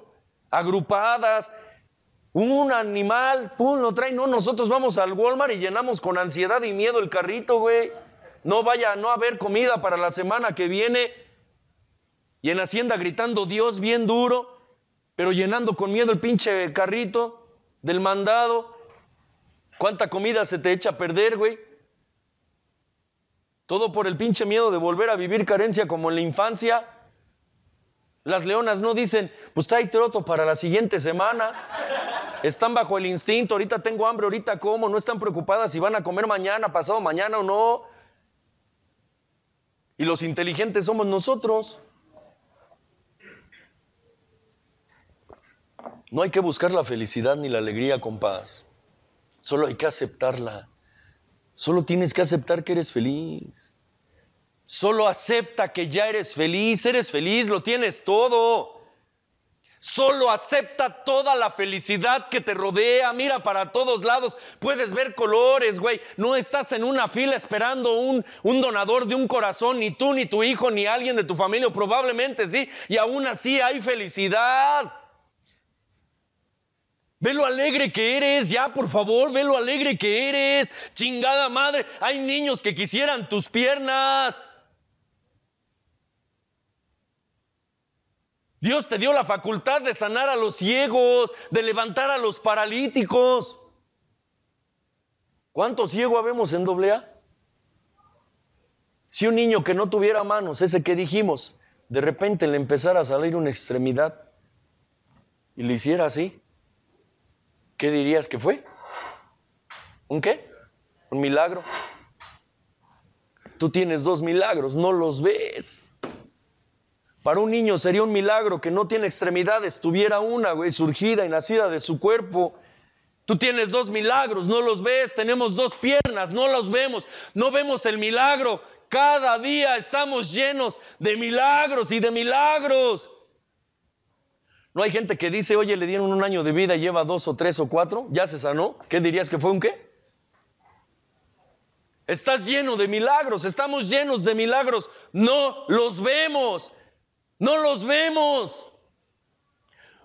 Agrupadas. Un animal, pum, lo trae. No, nosotros vamos al Walmart y llenamos con ansiedad y miedo el carrito, güey no vaya a no haber comida para la semana que viene. Y en la Hacienda gritando Dios bien duro, pero llenando con miedo el pinche carrito del mandado. ¿Cuánta comida se te echa a perder, güey? Todo por el pinche miedo de volver a vivir carencia como en la infancia. Las leonas no dicen, pues trae troto para la siguiente semana. Están bajo el instinto, ahorita tengo hambre, ahorita como, no están preocupadas si van a comer mañana, pasado mañana o no. Y los inteligentes somos nosotros. No hay que buscar la felicidad ni la alegría con paz. Solo hay que aceptarla. Solo tienes que aceptar que eres feliz. Solo acepta que ya eres feliz. Eres feliz, lo tienes todo. Solo acepta toda la felicidad que te rodea. Mira para todos lados. Puedes ver colores, güey. No estás en una fila esperando un, donador de un corazón, ni tú, ni tu hijo, ni alguien de tu familia, probablemente sí. Y aún así hay felicidad. Ve lo alegre que eres, ya por favor, ve lo alegre que eres. Chingada madre, hay niños que quisieran tus piernas. Dios te dio la facultad de sanar a los ciegos, de levantar a los paralíticos. ¿Cuántos ciegos habemos en doble A? Si un niño que no tuviera manos, ese que dijimos, de repente le empezara a salir una extremidad y le hiciera así, ¿qué dirías que fue? ¿Un qué? Un milagro. Tú tienes dos milagros, no los ves. Para un niño sería un milagro que no tiene extremidades, tuviera una, güey, surgida y nacida de su cuerpo. Tú tienes dos milagros, no los ves, tenemos dos piernas, no los vemos, no vemos el milagro. Cada día estamos llenos de milagros y de milagros. No hay gente que dice, oye, le dieron un año de vida y lleva dos o tres o cuatro, ya se sanó. ¿Qué dirías que fue un qué? Estás lleno de milagros, estamos llenos de milagros, no los vemos. No los vemos.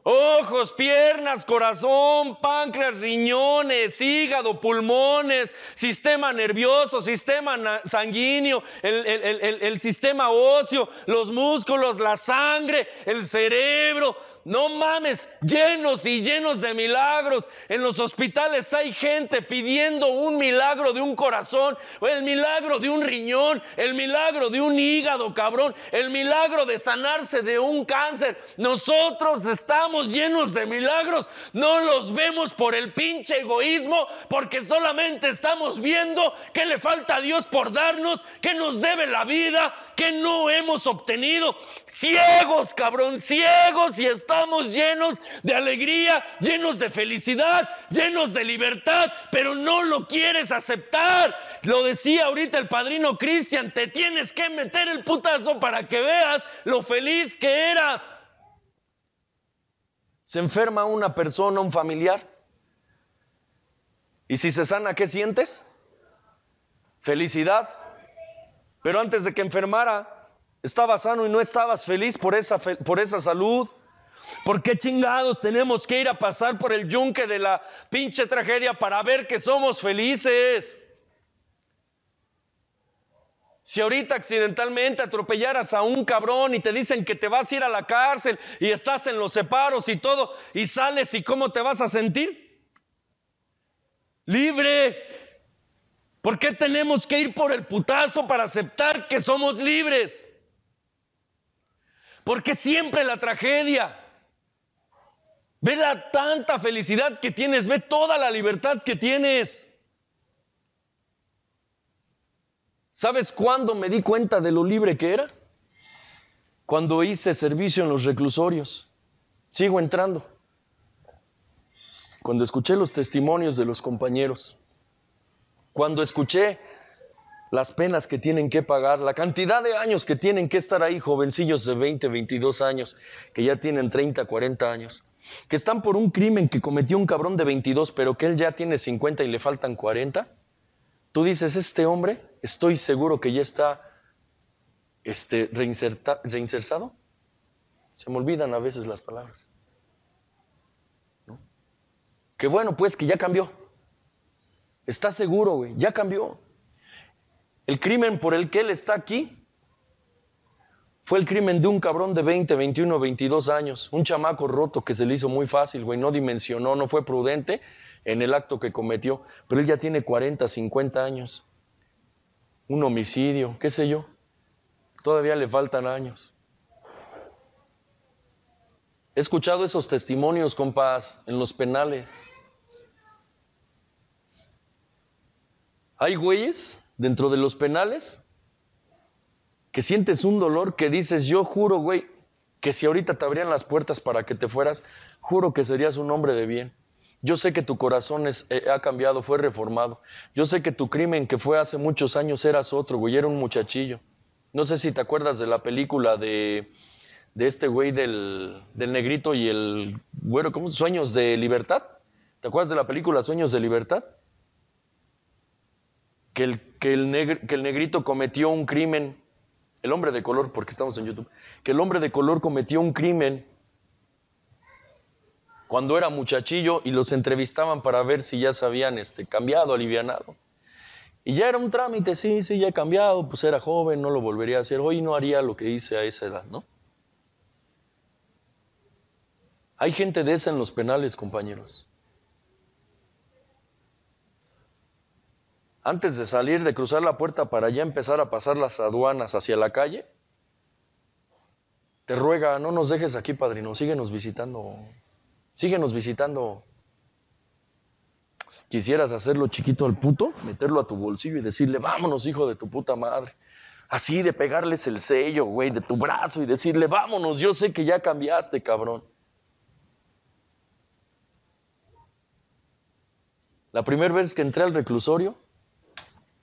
Ojos, piernas, corazón, páncreas, riñones, hígado, pulmones, sistema nervioso, sistema sanguíneo, el, el sistema óseo, los músculos, la sangre, el cerebro, no mames, llenos y llenos de milagros. En los hospitales hay gente pidiendo un milagro de un corazón, el milagro de un riñón, el milagro de un hígado, cabrón, el milagro de sanarse de un cáncer. Nosotros estamos llenos de milagros, no los vemos por el pinche egoísmo, porque solamente estamos viendo que le falta a Dios por darnos, que nos debe la vida, que no hemos obtenido. Ciegos, cabrón, ciegos y estamos estamos llenos de alegría, llenos de felicidad, llenos de libertad, pero no lo quieres aceptar. Lo decía ahorita el padrino Cristian, te tienes que meter el putazo para que veas lo feliz que eras. Se enferma una persona, un familiar. Y si se sana, ¿qué sientes? Felicidad. Pero antes de que enfermara, estabas sano y no estabas feliz por esa, por esa salud. ¿Por qué chingados tenemos que ir a pasar por el yunque de la pinche tragedia para ver que somos felices? Si ahorita accidentalmente atropellaras a un cabrón y te dicen que te vas a ir a la cárcel y estás en los separos y todo, y sales y cómo te vas a sentir? Libre. ¿Por qué tenemos que ir por el putazo para aceptar que somos libres? Porque siempre la tragedia Ve la tanta felicidad que tienes, ve toda la libertad que tienes. ¿Sabes cuándo me di cuenta de lo libre que era? Cuando hice servicio en los reclusorios. Sigo entrando. Cuando escuché los testimonios de los compañeros. Cuando escuché las penas que tienen que pagar, la cantidad de años que tienen que estar ahí, jovencillos de 20, 22 años, que ya tienen 30, 40 años que están por un crimen que cometió un cabrón de 22, pero que él ya tiene 50 y le faltan 40, tú dices, este hombre, estoy seguro que ya está este, reinserzado. Se me olvidan a veces las palabras. Que bueno, pues que ya cambió. Está seguro, güey, ya cambió. El crimen por el que él está aquí fue el crimen de un cabrón de 20, 21, 22 años, un chamaco roto que se le hizo muy fácil, güey, no dimensionó, no fue prudente en el acto que cometió, pero él ya tiene 40, 50 años. Un homicidio, qué sé yo. Todavía le faltan años. He escuchado esos testimonios, compás, en los penales. Hay güeyes dentro de los penales que sientes un dolor que dices, yo juro, güey, que si ahorita te abrían las puertas para que te fueras, juro que serías un hombre de bien. Yo sé que tu corazón eh, ha cambiado, fue reformado. Yo sé que tu crimen que fue hace muchos años eras otro, güey, era un muchachillo. No sé si te acuerdas de la película de, este güey del, del negrito y el güero, ¿cómo? Sueños de libertad. ¿Te acuerdas de la película Sueños de libertad? Que el, que el, que el negrito cometió un crimen el hombre de color, porque estamos en YouTube, que el hombre de color cometió un crimen cuando era muchachillo y los entrevistaban para ver si ya se habían este, cambiado, alivianado. Y ya era un trámite, sí, sí, ya he cambiado, pues era joven, no lo volvería a hacer, hoy no haría lo que hice a esa edad, ¿no? Hay gente de esa en los penales, compañeros. antes de salir, de cruzar la puerta para ya empezar a pasar las aduanas hacia la calle, te ruega, no nos dejes aquí, padrino, síguenos visitando, síguenos visitando. Quisieras hacerlo chiquito al puto, meterlo a tu bolsillo y decirle, vámonos, hijo de tu puta madre. Así de pegarles el sello, güey, de tu brazo y decirle, vámonos, yo sé que ya cambiaste, cabrón. La primera vez que entré al reclusorio,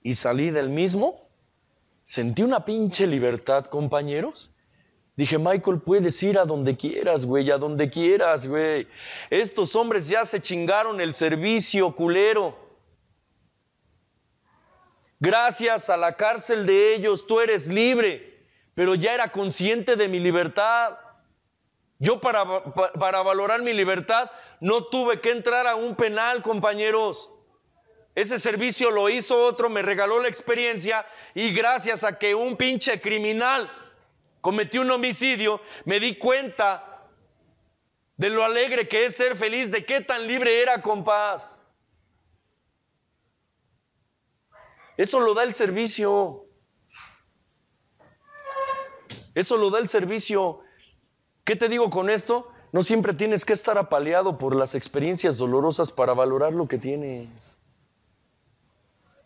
y salí del mismo, sentí una pinche libertad, compañeros. Dije, Michael, puedes ir a donde quieras, güey, a donde quieras, güey. Estos hombres ya se chingaron el servicio, culero. Gracias a la cárcel de ellos, tú eres libre, pero ya era consciente de mi libertad. Yo para, para, para valorar mi libertad no tuve que entrar a un penal, compañeros. Ese servicio lo hizo otro, me regaló la experiencia y gracias a que un pinche criminal cometió un homicidio, me di cuenta de lo alegre que es ser feliz, de qué tan libre era con paz. Eso lo da el servicio. Eso lo da el servicio. ¿Qué te digo con esto? No siempre tienes que estar apaleado por las experiencias dolorosas para valorar lo que tienes.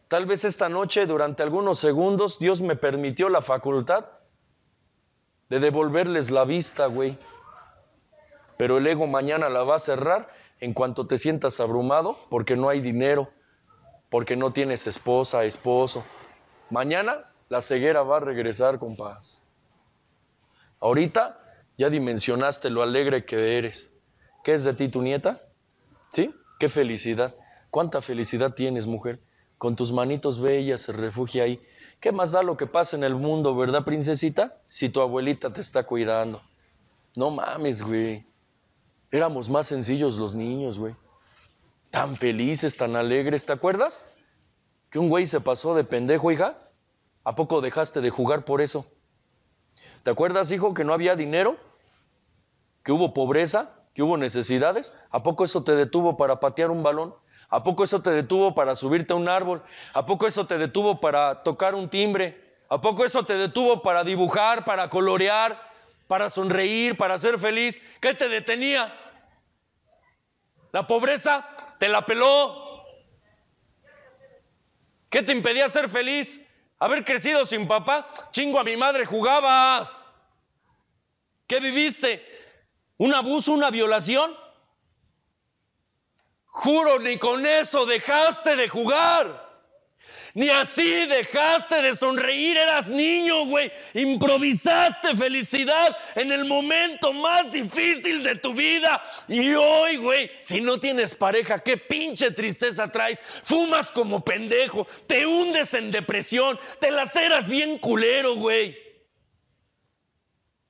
Tal vez esta noche, durante algunos segundos, Dios me permitió la facultad de devolverles la vista, güey. Pero el ego mañana la va a cerrar en cuanto te sientas abrumado porque no hay dinero, porque no tienes esposa, esposo. Mañana la ceguera va a regresar con paz. Ahorita ya dimensionaste lo alegre que eres. ¿Qué es de ti tu nieta? ¿Sí? ¿Qué felicidad? ¿Cuánta felicidad tienes, mujer? con tus manitos bellas se refugia ahí. ¿Qué más da lo que pasa en el mundo, verdad, princesita? Si tu abuelita te está cuidando. No mames, güey. Éramos más sencillos los niños, güey. Tan felices, tan alegres, ¿te acuerdas? Que un güey se pasó de pendejo, hija. ¿A poco dejaste de jugar por eso? ¿Te acuerdas, hijo, que no había dinero? ¿Que hubo pobreza? ¿Que hubo necesidades? ¿A poco eso te detuvo para patear un balón? ¿A poco eso te detuvo para subirte a un árbol? ¿A poco eso te detuvo para tocar un timbre? ¿A poco eso te detuvo para dibujar, para colorear, para sonreír, para ser feliz? ¿Qué te detenía? La pobreza te la peló. ¿Qué te impedía ser feliz? Haber crecido sin papá, chingo a mi madre, jugabas. ¿Qué viviste? ¿Un abuso, una violación? Juro, ni con eso dejaste de jugar. Ni así dejaste de sonreír, eras niño, güey. Improvisaste felicidad en el momento más difícil de tu vida. Y hoy, güey, si no tienes pareja, qué pinche tristeza traes. Fumas como pendejo, te hundes en depresión, te laceras bien culero, güey.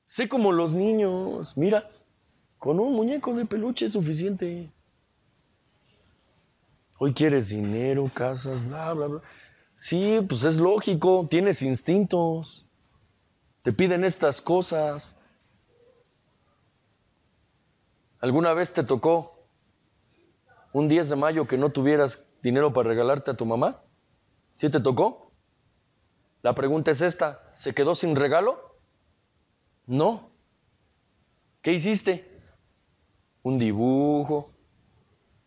Sé como los niños, mira, con un muñeco de peluche es suficiente. Hoy quieres dinero, casas, bla, bla, bla. Sí, pues es lógico, tienes instintos. Te piden estas cosas. ¿Alguna vez te tocó un 10 de mayo que no tuvieras dinero para regalarte a tu mamá? ¿Sí te tocó? La pregunta es esta, ¿se quedó sin regalo? No. ¿Qué hiciste? Un dibujo,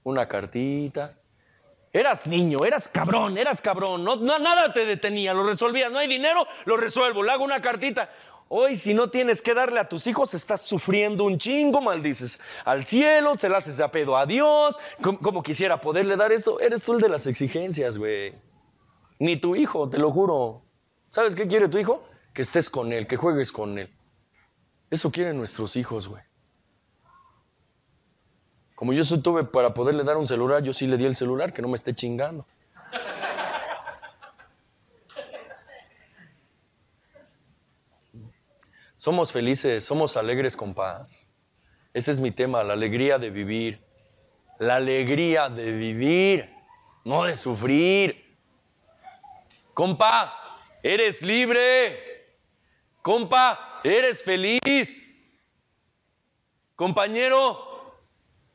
una cartita, Eras niño, eras cabrón, eras cabrón. No, nada te detenía, lo resolvías. No hay dinero, lo resuelvo, le hago una cartita. Hoy, si no tienes que darle a tus hijos, estás sufriendo un chingo, maldices. Al cielo, te la haces de apedo a Dios. ¿cómo quisiera poderle dar esto. Eres tú el de las exigencias, güey. Ni tu hijo, te lo juro. ¿Sabes qué quiere tu hijo? Que estés con él, que juegues con él. Eso quieren nuestros hijos, güey. Como yo tuve para poderle dar un celular, yo sí le di el celular, que no me esté chingando. Somos felices, somos alegres compas. Ese es mi tema, la alegría de vivir. La alegría de vivir, no de sufrir. Compa, eres libre. Compa, eres feliz. Compañero,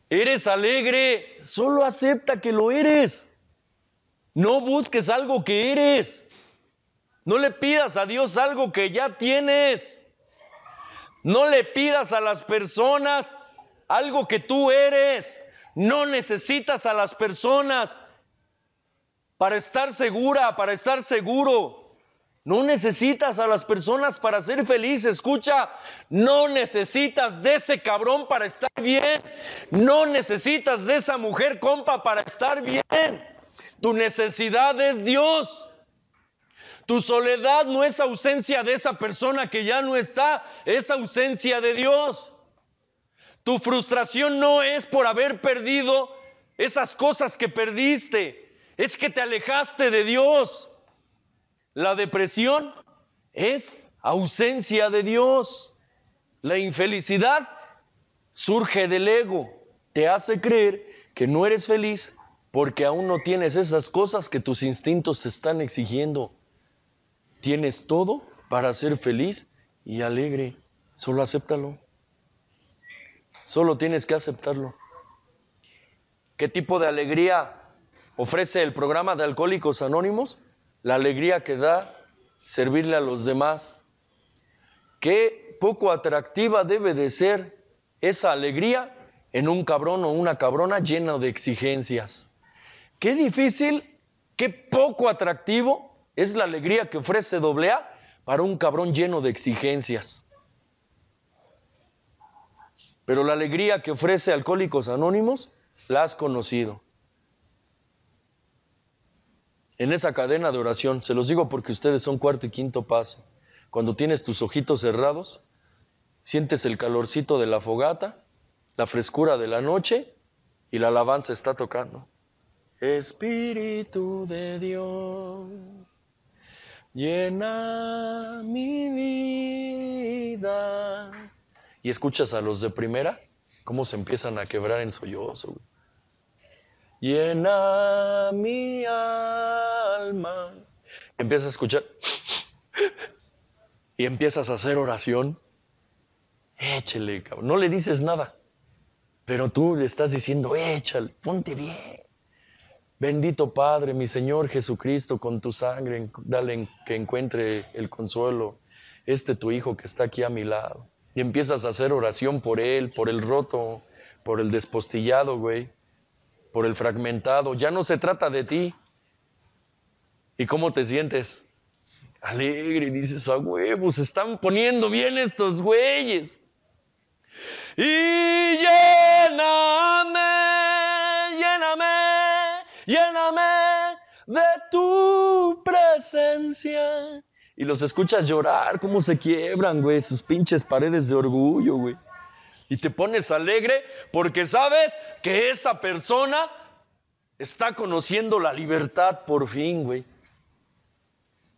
Eres alegre, solo acepta que lo eres. No busques algo que eres. No le pidas a Dios algo que ya tienes. No le pidas a las personas algo que tú eres. No necesitas a las personas para estar segura, para estar seguro. No necesitas a las personas para ser feliz. Escucha, no necesitas de ese cabrón para estar bien. No necesitas de esa mujer compa para estar bien. Tu necesidad es Dios. Tu soledad no es ausencia de esa persona que ya no está, es ausencia de Dios. Tu frustración no es por haber perdido esas cosas que perdiste, es que te alejaste de Dios. La depresión es ausencia de Dios. La infelicidad surge del ego. Te hace creer que no eres feliz porque aún no tienes esas cosas que tus instintos están exigiendo. Tienes todo para ser feliz y alegre. Solo acéptalo. Solo tienes que aceptarlo. ¿Qué tipo de alegría ofrece el programa de Alcohólicos Anónimos? la alegría que da servirle a los demás. Qué poco atractiva debe de ser esa alegría en un cabrón o una cabrona llena de exigencias. Qué difícil, qué poco atractivo es la alegría que ofrece AA para un cabrón lleno de exigencias. Pero la alegría que ofrece Alcohólicos Anónimos la has conocido en esa cadena de oración. Se los digo porque ustedes son cuarto y quinto paso. Cuando tienes tus ojitos cerrados, sientes el calorcito de la fogata, la frescura de la noche y la alabanza está tocando. Espíritu de Dios, llena mi vida. Y escuchas a los de primera cómo se empiezan a quebrar en sollozo llena mi alma. empiezas a escuchar y empiezas a hacer oración. Échale, cabrón. No le dices nada, pero tú le estás diciendo, échale, ponte bien. Bendito Padre, mi Señor Jesucristo, con tu sangre, dale que encuentre el consuelo, este tu Hijo que está aquí a mi lado. Y empiezas a hacer oración por él, por el roto, por el despostillado, güey por el fragmentado. Ya no se trata de ti. ¿Y cómo te sientes? Alegre, dices, a huevos, se están poniendo bien estos güeyes. Y lléname, lléname, lléname de tu presencia. Y los escuchas llorar, cómo se quiebran, güey, sus pinches paredes de orgullo, güey y te pones alegre porque sabes que esa persona está conociendo la libertad por fin, güey.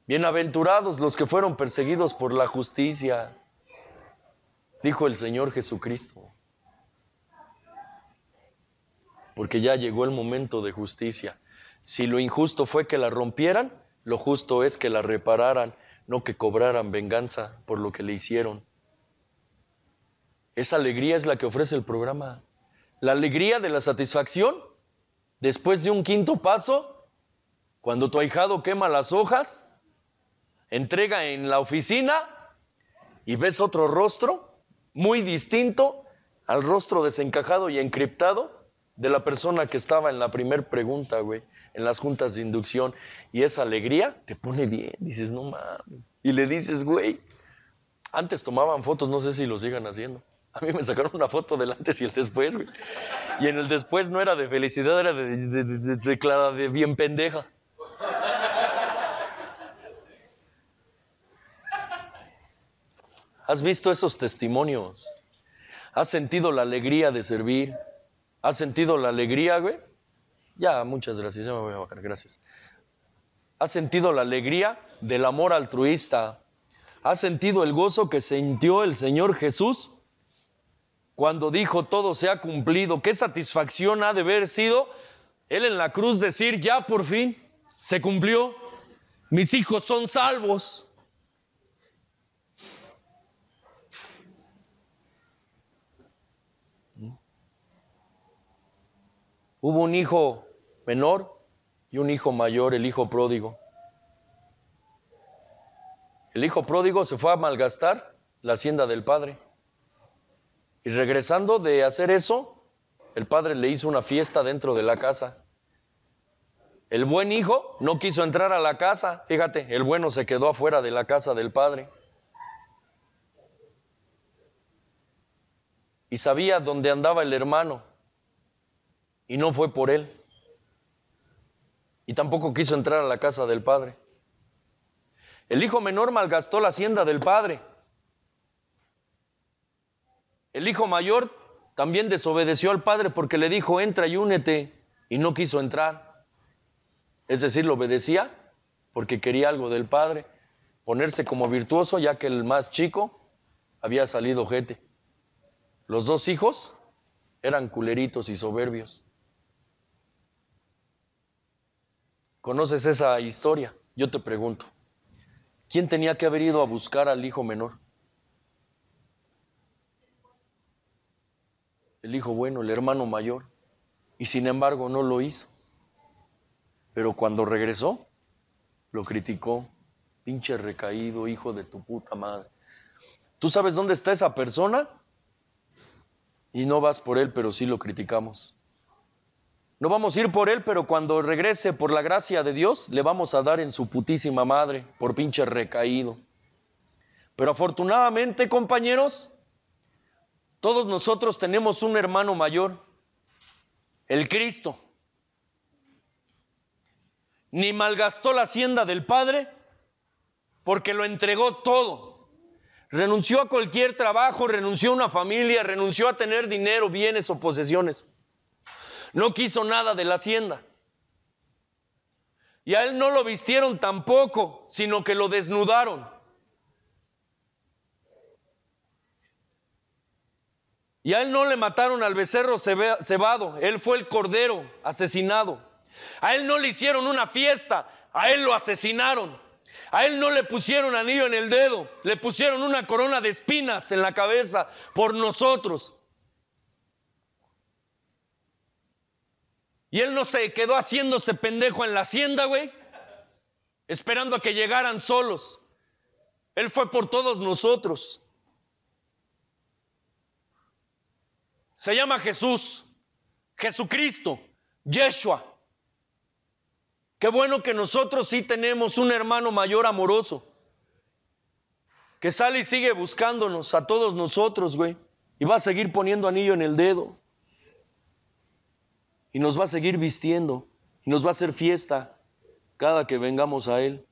Bienaventurados los que fueron perseguidos por la justicia, dijo el Señor Jesucristo. Porque ya llegó el momento de justicia. Si lo injusto fue que la rompieran, lo justo es que la repararan, no que cobraran venganza por lo que le hicieron. Esa alegría es la que ofrece el programa. La alegría de la satisfacción después de un quinto paso, cuando tu ahijado quema las hojas, entrega en la oficina y ves otro rostro muy distinto al rostro desencajado y encriptado de la persona que estaba en la primera pregunta, güey, en las juntas de inducción. Y esa alegría te pone bien, dices, no mames. Y le dices, güey, antes tomaban fotos, no sé si lo sigan haciendo. A mí me sacaron una foto del antes y el después, güey. Y en el después no era de felicidad, era de, de, de, de bien pendeja. ¿Has visto esos testimonios? ¿Has sentido la alegría de servir? ¿Has sentido la alegría, güey? Ya, muchas gracias, ya me voy a bajar, gracias. ¿Has sentido la alegría del amor altruista? ¿Has sentido el gozo que sintió el Señor Jesús cuando dijo todo se ha cumplido, qué satisfacción ha de haber sido él en la cruz decir, ya por fin, se cumplió, mis hijos son salvos. Hubo un hijo menor y un hijo mayor, el hijo pródigo. El hijo pródigo se fue a malgastar la hacienda del padre. Y regresando de hacer eso, el padre le hizo una fiesta dentro de la casa. El buen hijo no quiso entrar a la casa. Fíjate, el bueno se quedó afuera de la casa del padre. Y sabía dónde andaba el hermano. Y no fue por él. Y tampoco quiso entrar a la casa del padre. El hijo menor malgastó la hacienda del padre. El hijo mayor también desobedeció al padre porque le dijo, entra y únete, y no quiso entrar. Es decir, lo obedecía porque quería algo del padre, ponerse como virtuoso, ya que el más chico había salido jete. Los dos hijos eran culeritos y soberbios. ¿Conoces esa historia? Yo te pregunto, ¿quién tenía que haber ido a buscar al hijo menor? el hijo bueno, el hermano mayor, y sin embargo no lo hizo. Pero cuando regresó, lo criticó, pinche recaído, hijo de tu puta madre. ¿Tú sabes dónde está esa persona? Y no vas por él, pero sí lo criticamos. No vamos a ir por él, pero cuando regrese por la gracia de Dios, le vamos a dar en su putísima madre por pinche recaído. Pero afortunadamente, compañeros, todos nosotros tenemos un hermano mayor, el Cristo. Ni malgastó la hacienda del Padre porque lo entregó todo. Renunció a cualquier trabajo, renunció a una familia, renunció a tener dinero, bienes o posesiones. No quiso nada de la hacienda. Y a él no lo vistieron tampoco, sino que lo desnudaron Y a él no le mataron al becerro cebado, él fue el cordero asesinado. A él no le hicieron una fiesta, a él lo asesinaron. A él no le pusieron anillo en el dedo, le pusieron una corona de espinas en la cabeza por nosotros. Y él no se quedó haciéndose pendejo en la hacienda, güey, esperando a que llegaran solos. Él fue por todos nosotros. Se llama Jesús, Jesucristo, Yeshua. Qué bueno que nosotros sí tenemos un hermano mayor amoroso que sale y sigue buscándonos a todos nosotros, güey. Y va a seguir poniendo anillo en el dedo. Y nos va a seguir vistiendo. Y nos va a hacer fiesta cada que vengamos a Él.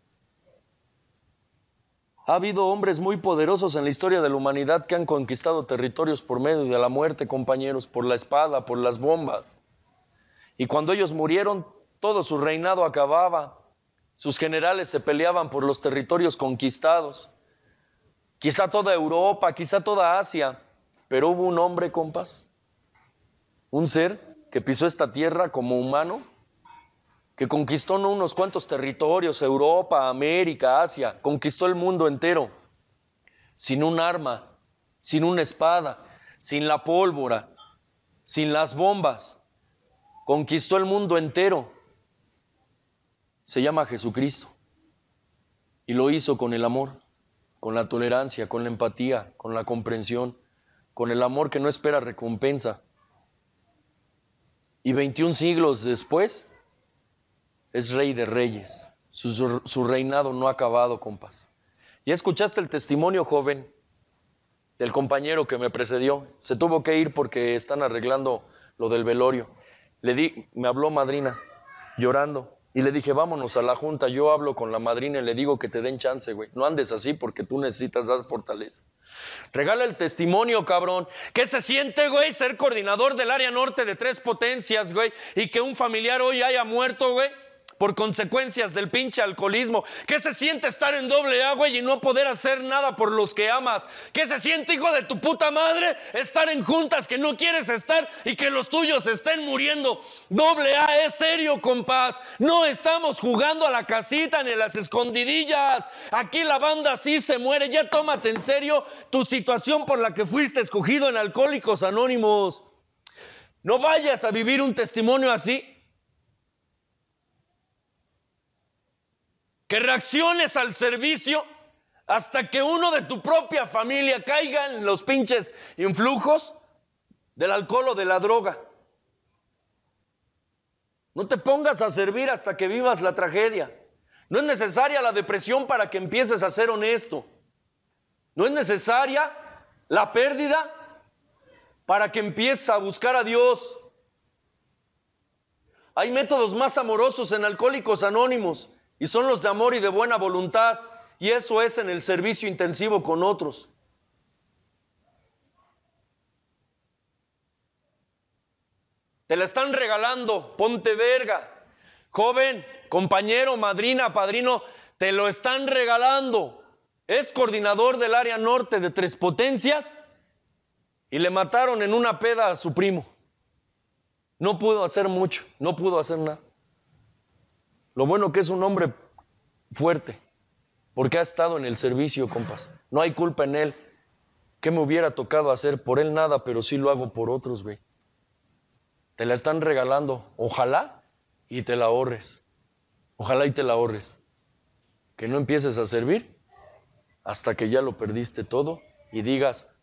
Ha habido hombres muy poderosos en la historia de la humanidad que han conquistado territorios por medio de la muerte, compañeros, por la espada, por las bombas. Y cuando ellos murieron, todo su reinado acababa. Sus generales se peleaban por los territorios conquistados. Quizá toda Europa, quizá toda Asia, pero hubo un hombre, compas, un ser que pisó esta tierra como humano que conquistó no unos cuantos territorios, Europa, América, Asia, conquistó el mundo entero, sin un arma, sin una espada, sin la pólvora, sin las bombas, conquistó el mundo entero. Se llama Jesucristo y lo hizo con el amor, con la tolerancia, con la empatía, con la comprensión, con el amor que no espera recompensa. Y 21 siglos después, es rey de reyes. Su, reinado no ha acabado, compas. Ya escuchaste el testimonio, joven, del compañero que me precedió. Se tuvo que ir porque están arreglando lo del velorio. Le di, me habló madrina, llorando. Y le dije, vámonos a la junta, yo hablo con la madrina y le digo que te den chance, güey. No andes así porque tú necesitas dar fortaleza. Regala el testimonio, cabrón. ¿Qué se siente, güey, ser coordinador del área norte de tres potencias, güey? Y que un familiar hoy haya muerto, güey por consecuencias del pinche alcoholismo. ¿Qué se siente estar en doble A, güey, y no poder hacer nada por los que amas? ¿Qué se siente, hijo de tu puta madre, estar en juntas que no quieres estar y que los tuyos estén muriendo? Doble A es serio, compás. No estamos jugando a la casita ni a las escondidillas. Aquí la banda sí se muere. Ya tómate en serio tu situación por la que fuiste escogido en Alcohólicos Anónimos. No vayas a vivir un testimonio así que reacciones al servicio hasta que uno de tu propia familia caiga en los pinches influjos del alcohol o de la droga. No te pongas a servir hasta que vivas la tragedia. No es necesaria la depresión para que empieces a ser honesto. No es necesaria la pérdida para que empieces a buscar a Dios. Hay métodos más amorosos en Alcohólicos Anónimos y son los de amor y de buena voluntad, y eso es en el servicio intensivo con otros. Te la están regalando, ponte verga. Joven, compañero, madrina, padrino, te lo están regalando. Es coordinador del área norte de Tres Potencias y le mataron en una peda a su primo. No pudo hacer mucho, no pudo hacer nada. Lo bueno que es un hombre fuerte, porque ha estado en el servicio, compas. No hay culpa en él. ¿Qué me hubiera tocado hacer? Por él nada, pero sí lo hago por otros, güey. Te la están regalando. Ojalá y te la ahorres. Ojalá y te la ahorres. Que no empieces a servir hasta que ya lo perdiste todo y digas,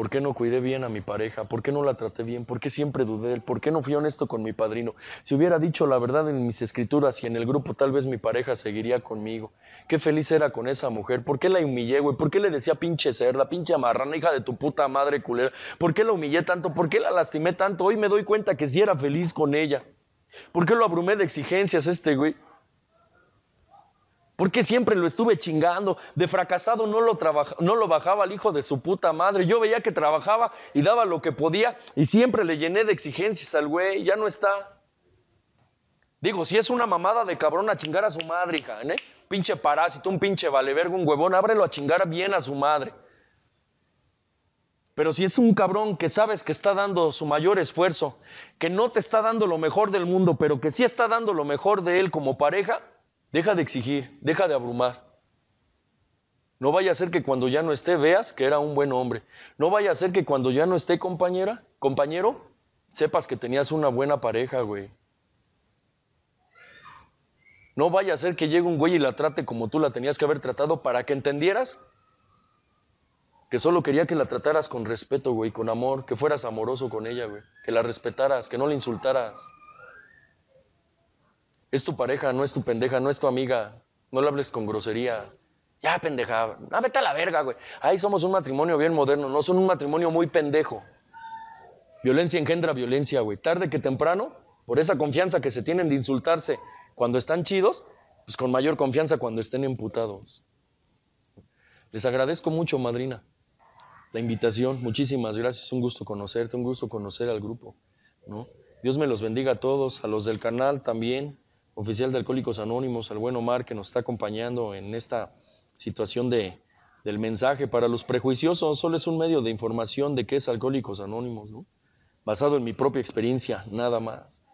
¿Por qué no cuidé bien a mi pareja? ¿Por qué no la traté bien? ¿Por qué siempre dudé ¿Por qué no fui honesto con mi padrino? Si hubiera dicho la verdad en mis escrituras y en el grupo, tal vez mi pareja seguiría conmigo. Qué feliz era con esa mujer. ¿Por qué la humillé, güey? ¿Por qué le decía pinche cerda, pinche amarrana, hija de tu puta madre culera? ¿Por qué la humillé tanto? ¿Por qué la lastimé tanto? Hoy me doy cuenta que sí era feliz con ella. ¿Por qué lo abrumé de exigencias este güey? Porque siempre lo estuve chingando. De fracasado no lo, trabaja, no lo bajaba el hijo de su puta madre. Yo veía que trabajaba y daba lo que podía y siempre le llené de exigencias al güey. Ya no está. Digo, si es una mamada de cabrón a chingar a su madre, hija, ¿eh? Pinche parásito, un pinche valevergo, un huevón, ábrelo a chingar bien a su madre. Pero si es un cabrón que sabes que está dando su mayor esfuerzo, que no te está dando lo mejor del mundo, pero que sí está dando lo mejor de él como pareja, Deja de exigir, deja de abrumar. No vaya a ser que cuando ya no esté veas que era un buen hombre. No vaya a ser que cuando ya no esté compañera, compañero, sepas que tenías una buena pareja, güey. No vaya a ser que llegue un güey y la trate como tú la tenías que haber tratado para que entendieras que solo quería que la trataras con respeto, güey, con amor, que fueras amoroso con ella, güey, que la respetaras, que no la insultaras. Es tu pareja, no es tu pendeja, no es tu amiga. No le hables con groserías. Ya, pendeja. Ah, vete a la verga, güey. Ahí somos un matrimonio bien moderno, no son un matrimonio muy pendejo. Violencia engendra violencia, güey. Tarde que temprano, por esa confianza que se tienen de insultarse cuando están chidos, pues con mayor confianza cuando estén emputados. Les agradezco mucho, madrina, la invitación. Muchísimas gracias. Un gusto conocerte, un gusto conocer al grupo. ¿no? Dios me los bendiga a todos, a los del canal también oficial de Alcohólicos Anónimos, al buen Omar, que nos está acompañando en esta situación de, del mensaje. Para los prejuiciosos, solo es un medio de información de qué es Alcohólicos Anónimos, ¿no? basado en mi propia experiencia, nada más.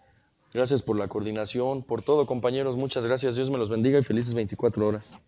Gracias por la coordinación, por todo, compañeros. Muchas gracias. Dios me los bendiga y felices 24 horas.